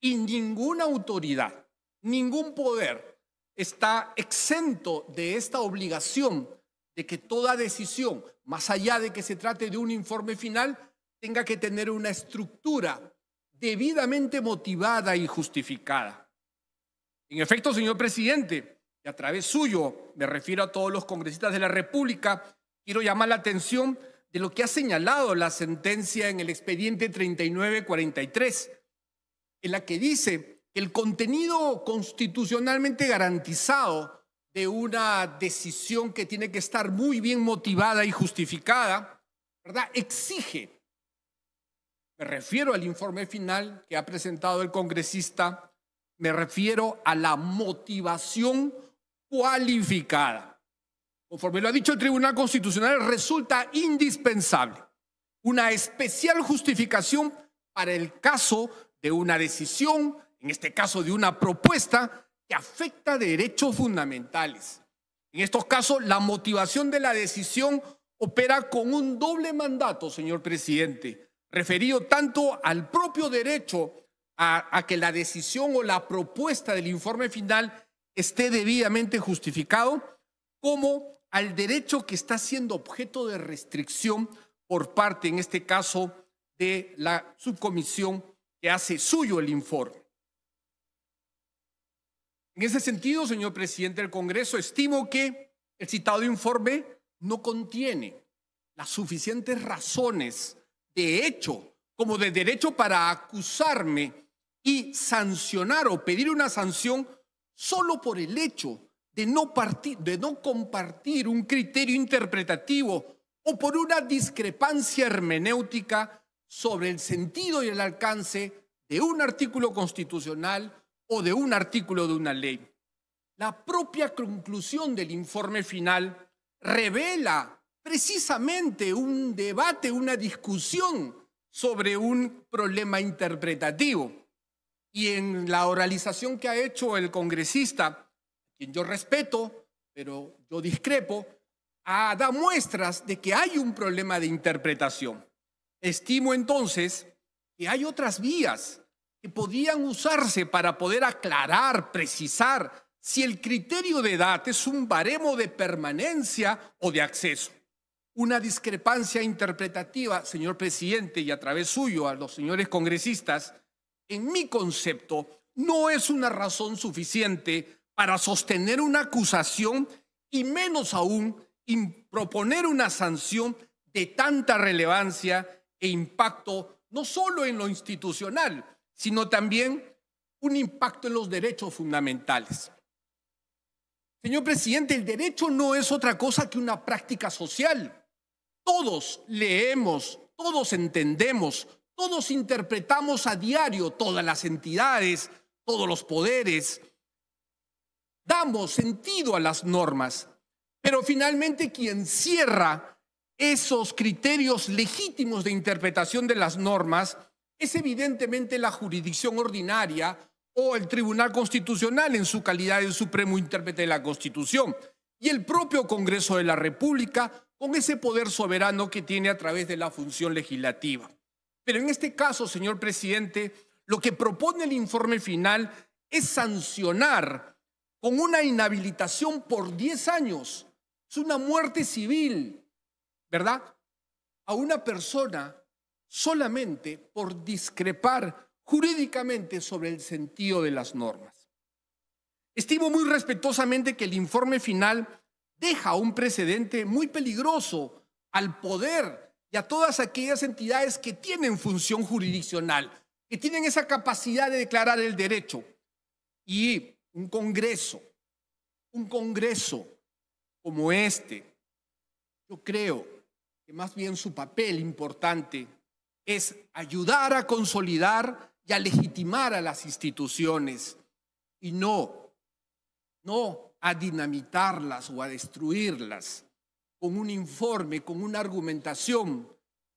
Y ninguna autoridad, ningún poder está exento de esta obligación de que toda decisión, más allá de que se trate de un informe final, tenga que tener una estructura debidamente motivada y justificada. En efecto, señor presidente, y a través suyo, me refiero a todos los congresistas de la República, quiero llamar la atención de lo que ha señalado la sentencia en el expediente 3943, en la que dice que el contenido constitucionalmente garantizado de una decisión que tiene que estar muy bien motivada y justificada, ¿verdad? Exige me refiero al informe final que ha presentado el congresista, me refiero a la motivación cualificada. Conforme lo ha dicho el Tribunal Constitucional, resulta indispensable una especial justificación para el caso de una decisión, en este caso de una propuesta que afecta derechos fundamentales. En estos casos, la motivación de la decisión opera con un doble mandato, señor presidente referido tanto al propio derecho a, que la decisión o la propuesta del informe final esté debidamente justificado, como al derecho que está siendo objeto de restricción por parte, en este caso, de la subcomisión que hace suyo el informe. En ese sentido, señor presidente del Congreso, estimo que el citado informe no contiene las suficientes razones de hecho como de derecho para acusarme y sancionar o pedir una sanción solo por el hecho de no, de no compartir un criterio interpretativo o por una discrepancia hermenéutica sobre el sentido y el alcance de un artículo constitucional o de un artículo de una ley. La propia conclusión del informe final revela precisamente un debate, una discusión sobre un problema interpretativo. Y en la oralización que ha hecho el congresista, quien yo respeto, pero yo discrepo, ha da muestras de que hay un problema de interpretación. Estimo entonces que hay otras vías que podían usarse para poder aclarar, precisar si el criterio de edad es un baremo de permanencia o de acceso una discrepancia interpretativa, señor presidente, y a través suyo a los señores congresistas, en mi concepto, no es una razón suficiente para sostener una acusación y menos aún proponer una sanción de tanta relevancia e impacto, no solo en lo institucional, sino también un impacto en los derechos fundamentales. Señor presidente, el derecho no es otra cosa que una práctica social todos leemos, todos entendemos, todos interpretamos a diario todas las entidades, todos los poderes. Damos sentido a las normas, pero finalmente quien cierra esos criterios legítimos de interpretación de las normas es evidentemente la jurisdicción ordinaria o el Tribunal Constitucional en su calidad de supremo intérprete de la Constitución y el propio Congreso de la República con ese poder soberano que tiene a través de la función legislativa. Pero en este caso, señor presidente, lo que propone el informe final es sancionar con una inhabilitación por 10 años, es una muerte civil, ¿verdad? A una persona solamente por discrepar jurídicamente sobre el sentido de las normas. Estimo muy respetuosamente que el informe final deja un precedente muy peligroso al poder y a todas aquellas entidades que tienen función jurisdiccional, que tienen esa capacidad de declarar el derecho. Y un Congreso, un Congreso como este, yo creo que más bien su papel importante es ayudar a consolidar y a legitimar a las instituciones y no no a dinamitarlas o a destruirlas con un informe, con una argumentación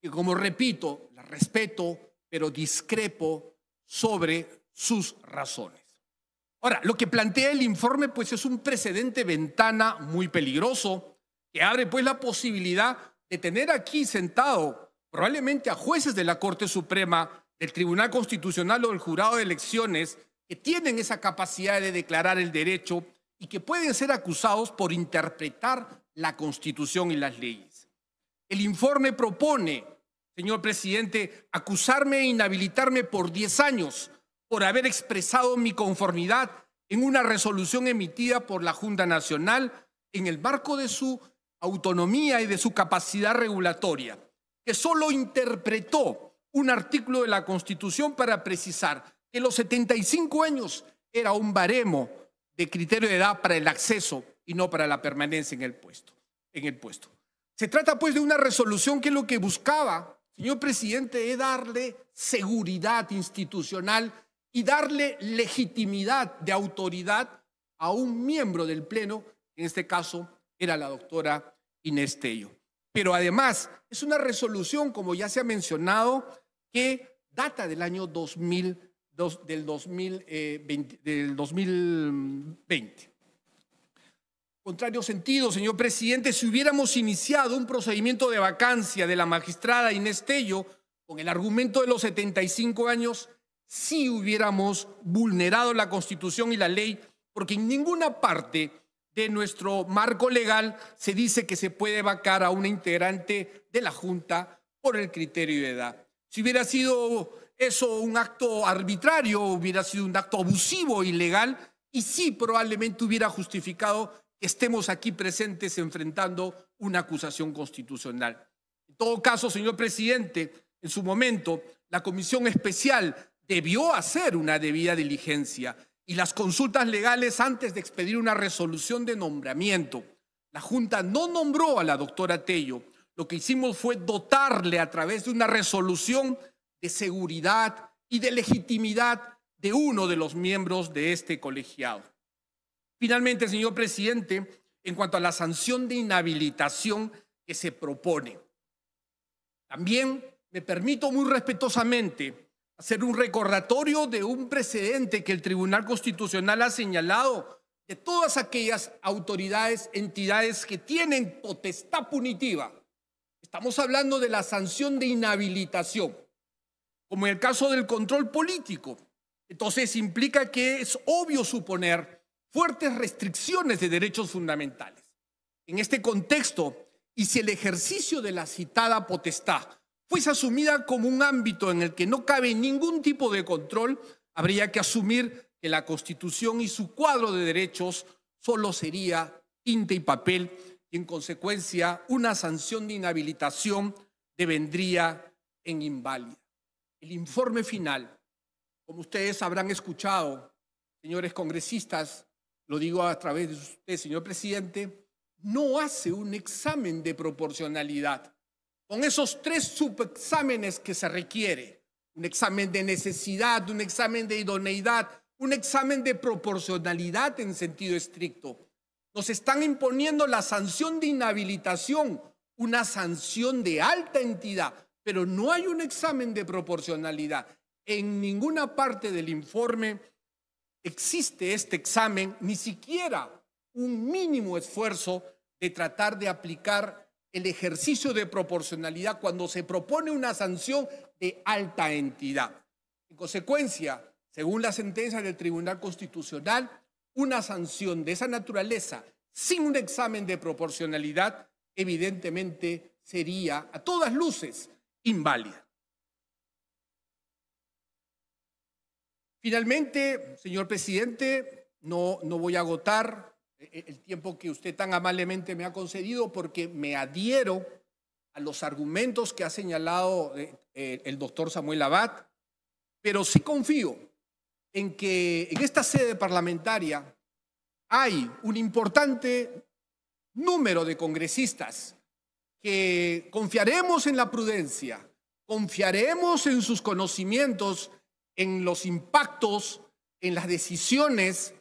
que, como repito, la respeto, pero discrepo sobre sus razones. Ahora, lo que plantea el informe pues es un precedente ventana muy peligroso que abre pues la posibilidad de tener aquí sentado probablemente a jueces de la Corte Suprema, del Tribunal Constitucional o del Jurado de Elecciones que tienen esa capacidad de declarar el derecho y que pueden ser acusados por interpretar la Constitución y las leyes. El informe propone, señor presidente, acusarme e inhabilitarme por 10 años por haber expresado mi conformidad en una resolución emitida por la Junta Nacional en el marco de su autonomía y de su capacidad regulatoria, que solo interpretó un artículo de la Constitución para precisar que los 75 años era un baremo de criterio de edad para el acceso y no para la permanencia en el puesto. En el puesto. Se trata pues de una resolución que lo que buscaba, señor presidente, es darle seguridad institucional y darle legitimidad de autoridad a un miembro del Pleno, en este caso era la doctora Inés Tello. Pero además es una resolución, como ya se ha mencionado, que data del año 2000 del, 2020, eh, del Contrario sentido, señor presidente, si hubiéramos iniciado un procedimiento de vacancia de la magistrada Inés Tello con el argumento de los 75 años, sí hubiéramos vulnerado la Constitución y la ley, porque en ninguna parte de nuestro marco legal se dice que se puede vacar a una integrante de la Junta por el criterio de edad. Si hubiera sido eso un acto arbitrario, hubiera sido un acto abusivo, ilegal, y sí probablemente hubiera justificado que estemos aquí presentes enfrentando una acusación constitucional. En todo caso, señor presidente, en su momento, la comisión especial debió hacer una debida diligencia y las consultas legales antes de expedir una resolución de nombramiento. La Junta no nombró a la doctora Tello. Lo que hicimos fue dotarle a través de una resolución de seguridad y de legitimidad de uno de los miembros de este colegiado. Finalmente, señor presidente, en cuanto a la sanción de inhabilitación que se propone, también me permito muy respetuosamente hacer un recordatorio de un precedente que el Tribunal Constitucional ha señalado de todas aquellas autoridades, entidades que tienen potestad punitiva. Estamos hablando de la sanción de inhabilitación como en el caso del control político. Entonces implica que es obvio suponer fuertes restricciones de derechos fundamentales. En este contexto, y si el ejercicio de la citada potestad fuese asumida como un ámbito en el que no cabe ningún tipo de control, habría que asumir que la Constitución y su cuadro de derechos solo sería tinta y papel y en consecuencia una sanción de inhabilitación devendría en inválida el informe final, como ustedes habrán escuchado, señores congresistas, lo digo a través de usted, señor presidente, no hace un examen de proporcionalidad con esos tres subexámenes que se requiere. Un examen de necesidad, un examen de idoneidad, un examen de proporcionalidad en sentido estricto. Nos están imponiendo la sanción de inhabilitación, una sanción de alta entidad, pero no hay un examen de proporcionalidad. En ninguna parte del informe existe este examen, ni siquiera un mínimo esfuerzo de tratar de aplicar el ejercicio de proporcionalidad cuando se propone una sanción de alta entidad. En consecuencia, según la sentencia del Tribunal Constitucional, una sanción de esa naturaleza sin un examen de proporcionalidad evidentemente sería a todas luces inválida. Finalmente, señor presidente, no, no voy a agotar eh, eh, el tiempo que usted tan amablemente me ha concedido porque me adhiero a los argumentos que ha señalado eh, el doctor Samuel Abad, pero sí confío en que en esta sede parlamentaria hay un importante número de congresistas que confiaremos en la prudencia, confiaremos en sus conocimientos, en los impactos, en las decisiones,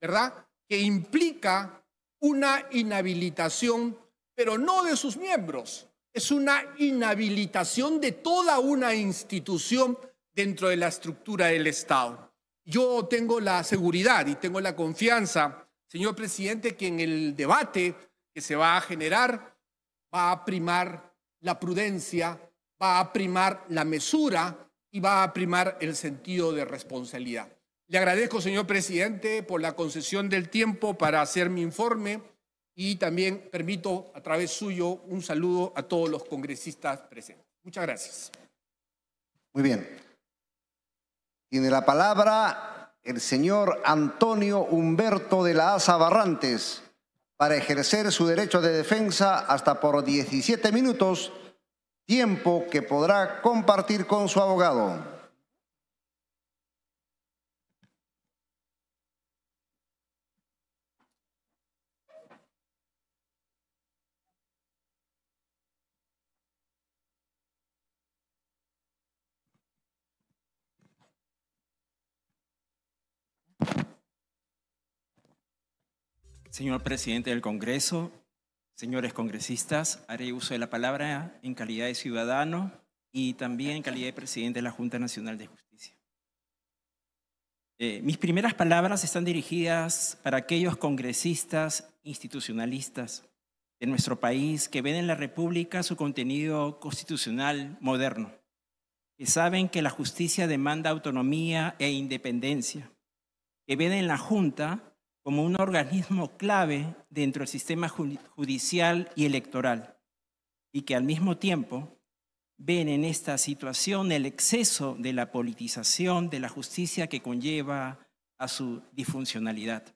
¿verdad? Que implica una inhabilitación, pero no de sus miembros, es una inhabilitación de toda una institución dentro de la estructura del Estado. Yo tengo la seguridad y tengo la confianza, señor presidente, que en el debate que se va a generar va a primar la prudencia, va a primar la mesura y va a primar el sentido de responsabilidad. Le agradezco, señor presidente, por la concesión del tiempo para hacer mi informe y también permito a través suyo un saludo a todos los congresistas presentes. Muchas gracias. Muy bien. Tiene la palabra el señor Antonio Humberto de la Asa Barrantes para ejercer su derecho de defensa hasta por 17 minutos, tiempo que podrá compartir con su abogado. Señor presidente del Congreso, señores congresistas, haré uso de la palabra en calidad de ciudadano y también en calidad de presidente de la Junta Nacional de Justicia. Eh, mis primeras palabras están dirigidas para aquellos congresistas institucionalistas de nuestro país que ven en la República su contenido constitucional moderno, que saben que la justicia demanda autonomía e independencia, que ven en la Junta como un organismo clave dentro del sistema judicial y electoral, y que al mismo tiempo ven en esta situación el exceso de la politización de la justicia que conlleva a su disfuncionalidad.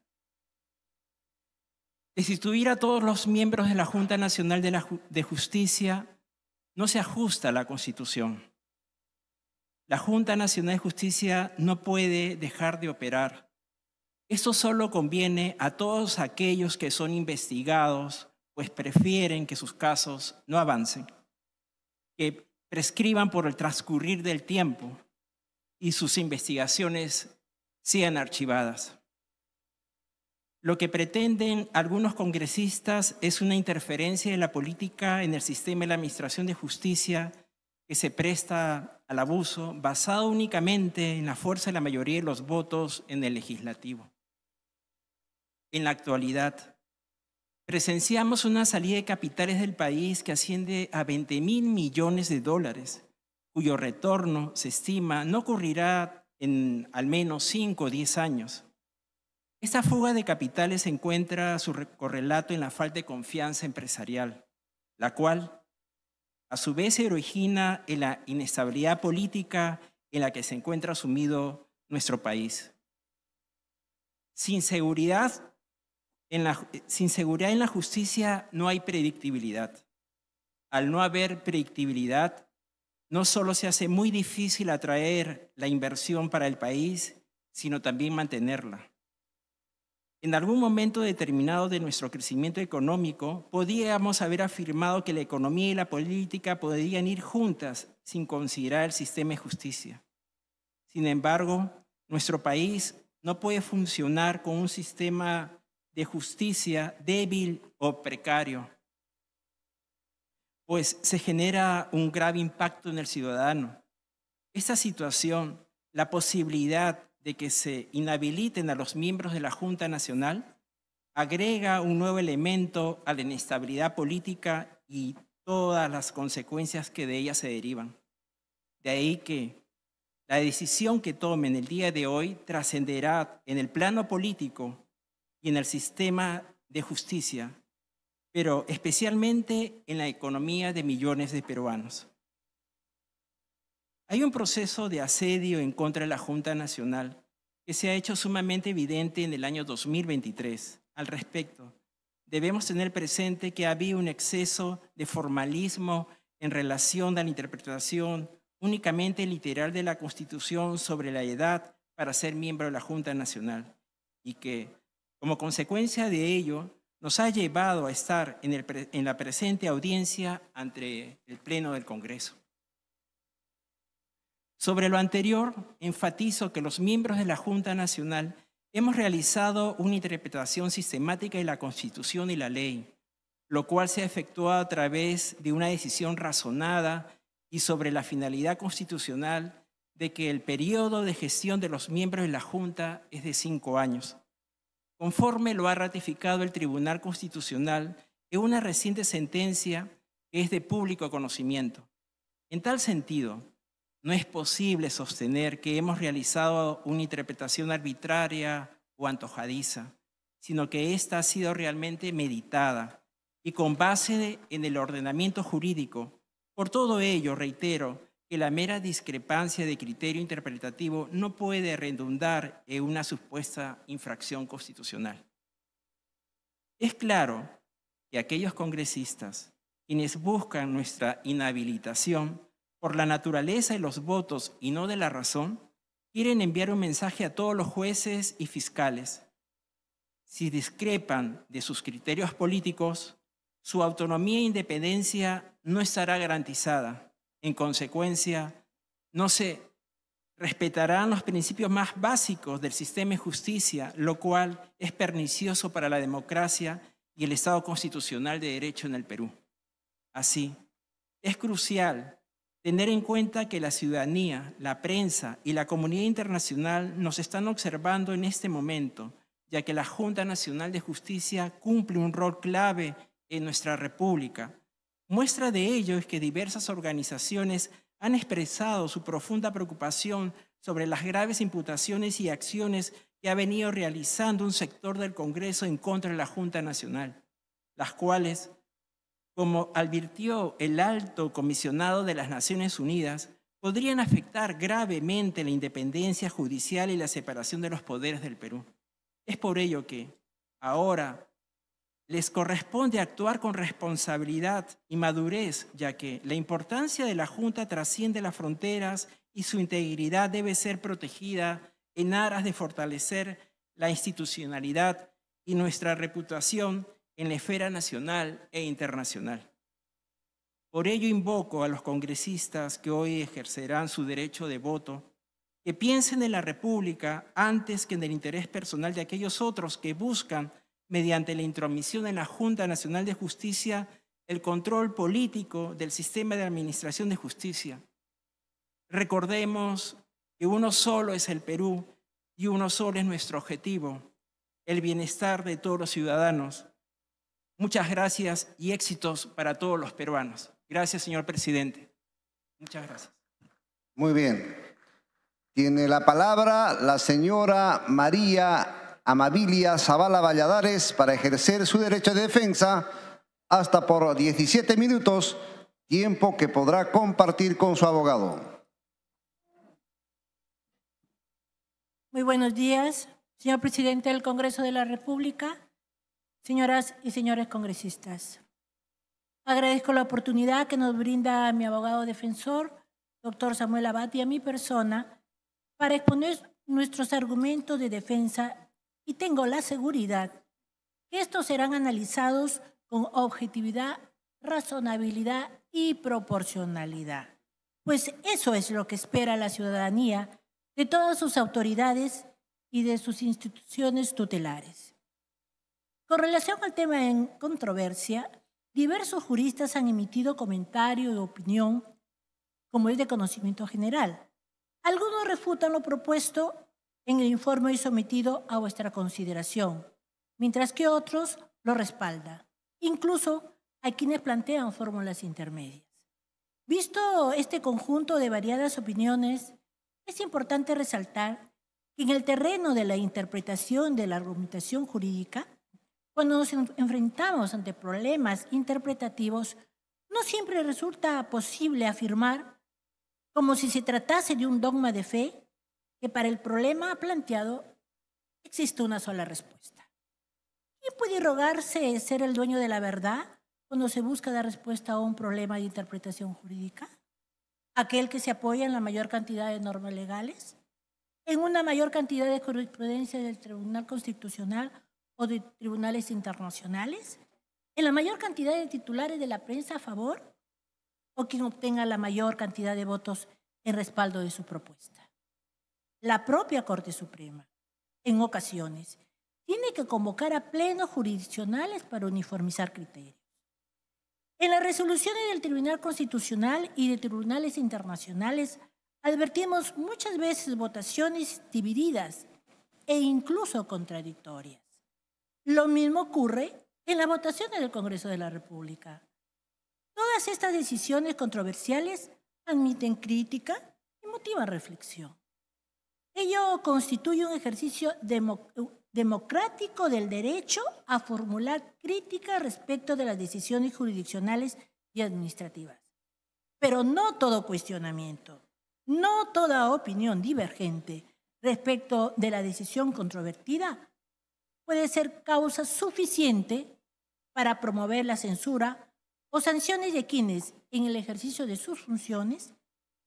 Destituir a todos los miembros de la Junta Nacional de, de Justicia no se ajusta a la Constitución. La Junta Nacional de Justicia no puede dejar de operar esto solo conviene a todos aquellos que son investigados, pues prefieren que sus casos no avancen, que prescriban por el transcurrir del tiempo y sus investigaciones sean archivadas. Lo que pretenden algunos congresistas es una interferencia de la política en el sistema de la Administración de Justicia que se presta al abuso basado únicamente en la fuerza de la mayoría de los votos en el legislativo en la actualidad. Presenciamos una salida de capitales del país que asciende a 20 mil millones de dólares, cuyo retorno se estima no ocurrirá en al menos 5 o 10 años. Esta fuga de capitales encuentra su correlato en la falta de confianza empresarial, la cual a su vez se origina en la inestabilidad política en la que se encuentra sumido nuestro país. Sin seguridad en la, sin seguridad en la justicia no hay predictibilidad. Al no haber predictibilidad, no solo se hace muy difícil atraer la inversión para el país, sino también mantenerla. En algún momento determinado de nuestro crecimiento económico, podíamos haber afirmado que la economía y la política podrían ir juntas sin considerar el sistema de justicia. Sin embargo, nuestro país no puede funcionar con un sistema de justicia débil o precario, pues se genera un grave impacto en el ciudadano. Esta situación, la posibilidad de que se inhabiliten a los miembros de la Junta Nacional, agrega un nuevo elemento a la inestabilidad política y todas las consecuencias que de ella se derivan. De ahí que la decisión que tomen el día de hoy trascenderá en el plano político y en el sistema de justicia, pero especialmente en la economía de millones de peruanos. Hay un proceso de asedio en contra de la Junta Nacional que se ha hecho sumamente evidente en el año 2023. Al respecto, debemos tener presente que había un exceso de formalismo en relación a la interpretación únicamente literal de la Constitución sobre la edad para ser miembro de la Junta Nacional y que como consecuencia de ello, nos ha llevado a estar en, la presente audiencia ante el Pleno del Congreso. Sobre lo anterior, enfatizo que los miembros de la Junta Nacional hemos realizado una interpretación sistemática de la Constitución y la ley, lo cual se ha efectuado a través de una decisión razonada y sobre la finalidad constitucional de que el periodo de gestión de los miembros de la Junta es de cinco años conforme lo ha ratificado el Tribunal Constitucional en una reciente sentencia que es de público conocimiento. En tal sentido, no es posible sostener que hemos realizado una interpretación arbitraria o antojadiza, sino que ésta ha sido realmente meditada y con base en el ordenamiento jurídico. Por todo ello, reitero la mera discrepancia de criterio interpretativo no puede redundar en una supuesta infracción constitucional. Es claro que aquellos congresistas quienes buscan nuestra inhabilitación por la naturaleza de los votos y no de la razón, quieren enviar un mensaje a todos los jueces y fiscales. Si discrepan de sus criterios políticos, su autonomía e independencia no estará garantizada en consecuencia, no se respetarán los principios más básicos del sistema de justicia, lo cual es pernicioso para la democracia y el Estado constitucional de derecho en el Perú. Así, es crucial tener en cuenta que la ciudadanía, la prensa y la comunidad internacional nos están observando en este momento, ya que la Junta Nacional de Justicia cumple un rol clave en nuestra República Muestra de ello es que diversas organizaciones han expresado su profunda preocupación sobre las graves imputaciones y acciones que ha venido realizando un sector del Congreso en contra de la Junta Nacional, las cuales, como advirtió el alto comisionado de las Naciones Unidas, podrían afectar gravemente la independencia judicial y la separación de los poderes del Perú. Es por ello que, ahora, les corresponde actuar con responsabilidad y madurez, ya que la importancia de la Junta trasciende las fronteras y su integridad debe ser protegida en aras de fortalecer la institucionalidad y nuestra reputación en la esfera nacional e internacional. Por ello invoco a los congresistas que hoy ejercerán su derecho de voto que piensen en la República antes que en el interés personal de aquellos otros que buscan mediante la intromisión en la Junta Nacional de Justicia, el control político del sistema de administración de justicia. Recordemos que uno solo es el Perú y uno solo es nuestro objetivo, el bienestar de todos los ciudadanos. Muchas gracias y éxitos para todos los peruanos. Gracias, señor presidente. Muchas gracias. Muy bien. Tiene la palabra la señora María Amabilia Zavala Valladares para ejercer su derecho de defensa hasta por 17 minutos, tiempo que podrá compartir con su abogado. Muy buenos días, señor presidente del Congreso de la República, señoras y señores congresistas. Agradezco la oportunidad que nos brinda mi abogado defensor, doctor Samuel Abad, y a mi persona para exponer nuestros argumentos de defensa y tengo la seguridad que estos serán analizados con objetividad, razonabilidad y proporcionalidad. Pues eso es lo que espera la ciudadanía de todas sus autoridades y de sus instituciones tutelares. Con relación al tema en controversia, diversos juristas han emitido comentarios de opinión, como es de conocimiento general. Algunos refutan lo propuesto en el informe hoy sometido a vuestra consideración, mientras que otros lo respaldan, incluso hay quienes plantean fórmulas intermedias. Visto este conjunto de variadas opiniones, es importante resaltar que en el terreno de la interpretación de la argumentación jurídica, cuando nos enfrentamos ante problemas interpretativos, no siempre resulta posible afirmar, como si se tratase de un dogma de fe, que para el problema planteado existe una sola respuesta. ¿Quién puede rogarse ser el dueño de la verdad cuando se busca dar respuesta a un problema de interpretación jurídica? ¿Aquel que se apoya en la mayor cantidad de normas legales? ¿En una mayor cantidad de jurisprudencia del Tribunal Constitucional o de tribunales internacionales? ¿En la mayor cantidad de titulares de la prensa a favor? ¿O quien obtenga la mayor cantidad de votos en respaldo de su propuesta? la propia Corte Suprema, en ocasiones, tiene que convocar a plenos jurisdiccionales para uniformizar criterios. En las resoluciones del Tribunal Constitucional y de tribunales internacionales advertimos muchas veces votaciones divididas e incluso contradictorias. Lo mismo ocurre en las votaciones del Congreso de la República. Todas estas decisiones controversiales admiten crítica y motivan reflexión. Ello constituye un ejercicio democrático del derecho a formular críticas respecto de las decisiones jurisdiccionales y administrativas. Pero no todo cuestionamiento, no toda opinión divergente respecto de la decisión controvertida puede ser causa suficiente para promover la censura o sanciones de quienes, en el ejercicio de sus funciones,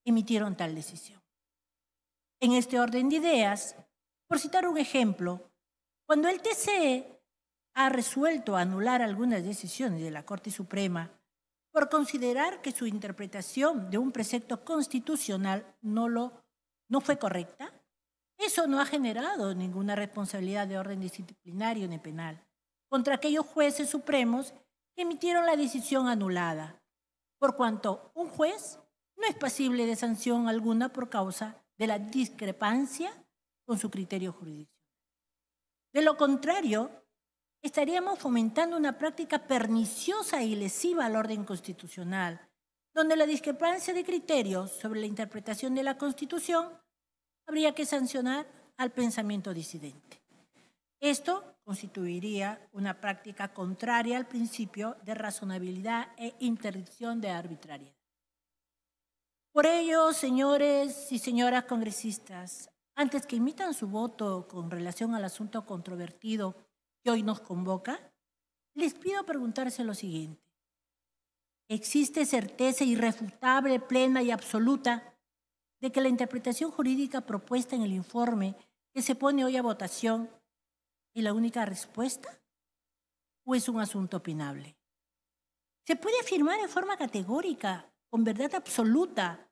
emitieron tal decisión. En este orden de ideas, por citar un ejemplo, cuando el TCE ha resuelto anular algunas decisiones de la Corte Suprema por considerar que su interpretación de un precepto constitucional no, lo, no fue correcta, eso no ha generado ninguna responsabilidad de orden disciplinario ni penal contra aquellos jueces supremos que emitieron la decisión anulada, por cuanto un juez no es pasible de sanción alguna por causa de la discrepancia con su criterio jurídico. De lo contrario, estaríamos fomentando una práctica perniciosa y lesiva al orden constitucional, donde la discrepancia de criterios sobre la interpretación de la Constitución habría que sancionar al pensamiento disidente. Esto constituiría una práctica contraria al principio de razonabilidad e interdicción de arbitrariedad. Por ello, señores y señoras congresistas, antes que imitan su voto con relación al asunto controvertido que hoy nos convoca, les pido preguntarse lo siguiente. ¿Existe certeza irrefutable, plena y absoluta de que la interpretación jurídica propuesta en el informe que se pone hoy a votación es la única respuesta? ¿O es un asunto opinable? ¿Se puede afirmar de forma categórica, con verdad absoluta,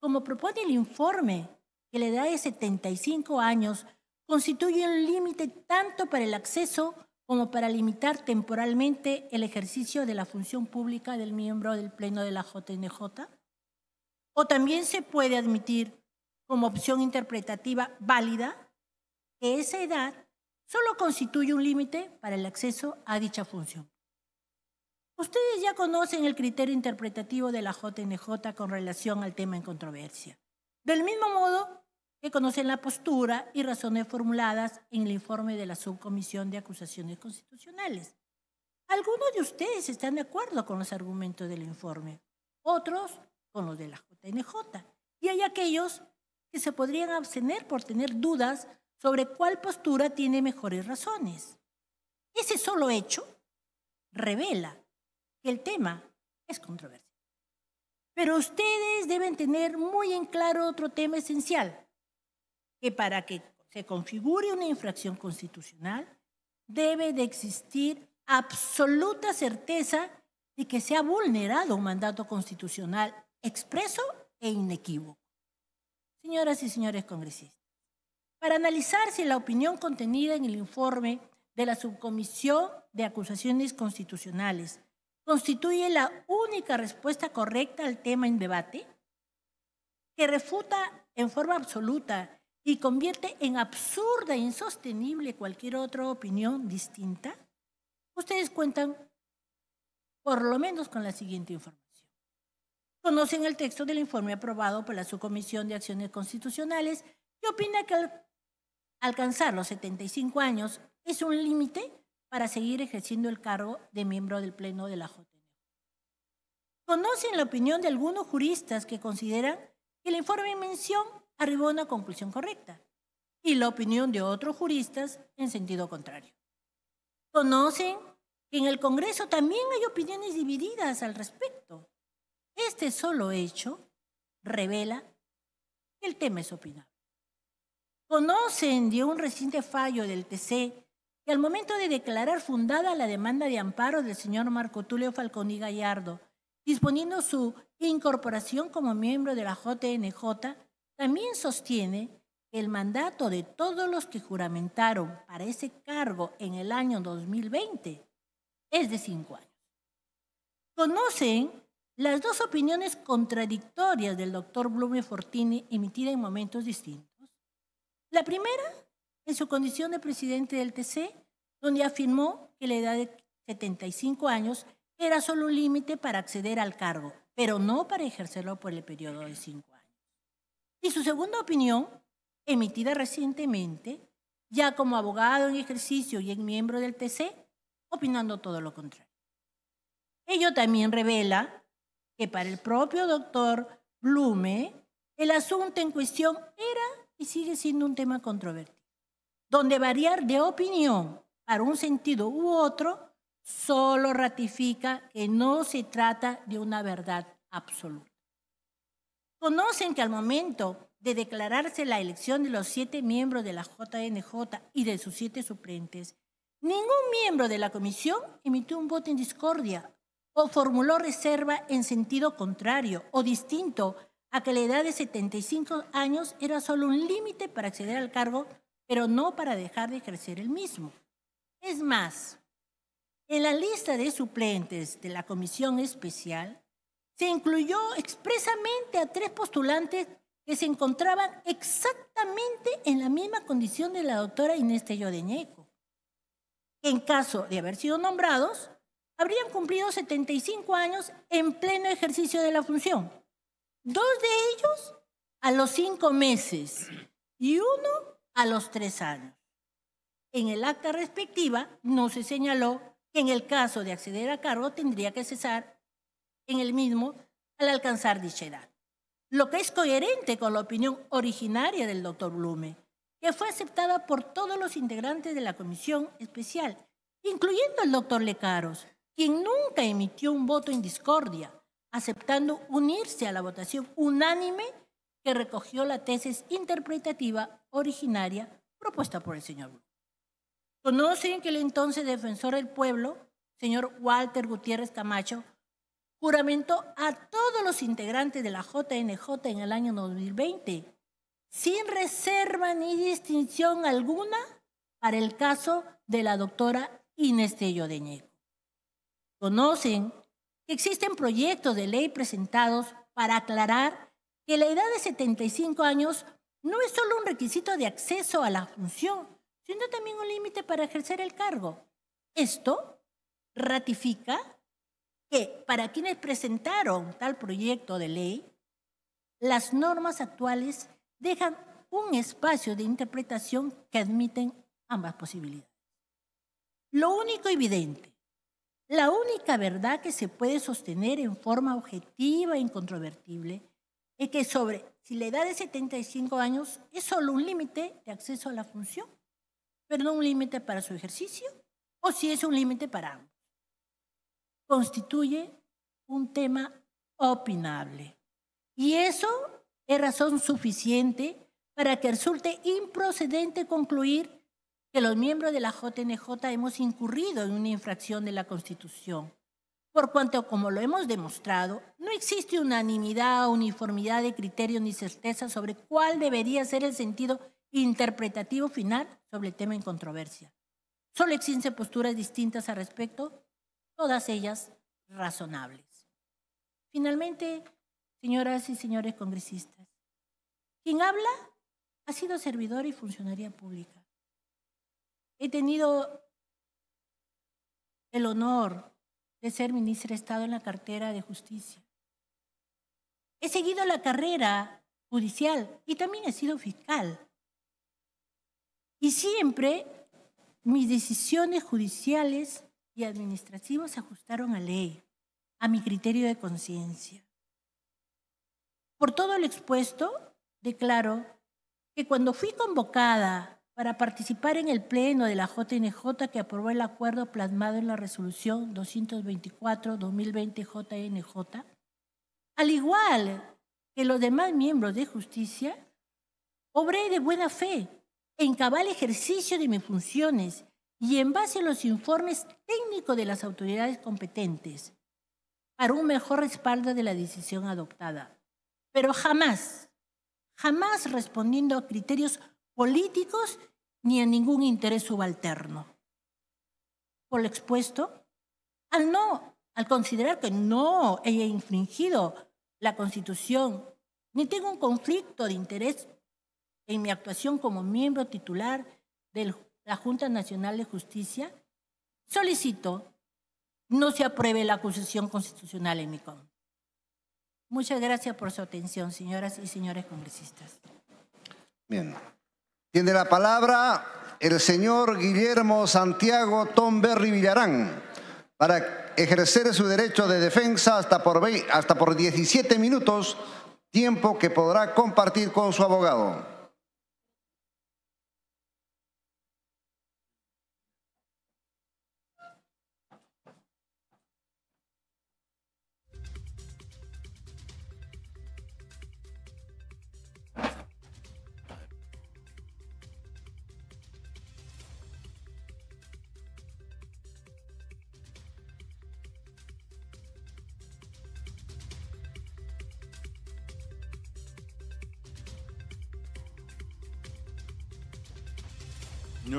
como propone el informe, que la edad de 75 años constituye un límite tanto para el acceso como para limitar temporalmente el ejercicio de la función pública del miembro del Pleno de la JNJ? ¿O también se puede admitir como opción interpretativa válida que esa edad solo constituye un límite para el acceso a dicha función? Ustedes ya conocen el criterio interpretativo de la JNJ con relación al tema en controversia. Del mismo modo que conocen la postura y razones formuladas en el informe de la Subcomisión de Acusaciones Constitucionales. Algunos de ustedes están de acuerdo con los argumentos del informe, otros con los de la JNJ. Y hay aquellos que se podrían abstener por tener dudas sobre cuál postura tiene mejores razones. Ese solo hecho revela el tema es controversial. Pero ustedes deben tener muy en claro otro tema esencial, que para que se configure una infracción constitucional debe de existir absoluta certeza de que se ha vulnerado un mandato constitucional expreso e inequívoco. Señoras y señores congresistas, para analizar si la opinión contenida en el informe de la Subcomisión de Acusaciones Constitucionales constituye la única respuesta correcta al tema en debate, que refuta en forma absoluta y convierte en absurda e insostenible cualquier otra opinión distinta, ustedes cuentan por lo menos con la siguiente información. Conocen el texto del informe aprobado por la Subcomisión de Acciones Constitucionales y opina que alcanzar los 75 años es un límite para seguir ejerciendo el cargo de miembro del Pleno de la JTN. Conocen la opinión de algunos juristas que consideran que el informe en mención arribó a una conclusión correcta y la opinión de otros juristas en sentido contrario. Conocen que en el Congreso también hay opiniones divididas al respecto. Este solo hecho revela que el tema es opinable. Conocen de un reciente fallo del TC y al momento de declarar fundada la demanda de amparo del señor Marco Tulio Falconi Gallardo, disponiendo su incorporación como miembro de la JNJ, también sostiene que el mandato de todos los que juramentaron para ese cargo en el año 2020 es de cinco años. Conocen las dos opiniones contradictorias del doctor Blume Fortini emitidas en momentos distintos. La primera en su condición de presidente del TC, donde afirmó que la edad de 75 años era solo un límite para acceder al cargo, pero no para ejercerlo por el periodo de cinco años. Y su segunda opinión, emitida recientemente, ya como abogado en ejercicio y en miembro del TC, opinando todo lo contrario. Ello también revela que para el propio doctor Blume, el asunto en cuestión era y sigue siendo un tema controvertido donde variar de opinión para un sentido u otro solo ratifica que no se trata de una verdad absoluta. Conocen que al momento de declararse la elección de los siete miembros de la JNJ y de sus siete suplentes, ningún miembro de la comisión emitió un voto en discordia o formuló reserva en sentido contrario o distinto a que la edad de 75 años era solo un límite para acceder al cargo pero no para dejar de ejercer el mismo. Es más, en la lista de suplentes de la comisión especial se incluyó expresamente a tres postulantes que se encontraban exactamente en la misma condición de la doctora Inés Tello de Ñeco, en caso de haber sido nombrados, habrían cumplido 75 años en pleno ejercicio de la función. Dos de ellos a los cinco meses y uno a los tres años. En el acta respectiva no se señaló que en el caso de acceder a cargo tendría que cesar en el mismo al alcanzar dicha edad, lo que es coherente con la opinión originaria del doctor Blume, que fue aceptada por todos los integrantes de la comisión especial, incluyendo el doctor Lecaros, quien nunca emitió un voto en discordia, aceptando unirse a la votación unánime recogió la tesis interpretativa originaria propuesta por el señor Conocen que el entonces defensor del pueblo, señor Walter Gutiérrez Camacho, juramentó a todos los integrantes de la JNJ en el año 2020, sin reserva ni distinción alguna para el caso de la doctora Inés Tello de Ñeco. Conocen que existen proyectos de ley presentados para aclarar que la edad de 75 años no es solo un requisito de acceso a la función, sino también un límite para ejercer el cargo. Esto ratifica que para quienes presentaron tal proyecto de ley, las normas actuales dejan un espacio de interpretación que admiten ambas posibilidades. Lo único evidente, la única verdad que se puede sostener en forma objetiva e incontrovertible es que sobre si la edad de 75 años es solo un límite de acceso a la función, pero no un límite para su ejercicio, o si es un límite para ambos. Constituye un tema opinable. Y eso es razón suficiente para que resulte improcedente concluir que los miembros de la JNJ hemos incurrido en una infracción de la Constitución por cuanto, como lo hemos demostrado, no existe unanimidad, uniformidad de criterio ni certeza sobre cuál debería ser el sentido interpretativo final sobre el tema en controversia. Solo existen posturas distintas al respecto, todas ellas razonables. Finalmente, señoras y señores congresistas, quien habla ha sido servidor y funcionaria pública. He tenido el honor de ser ministra de Estado en la cartera de justicia. He seguido la carrera judicial y también he sido fiscal. Y siempre mis decisiones judiciales y administrativas se ajustaron a ley, a mi criterio de conciencia. Por todo lo expuesto, declaro que cuando fui convocada para participar en el pleno de la JNJ que aprobó el acuerdo plasmado en la resolución 224-2020-JNJ, al igual que los demás miembros de justicia, obré de buena fe, en cabal ejercicio de mis funciones y en base a los informes técnicos de las autoridades competentes, para un mejor respaldo de la decisión adoptada. Pero jamás, jamás respondiendo a criterios políticos ni a ningún interés subalterno. Por lo expuesto, al no, al considerar que no he infringido la Constitución, ni tengo un conflicto de interés en mi actuación como miembro titular de la Junta Nacional de Justicia, solicito no se apruebe la acusación constitucional en mi contra. Muchas gracias por su atención, señoras y señores congresistas. Bien. Tiene la palabra el señor Guillermo Santiago Tomberri Villarán para ejercer su derecho de defensa hasta por, hasta por 17 minutos, tiempo que podrá compartir con su abogado.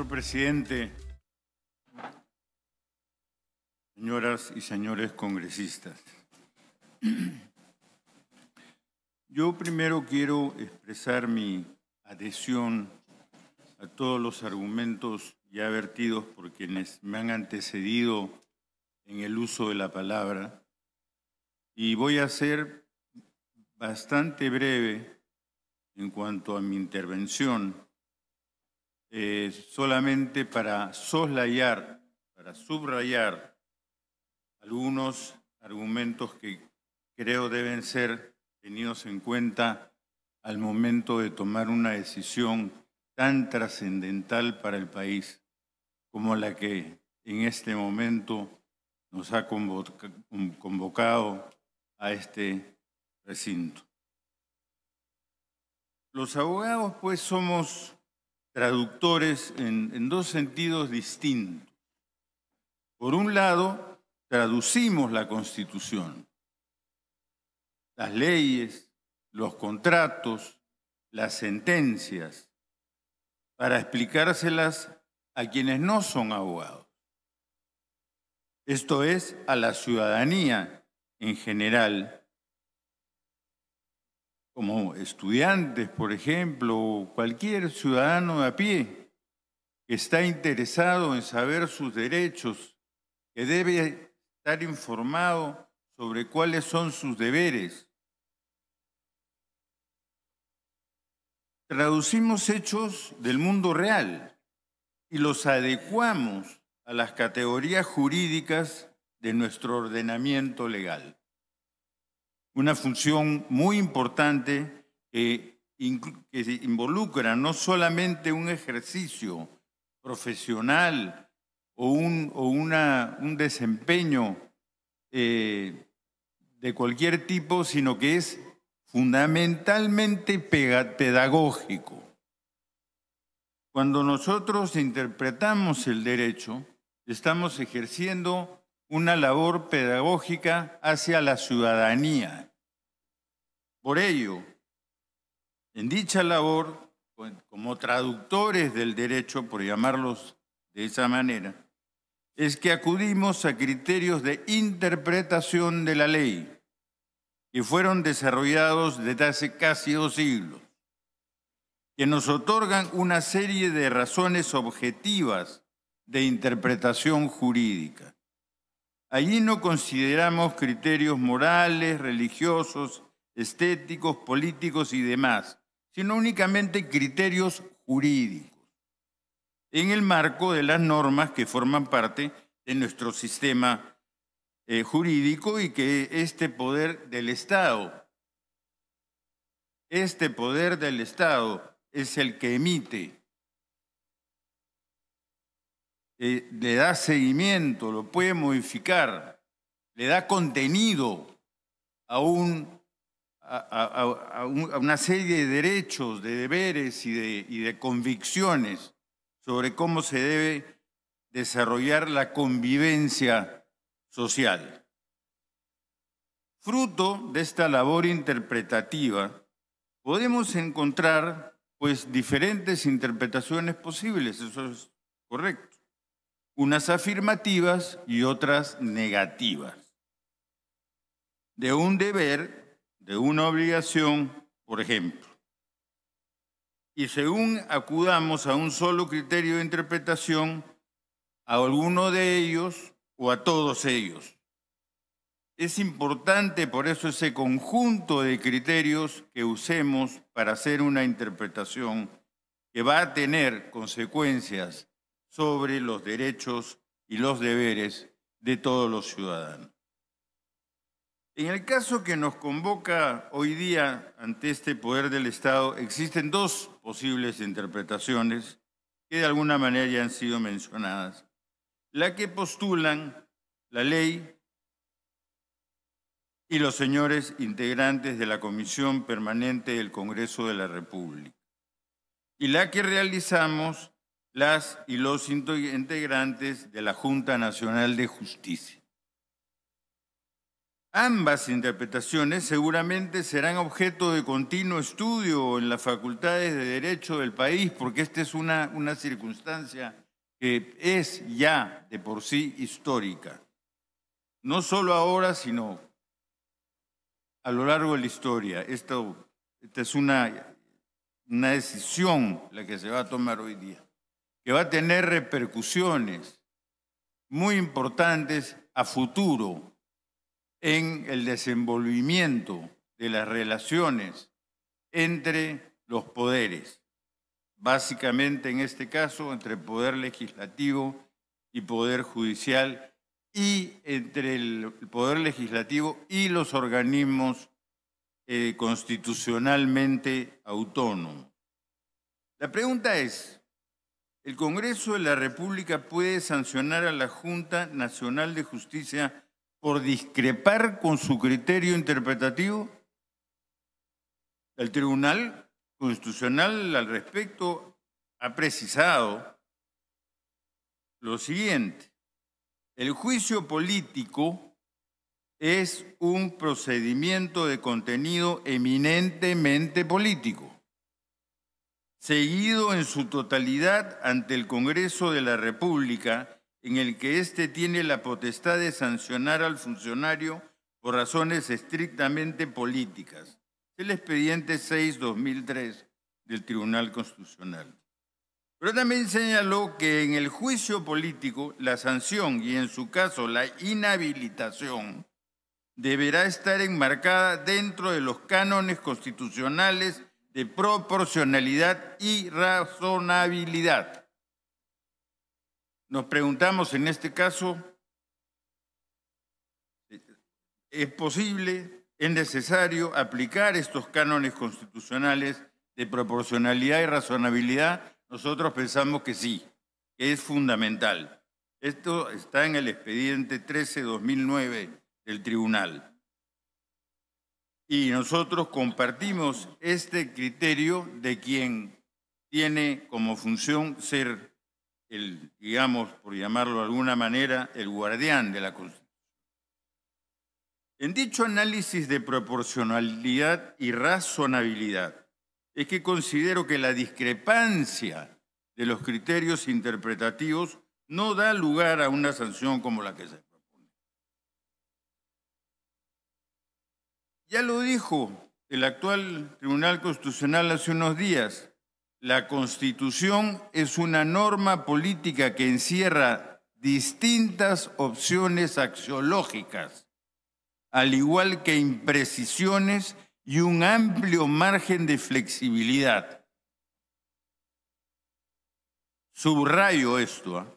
presidente, señoras y señores congresistas. Yo primero quiero expresar mi adhesión a todos los argumentos ya vertidos por quienes me han antecedido en el uso de la palabra y voy a ser bastante breve en cuanto a mi intervención eh, solamente para soslayar, para subrayar algunos argumentos que creo deben ser tenidos en cuenta al momento de tomar una decisión tan trascendental para el país como la que en este momento nos ha convocado a este recinto. Los abogados pues somos traductores en, dos sentidos distintos. Por un lado, traducimos la Constitución, las leyes, los contratos, las sentencias, para explicárselas a quienes no son abogados. Esto es, a la ciudadanía en general como estudiantes, por ejemplo, o cualquier ciudadano de a pie que está interesado en saber sus derechos, que debe estar informado sobre cuáles son sus deberes. Traducimos hechos del mundo real y los adecuamos a las categorías jurídicas de nuestro ordenamiento legal una función muy importante que involucra no solamente un ejercicio profesional o un, o un desempeño eh, de cualquier tipo, sino que es fundamentalmente pedagógico. Cuando nosotros interpretamos el derecho, estamos ejerciendo una labor pedagógica hacia la ciudadanía. Por ello, en dicha labor, como traductores del derecho, por llamarlos de esa manera, es que acudimos a criterios de interpretación de la ley que fueron desarrollados desde hace casi dos siglos, que nos otorgan una serie de razones objetivas de interpretación jurídica. Allí no consideramos criterios morales, religiosos, estéticos, políticos y demás, sino únicamente criterios jurídicos, en el marco de las normas que forman parte de nuestro sistema eh, jurídico y que este poder del Estado, este poder del Estado es el que emite, eh, le da seguimiento, lo puede modificar, le da contenido a un a, una serie de derechos, de deberes y de, y de convicciones sobre cómo se debe desarrollar la convivencia social. Fruto de esta labor interpretativa, podemos encontrar pues diferentes interpretaciones posibles, eso es correcto, unas afirmativas y otras negativas, de un deber de una obligación, por ejemplo. Y según acudamos a un solo criterio de interpretación, a alguno de ellos o a todos ellos. Es importante por eso ese conjunto de criterios que usemos para hacer una interpretación que va a tener consecuencias sobre los derechos y los deberes de todos los ciudadanos. En el caso que nos convoca hoy día ante este poder del Estado, existen dos posibles interpretaciones que de alguna manera ya han sido mencionadas. La que postulan la ley y los señores integrantes de la Comisión Permanente del Congreso de la República. Y la que realizamos las y los integrantes de la Junta Nacional de Justicia. Ambas interpretaciones seguramente serán objeto de continuo estudio en las facultades de Derecho del país, porque esta es una, una circunstancia que es ya de por sí histórica. No solo ahora, sino a lo largo de la historia. Esto, esta es una, una decisión la que se va a tomar hoy día, que va a tener repercusiones muy importantes a futuro en el desenvolvimiento de las relaciones entre los poderes, básicamente en este caso entre el poder legislativo y poder judicial y entre el poder legislativo y los organismos eh, constitucionalmente autónomos. La pregunta es, ¿el Congreso de la República puede sancionar a la Junta Nacional de Justicia por discrepar con su criterio interpretativo? El Tribunal Constitucional al respecto ha precisado lo siguiente. El juicio político es un procedimiento de contenido eminentemente político, seguido en su totalidad ante el Congreso de la República en el que éste tiene la potestad de sancionar al funcionario por razones estrictamente políticas. El expediente 6-2003 del Tribunal Constitucional. Pero también señaló que en el juicio político la sanción y en su caso la inhabilitación deberá estar enmarcada dentro de los cánones constitucionales de proporcionalidad y razonabilidad. Nos preguntamos en este caso, ¿es posible, es necesario aplicar estos cánones constitucionales de proporcionalidad y razonabilidad? Nosotros pensamos que sí, que es fundamental. Esto está en el expediente 13-2009 del tribunal. Y nosotros compartimos este criterio de quien tiene como función ser el, digamos, por llamarlo de alguna manera, el guardián de la Constitución. En dicho análisis de proporcionalidad y razonabilidad, es que considero que la discrepancia de los criterios interpretativos no da lugar a una sanción como la que se propone. Ya lo dijo el actual Tribunal Constitucional hace unos días, la Constitución es una norma política que encierra distintas opciones axiológicas, al igual que imprecisiones y un amplio margen de flexibilidad. Subrayo esto, ¿ah?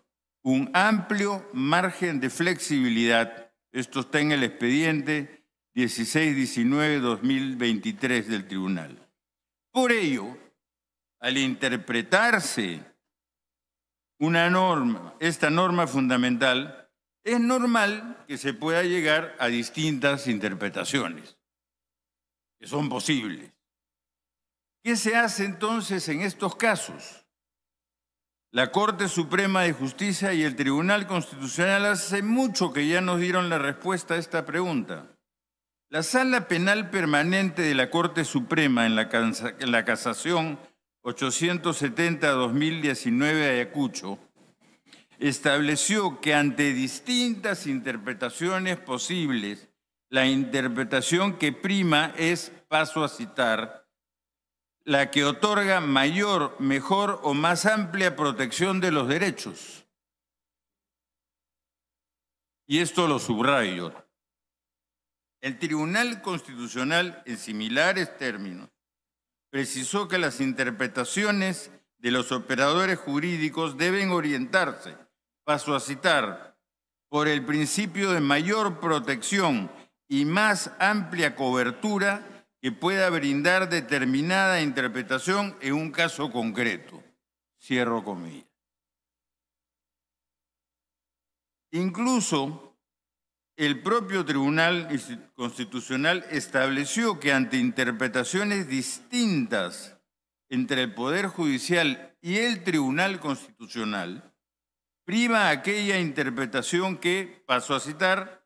un amplio margen de flexibilidad. Esto está en el expediente 16-19-2023 del tribunal. Por ello, al interpretarse una norma, esta norma fundamental, es normal que se pueda llegar a distintas interpretaciones, que son posibles. ¿Qué se hace entonces en estos casos? La Corte Suprema de Justicia y el Tribunal Constitucional hace mucho que ya nos dieron la respuesta a esta pregunta. La Sala Penal Permanente de la Corte Suprema en la casación 870-2019 Ayacucho, estableció que ante distintas interpretaciones posibles, la interpretación que prima es, paso a citar, la que otorga mayor, mejor o más amplia protección de los derechos. Y esto lo subrayo. El Tribunal Constitucional, en similares términos, precisó que las interpretaciones de los operadores jurídicos deben orientarse, paso a citar, por el principio de mayor protección y más amplia cobertura que pueda brindar determinada interpretación en un caso concreto. Cierro comillas. Incluso el propio Tribunal Constitucional estableció que ante interpretaciones distintas entre el Poder Judicial y el Tribunal Constitucional, prima aquella interpretación que, paso a citar,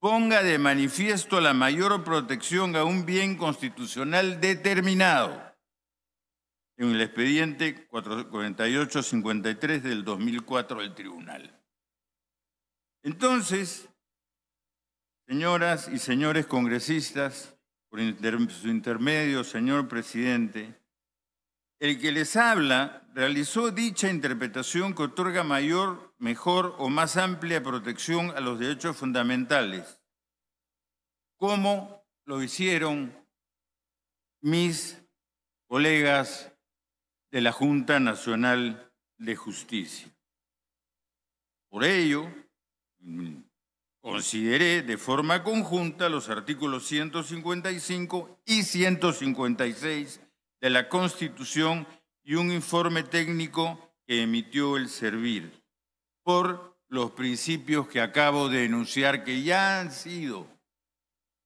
ponga de manifiesto la mayor protección a un bien constitucional determinado en el expediente 4853 del 2004 del tribunal. Entonces, Señoras y señores congresistas, por su intermedio, señor presidente, el que les habla realizó dicha interpretación que otorga mayor, mejor o más amplia protección a los derechos fundamentales, como lo hicieron mis colegas de la Junta Nacional de Justicia. Por ello, Consideré de forma conjunta los artículos 155 y 156 de la Constitución y un informe técnico que emitió el Servir por los principios que acabo de enunciar que ya han sido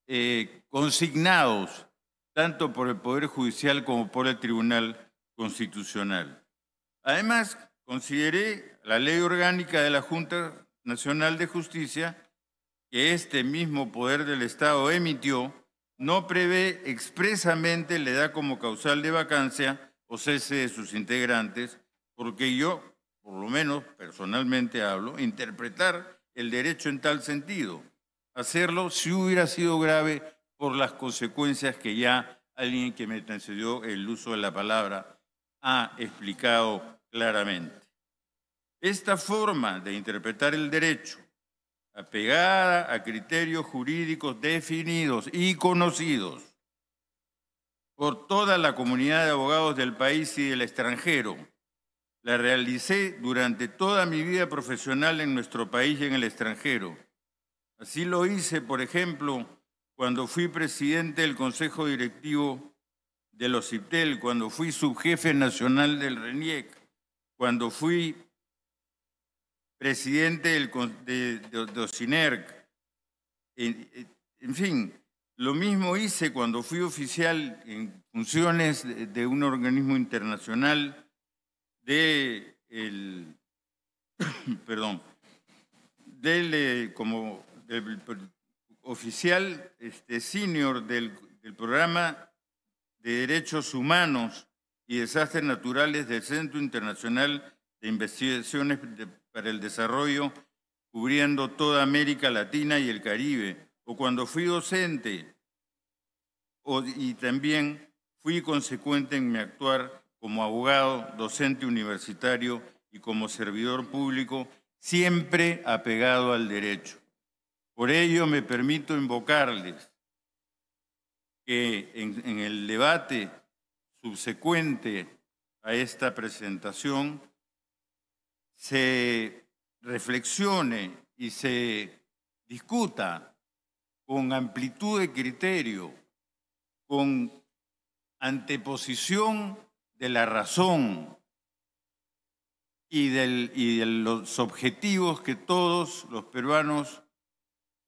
eh, consignados tanto por el Poder Judicial como por el Tribunal Constitucional. Además, consideré la ley orgánica de la Junta Nacional de Justicia que este mismo poder del Estado emitió no prevé expresamente la edad como causal de vacancia o cese de sus integrantes, porque yo, por lo menos personalmente hablo, interpretar el derecho en tal sentido. Hacerlo si hubiera sido grave por las consecuencias que ya alguien que me concedió el uso de la palabra ha explicado claramente. Esta forma de interpretar el derecho apegada a criterios jurídicos definidos y conocidos por toda la comunidad de abogados del país y del extranjero. La realicé durante toda mi vida profesional en nuestro país y en el extranjero. Así lo hice, por ejemplo, cuando fui presidente del Consejo Directivo de los CIPTEL, cuando fui subjefe nacional del RENIEC, cuando fui presidente del, de, de, En, fin, lo mismo hice cuando fui oficial en funciones de, un organismo internacional de el, [COUGHS] perdón, del, eh, como oficial este, senior del, programa de derechos humanos y desastres naturales del Centro Internacional de Investigaciones de para el Desarrollo, cubriendo toda América Latina y el Caribe, o cuando fui docente o, y también fui consecuente en mi actuar como abogado, docente universitario y como servidor público, siempre apegado al derecho. Por ello me permito invocarles que en, en el debate subsecuente a esta presentación se reflexione y se discuta con amplitud de criterio, con anteposición de la razón y, de los objetivos que todos los peruanos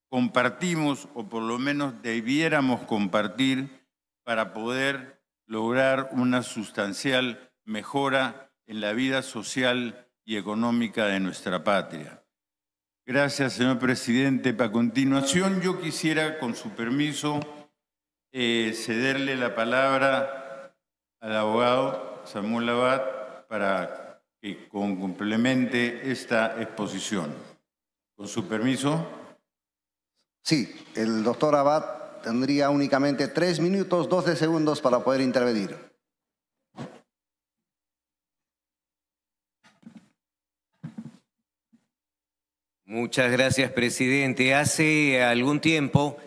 compartimos o por lo menos debiéramos compartir para poder lograr una sustancial mejora en la vida social y económica de nuestra patria. Gracias, señor presidente. Para continuación, yo quisiera, con su permiso, eh, cederle la palabra al abogado Samuel Abad para que complemente esta exposición. Con su permiso. Sí, el doctor Abad tendría únicamente tres minutos, doce segundos para poder intervenir. Muchas gracias, presidente. Hace algún tiempo,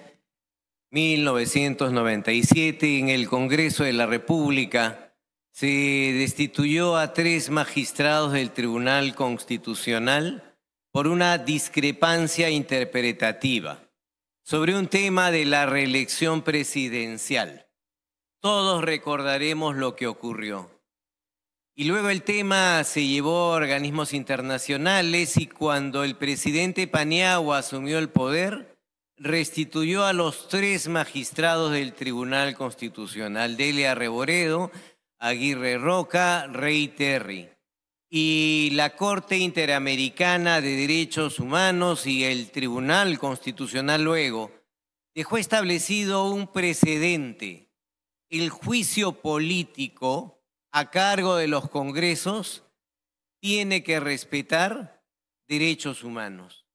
1997, en el Congreso de la República, se destituyó a tres magistrados del Tribunal Constitucional por una discrepancia interpretativa sobre un tema de la reelección presidencial. Todos recordaremos lo que ocurrió. Y luego el tema se llevó a organismos internacionales y cuando el presidente Paniagua asumió el poder, restituyó a los tres magistrados del Tribunal Constitucional, Delia Reboredo, Aguirre Roca, Rey Terry. Y la Corte Interamericana de Derechos Humanos y el Tribunal Constitucional luego dejó establecido un precedente, el juicio político a cargo de los congresos tiene que respetar derechos humanos.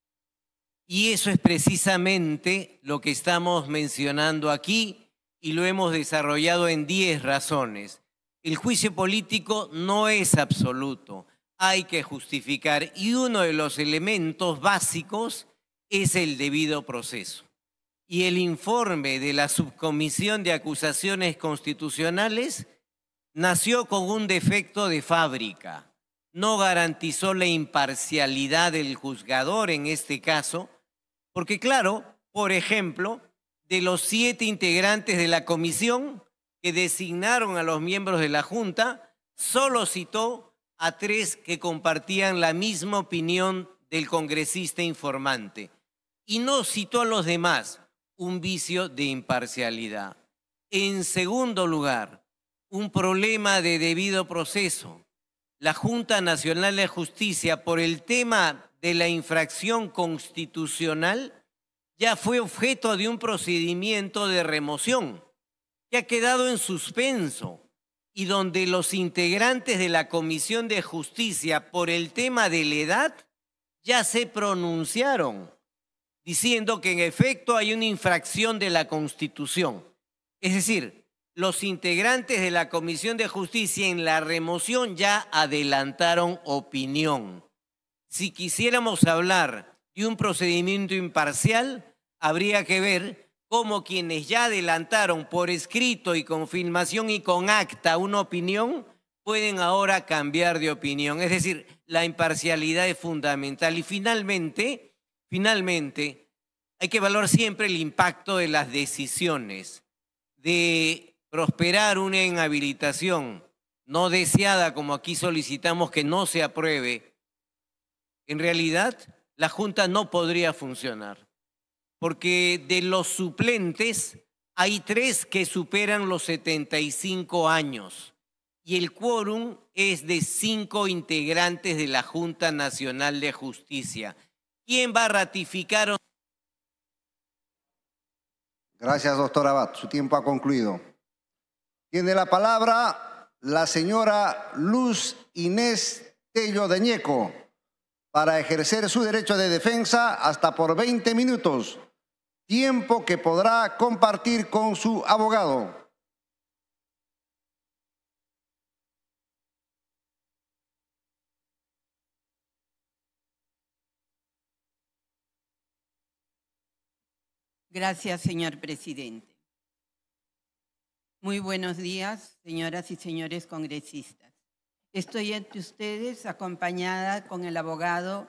Y eso es precisamente lo que estamos mencionando aquí y lo hemos desarrollado en 10 razones. El juicio político no es absoluto, hay que justificar y uno de los elementos básicos es el debido proceso. Y el informe de la Subcomisión de Acusaciones Constitucionales nació con un defecto de fábrica. No garantizó la imparcialidad del juzgador en este caso, porque claro, por ejemplo, de los siete integrantes de la comisión que designaron a los miembros de la Junta, solo citó a tres que compartían la misma opinión del congresista informante y no citó a los demás un vicio de imparcialidad. En segundo lugar, un problema de debido proceso. La Junta Nacional de Justicia, por el tema de la infracción constitucional, ya fue objeto de un procedimiento de remoción que ha quedado en suspenso y donde los integrantes de la Comisión de Justicia por el tema de la edad ya se pronunciaron diciendo que en efecto hay una infracción de la Constitución. Es decir, los integrantes de la Comisión de Justicia en la remoción ya adelantaron opinión. Si quisiéramos hablar de un procedimiento imparcial, habría que ver cómo quienes ya adelantaron por escrito y con filmación y con acta una opinión, pueden ahora cambiar de opinión. Es decir, la imparcialidad es fundamental. Y finalmente, finalmente, hay que valorar siempre el impacto de las decisiones, de prosperar una inhabilitación no deseada, como aquí solicitamos que no se apruebe, en realidad la Junta no podría funcionar, porque de los suplentes hay tres que superan los 75 años y el quórum es de cinco integrantes de la Junta Nacional de Justicia. ¿Quién va a ratificar? Gracias, doctor Abad. Su tiempo ha concluido. Tiene la palabra la señora Luz Inés Tello Deñeco para ejercer su derecho de defensa hasta por 20 minutos, tiempo que podrá compartir con su abogado. Gracias, señor presidente. Muy buenos días, señoras y señores congresistas. Estoy ante ustedes acompañada con el abogado,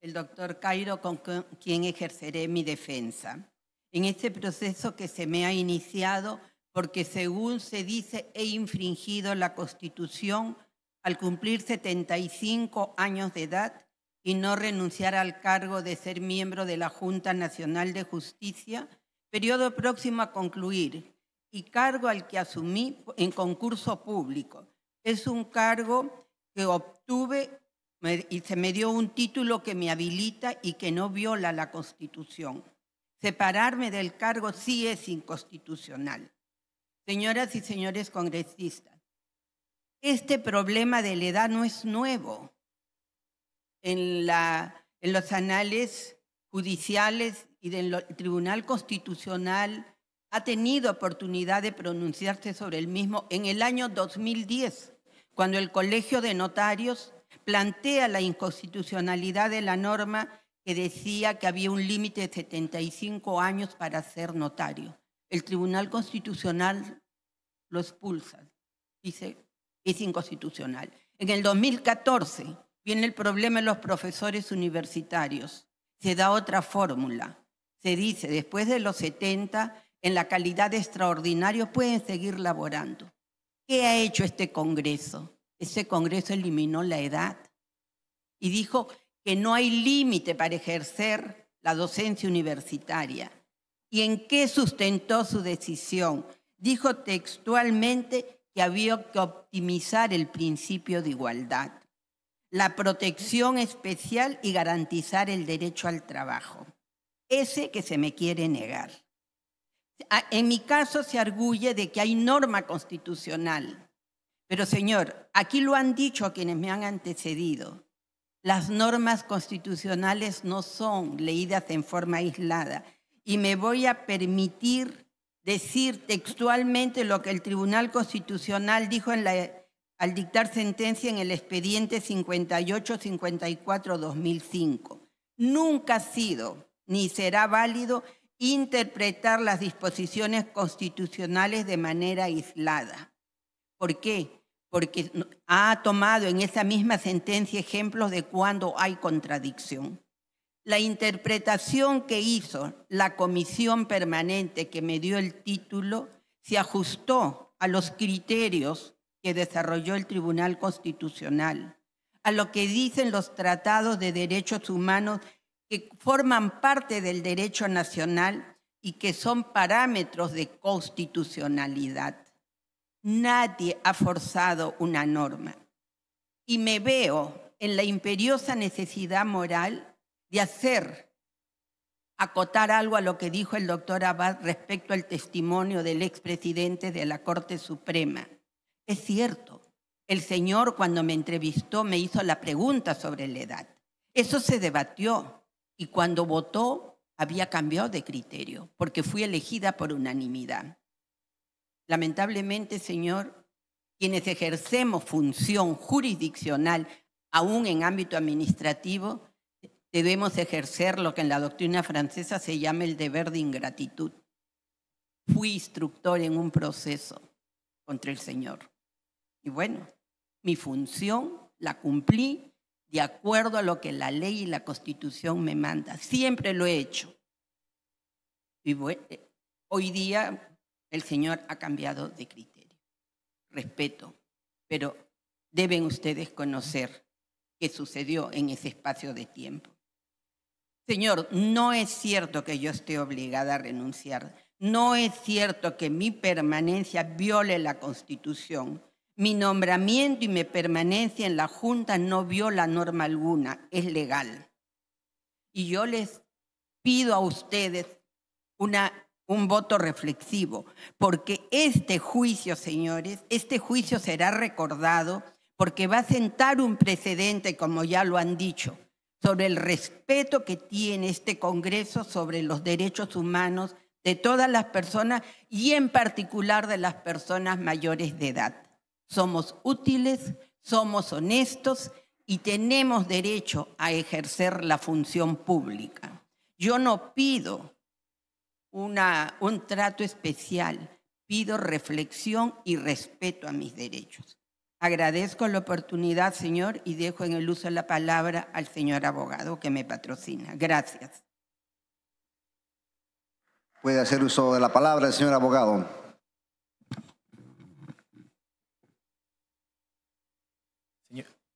el doctor Cairo, con quien ejerceré mi defensa. En este proceso que se me ha iniciado porque, según se dice, he infringido la Constitución al cumplir 75 años de edad y no renunciar al cargo de ser miembro de la Junta Nacional de Justicia, periodo próximo a concluir y cargo al que asumí en concurso público. Es un cargo que obtuve y se me dio un título que me habilita y que no viola la Constitución. Separarme del cargo sí es inconstitucional. Señoras y señores congresistas, este problema de la edad no es nuevo. En, la, en los anales judiciales y del Tribunal Constitucional ha tenido oportunidad de pronunciarse sobre el mismo en el año 2010, cuando el Colegio de Notarios plantea la inconstitucionalidad de la norma que decía que había un límite de 75 años para ser notario. El Tribunal Constitucional lo expulsa, dice, es inconstitucional. En el 2014 viene el problema de los profesores universitarios. Se da otra fórmula. Se dice, después de los 70, en la calidad de extraordinario pueden seguir laborando. ¿Qué ha hecho este Congreso? Ese Congreso eliminó la edad y dijo que no hay límite para ejercer la docencia universitaria. ¿Y en qué sustentó su decisión? Dijo textualmente que había que optimizar el principio de igualdad, la protección especial y garantizar el derecho al trabajo, ese que se me quiere negar. Ah, en mi caso se arguye de que hay norma constitucional, pero señor, aquí lo han dicho quienes me han antecedido. Las normas constitucionales no son leídas en forma aislada y me voy a permitir decir textualmente lo que el Tribunal Constitucional dijo al dictar sentencia en el expediente 5854-2005. Nunca ha sido ni será válido interpretar las disposiciones constitucionales de manera aislada. ¿Por qué? Porque ha tomado en esa misma sentencia ejemplos de cuando hay contradicción. La interpretación que hizo la comisión permanente que me dio el título se ajustó a los criterios que desarrolló el Tribunal Constitucional, a lo que dicen los tratados de derechos humanos que forman parte del derecho nacional y que son parámetros de constitucionalidad. Nadie ha forzado una norma. Y me veo en la imperiosa necesidad moral de hacer acotar algo a lo que dijo el doctor Abad respecto al testimonio del expresidente de la Corte Suprema. Es cierto, el señor cuando me entrevistó me hizo la pregunta sobre la edad. Eso se debatió y cuando votó había cambiado de criterio, porque fui elegida por unanimidad. Lamentablemente, Señor, quienes ejercemos función jurisdiccional, aún en ámbito administrativo, debemos ejercer lo que en la doctrina francesa se llama el deber de ingratitud. Fui instructor en un proceso contra el Señor. Y bueno, mi función la cumplí de acuerdo a lo que la ley y la constitución me manda. Siempre lo he hecho. Y eh, hoy día el Señor ha cambiado de criterio. Respeto, pero deben ustedes conocer qué sucedió en ese espacio de tiempo. Señor, no es cierto que yo esté obligada a renunciar. No es cierto que mi permanencia viole la Constitución. Mi nombramiento y mi permanencia en la Junta no viola norma alguna, es legal. Y yo les pido a ustedes un voto reflexivo, porque este juicio, señores, este juicio será recordado porque va a sentar un precedente, como ya lo han dicho, sobre el respeto que tiene este Congreso sobre los derechos humanos de todas las personas y en particular de las personas mayores de edad somos útiles, somos honestos y tenemos derecho a ejercer la función pública. Yo no pido un trato especial, pido reflexión y respeto a mis derechos. Agradezco la oportunidad, señor, y dejo en el uso de la palabra al señor abogado que me patrocina. Gracias. Puede hacer uso de la palabra el señor abogado.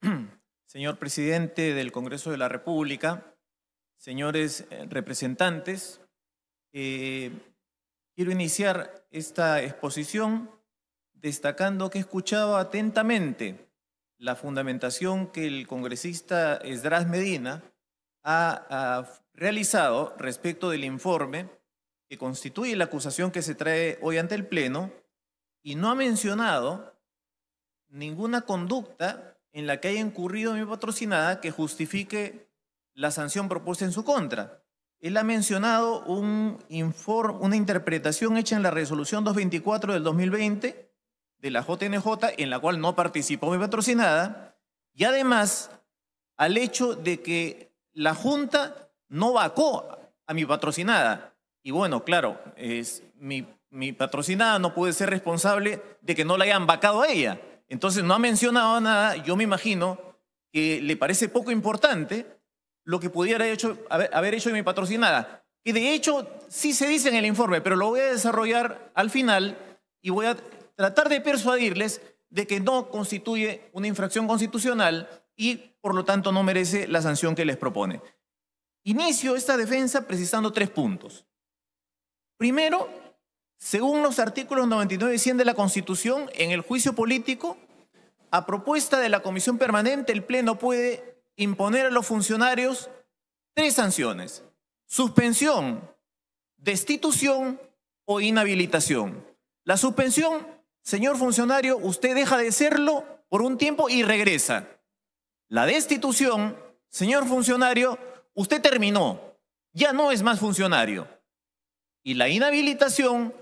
[CLEARS THROAT] señor presidente del Congreso de la República, señores eh, representantes, eh, quiero iniciar esta exposición destacando que he escuchado atentamente la fundamentación que el congresista Esdras Medina ha realizado respecto del informe que constituye la acusación que se trae hoy ante el Pleno y no ha mencionado ninguna conducta en la que haya incurrido mi patrocinada que justifique la sanción propuesta en su contra. Él ha mencionado un una interpretación hecha en la resolución 224 del 2020 de la JNJ, en la cual no participó mi patrocinada, y además al hecho de que la Junta no vacó a mi patrocinada. Y bueno, claro, es, mi, mi patrocinada no puede ser responsable de que no la hayan vacado a ella. Entonces no ha mencionado nada, yo me imagino que le parece poco importante lo que pudiera hecho, haber, hecho hecho mi patrocinada. Y de hecho sí se dice en el informe, pero lo voy a desarrollar al final y voy a tratar de persuadirles de que no constituye una infracción constitucional y por lo tanto no merece la sanción que les propone. Inicio esta defensa precisando tres puntos. Primero, según los artículos 99 y 100 de la Constitución, en el juicio político, a propuesta de la Comisión Permanente, el Pleno puede imponer a los funcionarios tres sanciones. Suspensión, destitución o inhabilitación. La suspensión, señor funcionario, usted deja de serlo por un tiempo y regresa. La destitución, señor funcionario, usted terminó, ya no es más funcionario. Y la inhabilitación,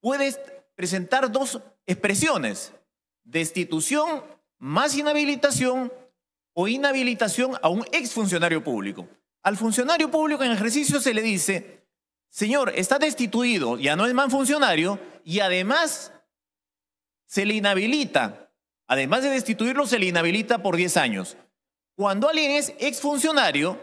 puedes presentar dos expresiones, destitución más inhabilitación o inhabilitación a un exfuncionario público. Al funcionario público en ejercicio se le dice, señor, está destituido, ya no es más funcionario, y además se le inhabilita, además de destituirlo, se le inhabilita por 10 años. Cuando alguien es exfuncionario,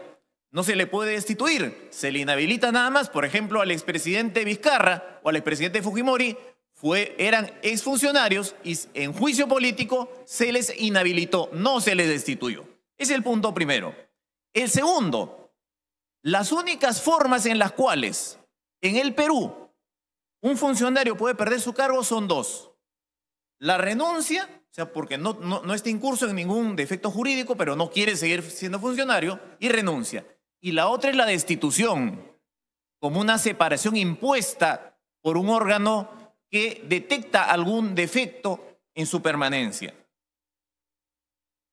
no se le puede destituir, se le inhabilita nada más, por ejemplo, al expresidente Vizcarra o al expresidente Fujimori, fue, eran exfuncionarios y en juicio político se les inhabilitó, no se les destituyó. Ese es el punto primero. El segundo, las únicas formas en las cuales en el Perú un funcionario puede perder su cargo son dos. La renuncia, o sea, porque no está incurso en ningún defecto jurídico, pero no quiere seguir siendo funcionario, y renuncia y la otra es la destitución, como una separación impuesta por un órgano que detecta algún defecto en su permanencia.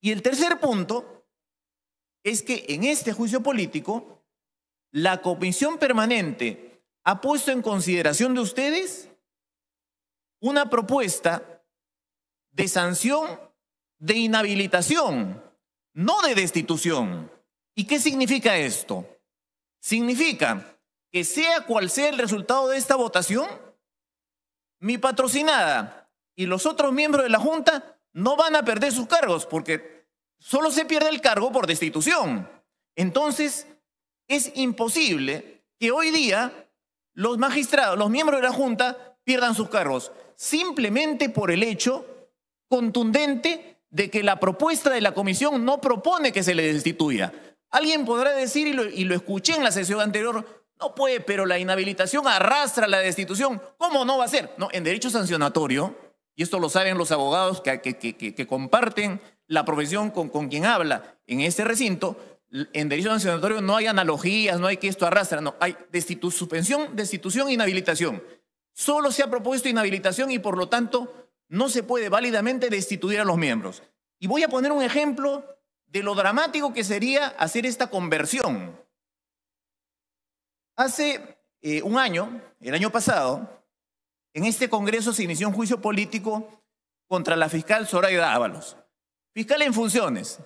Y el tercer punto es que en este juicio político, la comisión permanente ha puesto en consideración de ustedes una propuesta de sanción de inhabilitación, no de destitución. ¿Y qué significa esto? Significa que sea cual sea el resultado de esta votación, mi patrocinada y los otros miembros de la Junta no van a perder sus cargos porque solo se pierde el cargo por destitución. Entonces, es imposible que hoy día los magistrados, los miembros de la Junta, pierdan sus cargos, simplemente por el hecho contundente de que la propuesta de la comisión no propone que se le destituya, Alguien podrá decir, y lo, escuché en la sesión anterior, no puede, pero la inhabilitación arrastra la destitución. ¿Cómo no va a ser? No, en derecho sancionatorio, y esto lo saben los abogados que, comparten la profesión con, quien habla en este recinto, en derecho sancionatorio no hay analogías, no hay que esto arrastra, no, hay destitu suspensión, destitución, inhabilitación. Solo se ha propuesto inhabilitación y por lo tanto no se puede válidamente destituir a los miembros. Y voy a poner un ejemplo de lo dramático que sería hacer esta conversión. Hace eh, un año, el año pasado, en este Congreso se inició un juicio político contra la fiscal Soraya Ábalos, fiscal en funciones.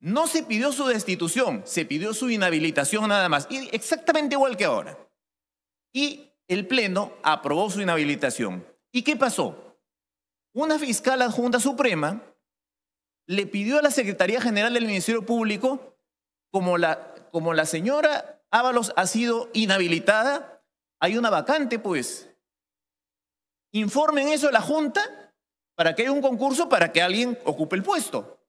No se pidió su destitución, se pidió su inhabilitación nada más, y exactamente igual que ahora. Y el Pleno aprobó su inhabilitación. ¿Y qué pasó? Una fiscal adjunta suprema le pidió a la Secretaría General del Ministerio Público, como la, como la señora Ábalos ha sido inhabilitada, hay una vacante, pues. Informen eso a la Junta para que haya un concurso para que alguien ocupe el puesto.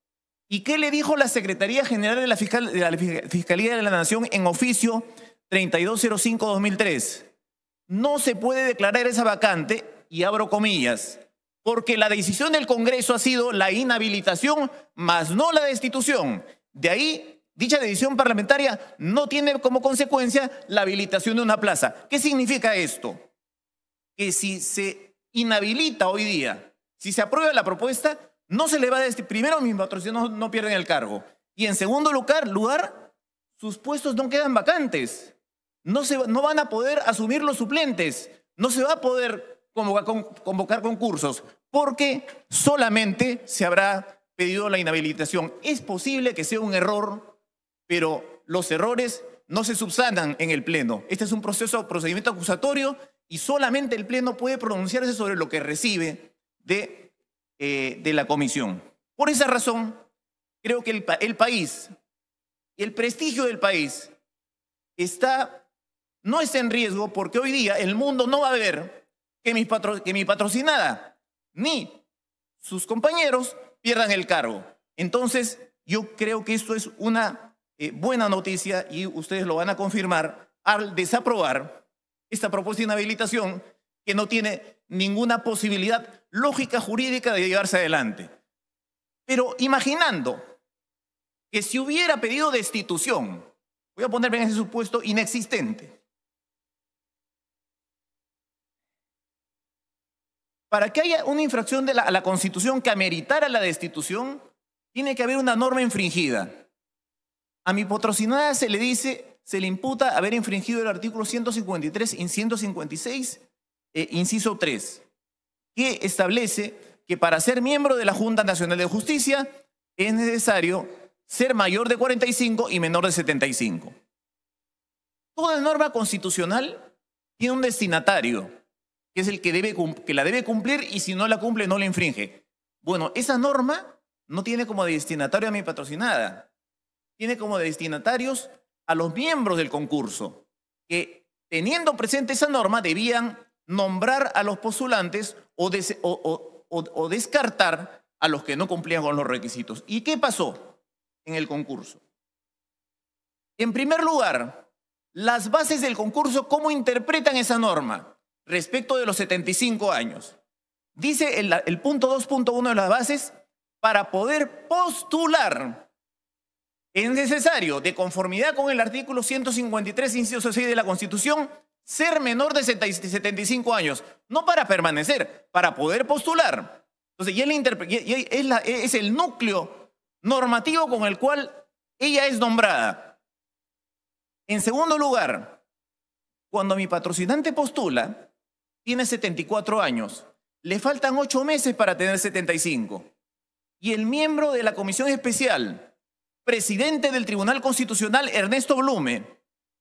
¿Y qué le dijo la Secretaría General de la, de la Fiscalía de la Nación en oficio 3205-2003? No se puede declarar esa vacante, y abro comillas, porque la decisión del Congreso ha sido la inhabilitación, más no la destitución. De ahí, dicha decisión parlamentaria no tiene como consecuencia la habilitación de una plaza. ¿Qué significa esto? Que si se inhabilita hoy día, si se aprueba la propuesta, no se le va a destituir. Primero, mis patrocinadores no pierden el cargo. Y en segundo lugar, lugar, sus puestos no quedan vacantes. No, se, no van a poder asumir los suplentes. No se va a poder convocar concursos porque solamente se habrá pedido la inhabilitación. Es posible que sea un error, pero los errores no se subsanan en el Pleno. Este es un proceso, procedimiento acusatorio y solamente el Pleno puede pronunciarse sobre lo que recibe de, eh, de la Comisión. Por esa razón, creo que el, país, el prestigio del país, está, no está en riesgo porque hoy día el mundo no va a ver que, mi patrocinada ni sus compañeros pierdan el cargo. Entonces, yo creo que esto es una eh, buena noticia y ustedes lo van a confirmar al desaprobar esta propuesta de inhabilitación que no tiene ninguna posibilidad lógica jurídica de llevarse adelante. Pero imaginando que si hubiera pedido destitución, voy a ponerme en ese supuesto inexistente, Para que haya una infracción de la, a la Constitución que ameritara la destitución, tiene que haber una norma infringida. A mi patrocinada se le dice, se le imputa haber infringido el artículo 153 y 156, eh, inciso 3, que establece que para ser miembro de la Junta Nacional de Justicia es necesario ser mayor de 45 y menor de 75. Toda norma constitucional tiene un destinatario que es el que, la debe cumplir y si no la cumple no la infringe. Bueno, esa norma no tiene como destinatario a mi patrocinada, tiene como destinatarios a los miembros del concurso, que teniendo presente esa norma debían nombrar a los postulantes o descartar a los que no cumplían con los requisitos. ¿Y qué pasó en el concurso? En primer lugar, las bases del concurso, ¿cómo interpretan esa norma? respecto de los 75 años. Dice el, punto 2.1 de las bases, para poder postular es necesario, de conformidad con el artículo 153, inciso 6 de la Constitución, ser menor de 75 años, no para permanecer, para poder postular. Entonces, y, es el núcleo normativo con el cual ella es nombrada. En segundo lugar, cuando mi patrocinante postula, tiene 74 años, le faltan 8 meses para tener 75. Y el miembro de la comisión especial, presidente del Tribunal Constitucional, Ernesto Blume,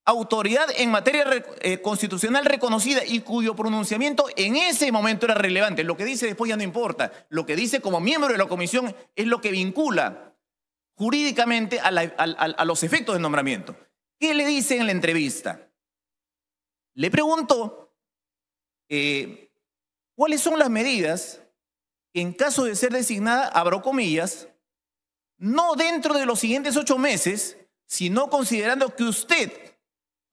autoridad en materia eh, constitucional reconocida y cuyo pronunciamiento en ese momento era relevante. Lo que dice después ya no importa. Lo que dice como miembro de la comisión es lo que vincula jurídicamente a, a los efectos del nombramiento. ¿Qué le dice en la entrevista? Le preguntó eh, cuáles son las medidas en caso de ser designada, abro comillas, no dentro de los siguientes ocho meses, sino considerando que usted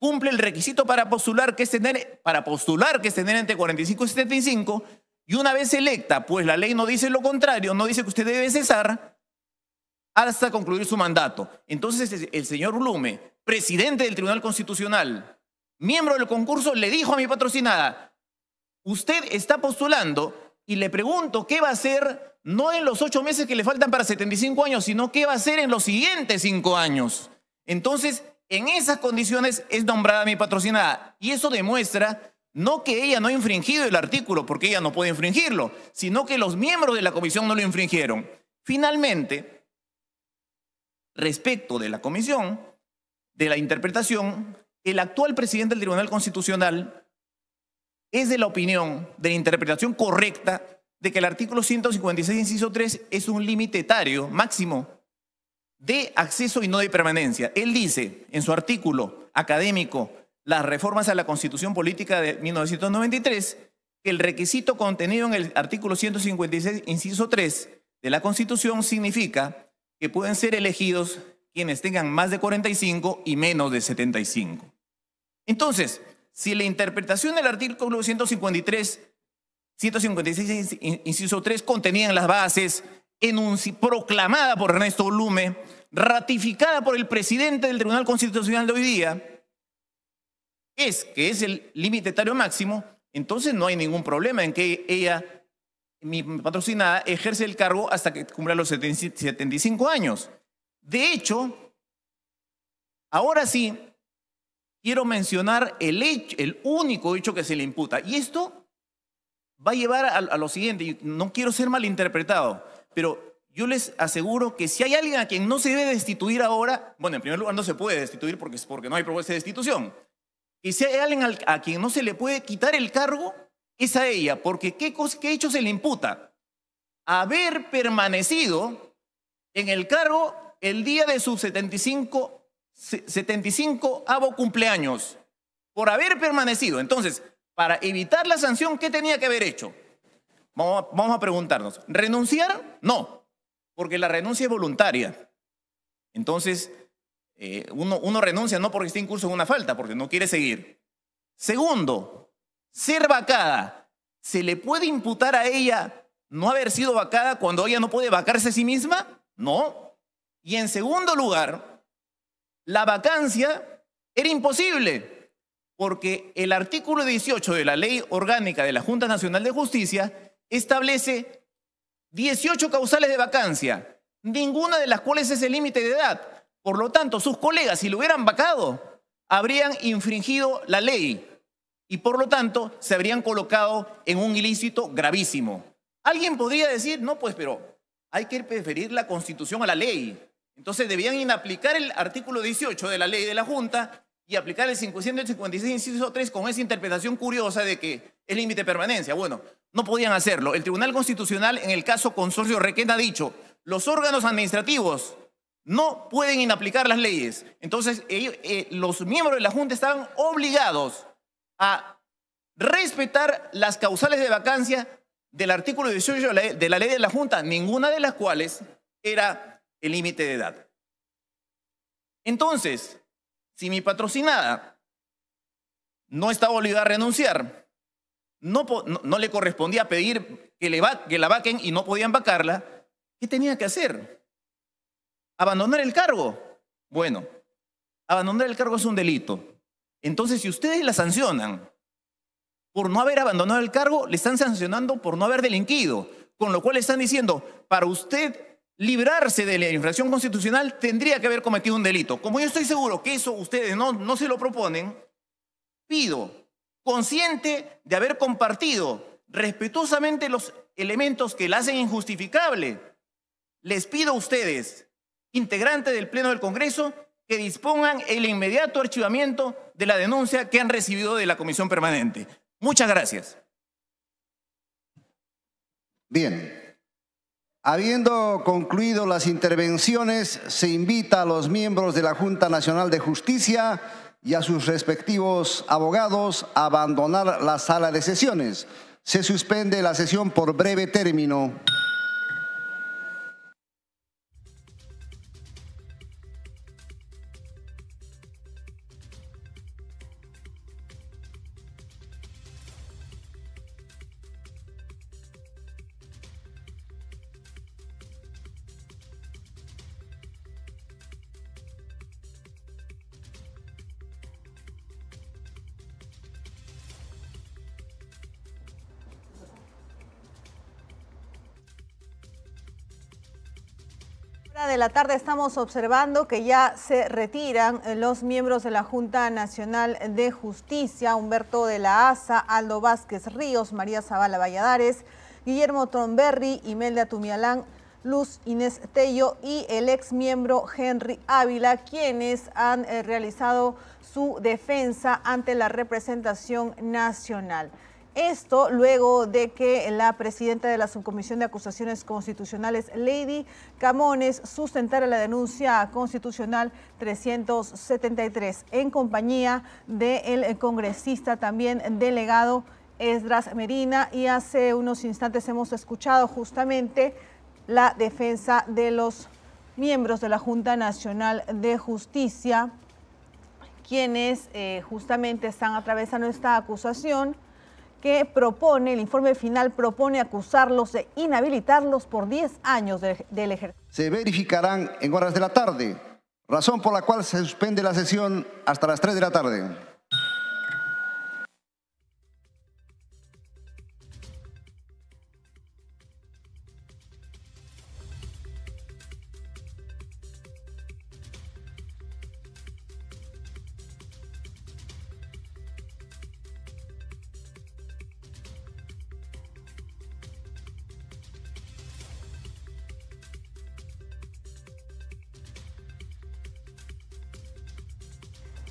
cumple el requisito para postular que es tener, para postular que es tener entre 45 y 75, y una vez electa, pues la ley no dice lo contrario, no dice que usted debe cesar hasta concluir su mandato. Entonces el señor Blume, presidente del Tribunal Constitucional, miembro del concurso, le dijo a mi patrocinada, usted está postulando y le pregunto qué va a hacer no en los ocho meses que le faltan para 75 años, sino qué va a hacer en los siguientes cinco años. Entonces, en esas condiciones es nombrada mi patrocinada y eso demuestra no que ella no ha infringido el artículo, porque ella no puede infringirlo, sino que los miembros de la comisión no lo infringieron. Finalmente, respecto de la comisión, de la interpretación, el actual presidente del Tribunal Constitucional es de la opinión, de la interpretación correcta, de que el artículo 156, inciso 3, es un límite máximo de acceso y no de permanencia. Él dice en su artículo académico Las reformas a la Constitución Política de 1993 que el requisito contenido en el artículo 156, inciso 3 de la Constitución significa que pueden ser elegidos quienes tengan más de 45 y menos de 75. Entonces, si la interpretación del artículo 153, 156, inciso 3, contenía en las bases proclamada por Ernesto Lume, ratificada por el presidente del Tribunal Constitucional de hoy día, es que es el límite etario máximo, entonces no hay ningún problema en que ella, mi patrocinada, ejerce el cargo hasta que cumpla los 75 años. De hecho, ahora sí, quiero mencionar el, hecho, el único hecho que se le imputa. Y esto va a llevar a, lo siguiente, no quiero ser malinterpretado, pero yo les aseguro que si hay alguien a quien no se debe destituir ahora, bueno, en primer lugar no se puede destituir porque, porque no hay propuesta de destitución, y si hay alguien a quien no se le puede quitar el cargo, es a ella, porque ¿qué, qué hecho se le imputa? Haber permanecido en el cargo el día de sus 75 años. 75 avo cumpleaños por haber permanecido. Entonces, para evitar la sanción, ¿qué tenía que haber hecho? Vamos a, preguntarnos, ¿renunciar? No, porque la renuncia es voluntaria. Entonces, eh, uno, uno renuncia no porque esté incurso en una falta, porque no quiere seguir. Segundo, ser vacada. ¿Se le puede imputar a ella no haber sido vacada cuando ella no puede vacarse a sí misma? No. Y en segundo lugar, la vacancia era imposible, porque el artículo 18 de la Ley Orgánica de la Junta Nacional de Justicia establece 18 causales de vacancia, ninguna de las cuales es el límite de edad. Por lo tanto, sus colegas, si lo hubieran vacado, habrían infringido la ley y por lo tanto se habrían colocado en un ilícito gravísimo. Alguien podría decir, no, pues, pero hay que preferir la constitución a la ley. Entonces debían inaplicar el artículo 18 de la ley de la Junta y aplicar el 556, inciso 3, con esa interpretación curiosa de que es límite de permanencia. Bueno, no podían hacerlo. El Tribunal Constitucional, en el caso Consorcio Requena, ha dicho, los órganos administrativos no pueden inaplicar las leyes. Entonces, eh, eh, los miembros de la Junta estaban obligados a respetar las causales de vacancia del artículo 18 de la ley de la Junta, ninguna de las cuales era el límite de edad. Entonces, si mi patrocinada no estaba obligada a renunciar, no, le correspondía pedir que, le que la vaquen y no podían vacarla, ¿qué tenía que hacer? ¿Abandonar el cargo? Bueno, abandonar el cargo es un delito. Entonces, si ustedes la sancionan por no haber abandonado el cargo, le están sancionando por no haber delinquido, con lo cual le están diciendo, para usted librarse de la infracción constitucional, tendría que haber cometido un delito. Como yo estoy seguro que eso ustedes no, no se lo proponen, pido, consciente de haber compartido respetuosamente los elementos que la hacen injustificable, les pido a ustedes, integrantes del Pleno del Congreso, que dispongan el inmediato archivamiento de la denuncia que han recibido de la Comisión Permanente. Muchas gracias. Bien, Habiendo concluido las intervenciones, se invita a los miembros de la Junta Nacional de Justicia y a sus respectivos abogados a abandonar la sala de sesiones. Se suspende la sesión por breve término. de la tarde estamos observando que ya se retiran eh, los miembros de la Junta Nacional de Justicia, Humberto de la Asa, Aldo Vázquez Ríos, María Zavala Valladares, Guillermo Tromberri, Imelda Tumialán, Luz Inés Tello y el ex miembro Henry Ávila, quienes han eh, realizado su defensa ante la representación nacional. Esto luego de que la presidenta de la Subcomisión de Acusaciones Constitucionales, Lady Camones, sustentara la denuncia constitucional 373 en compañía del congresista también delegado Esdras Merina y hace unos instantes hemos escuchado justamente la defensa de los miembros de la Junta Nacional de Justicia, quienes eh, justamente están atravesando esta acusación que propone, el informe final propone acusarlos e inhabilitarlos por 10 años del ejército. Se verificarán en horas de la tarde, razón por la cual se suspende la sesión hasta las 3 de la tarde.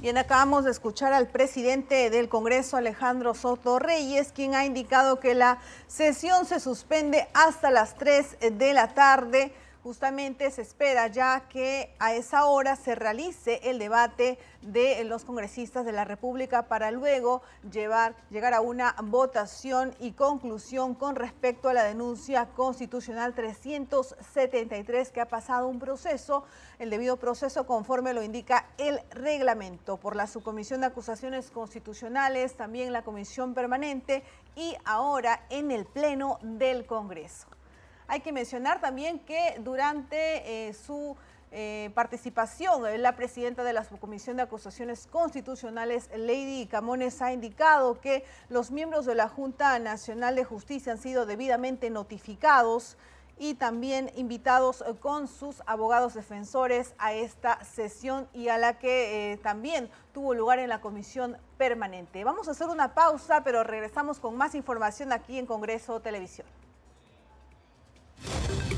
Bien, acabamos de escuchar al presidente del Congreso, Alejandro Soto Reyes, quien ha indicado que la sesión se suspende hasta las 3 de la tarde Justamente se espera ya que a esa hora se realice el debate de los congresistas de la República para luego llevar, llegar a una votación y conclusión con respecto a la denuncia constitucional 373 que ha pasado un proceso, el debido proceso conforme lo indica el reglamento por la Subcomisión de Acusaciones Constitucionales, también la Comisión Permanente y ahora en el Pleno del Congreso. Hay que mencionar también que durante eh, su eh, participación, eh, la presidenta de la Subcomisión de Acusaciones Constitucionales, Lady Camones, ha indicado que los miembros de la Junta Nacional de Justicia han sido debidamente notificados y también invitados con sus abogados defensores a esta sesión y a la que también tuvo lugar en la comisión permanente. Vamos a hacer una pausa, pero regresamos con más información aquí en Congreso Televisión. you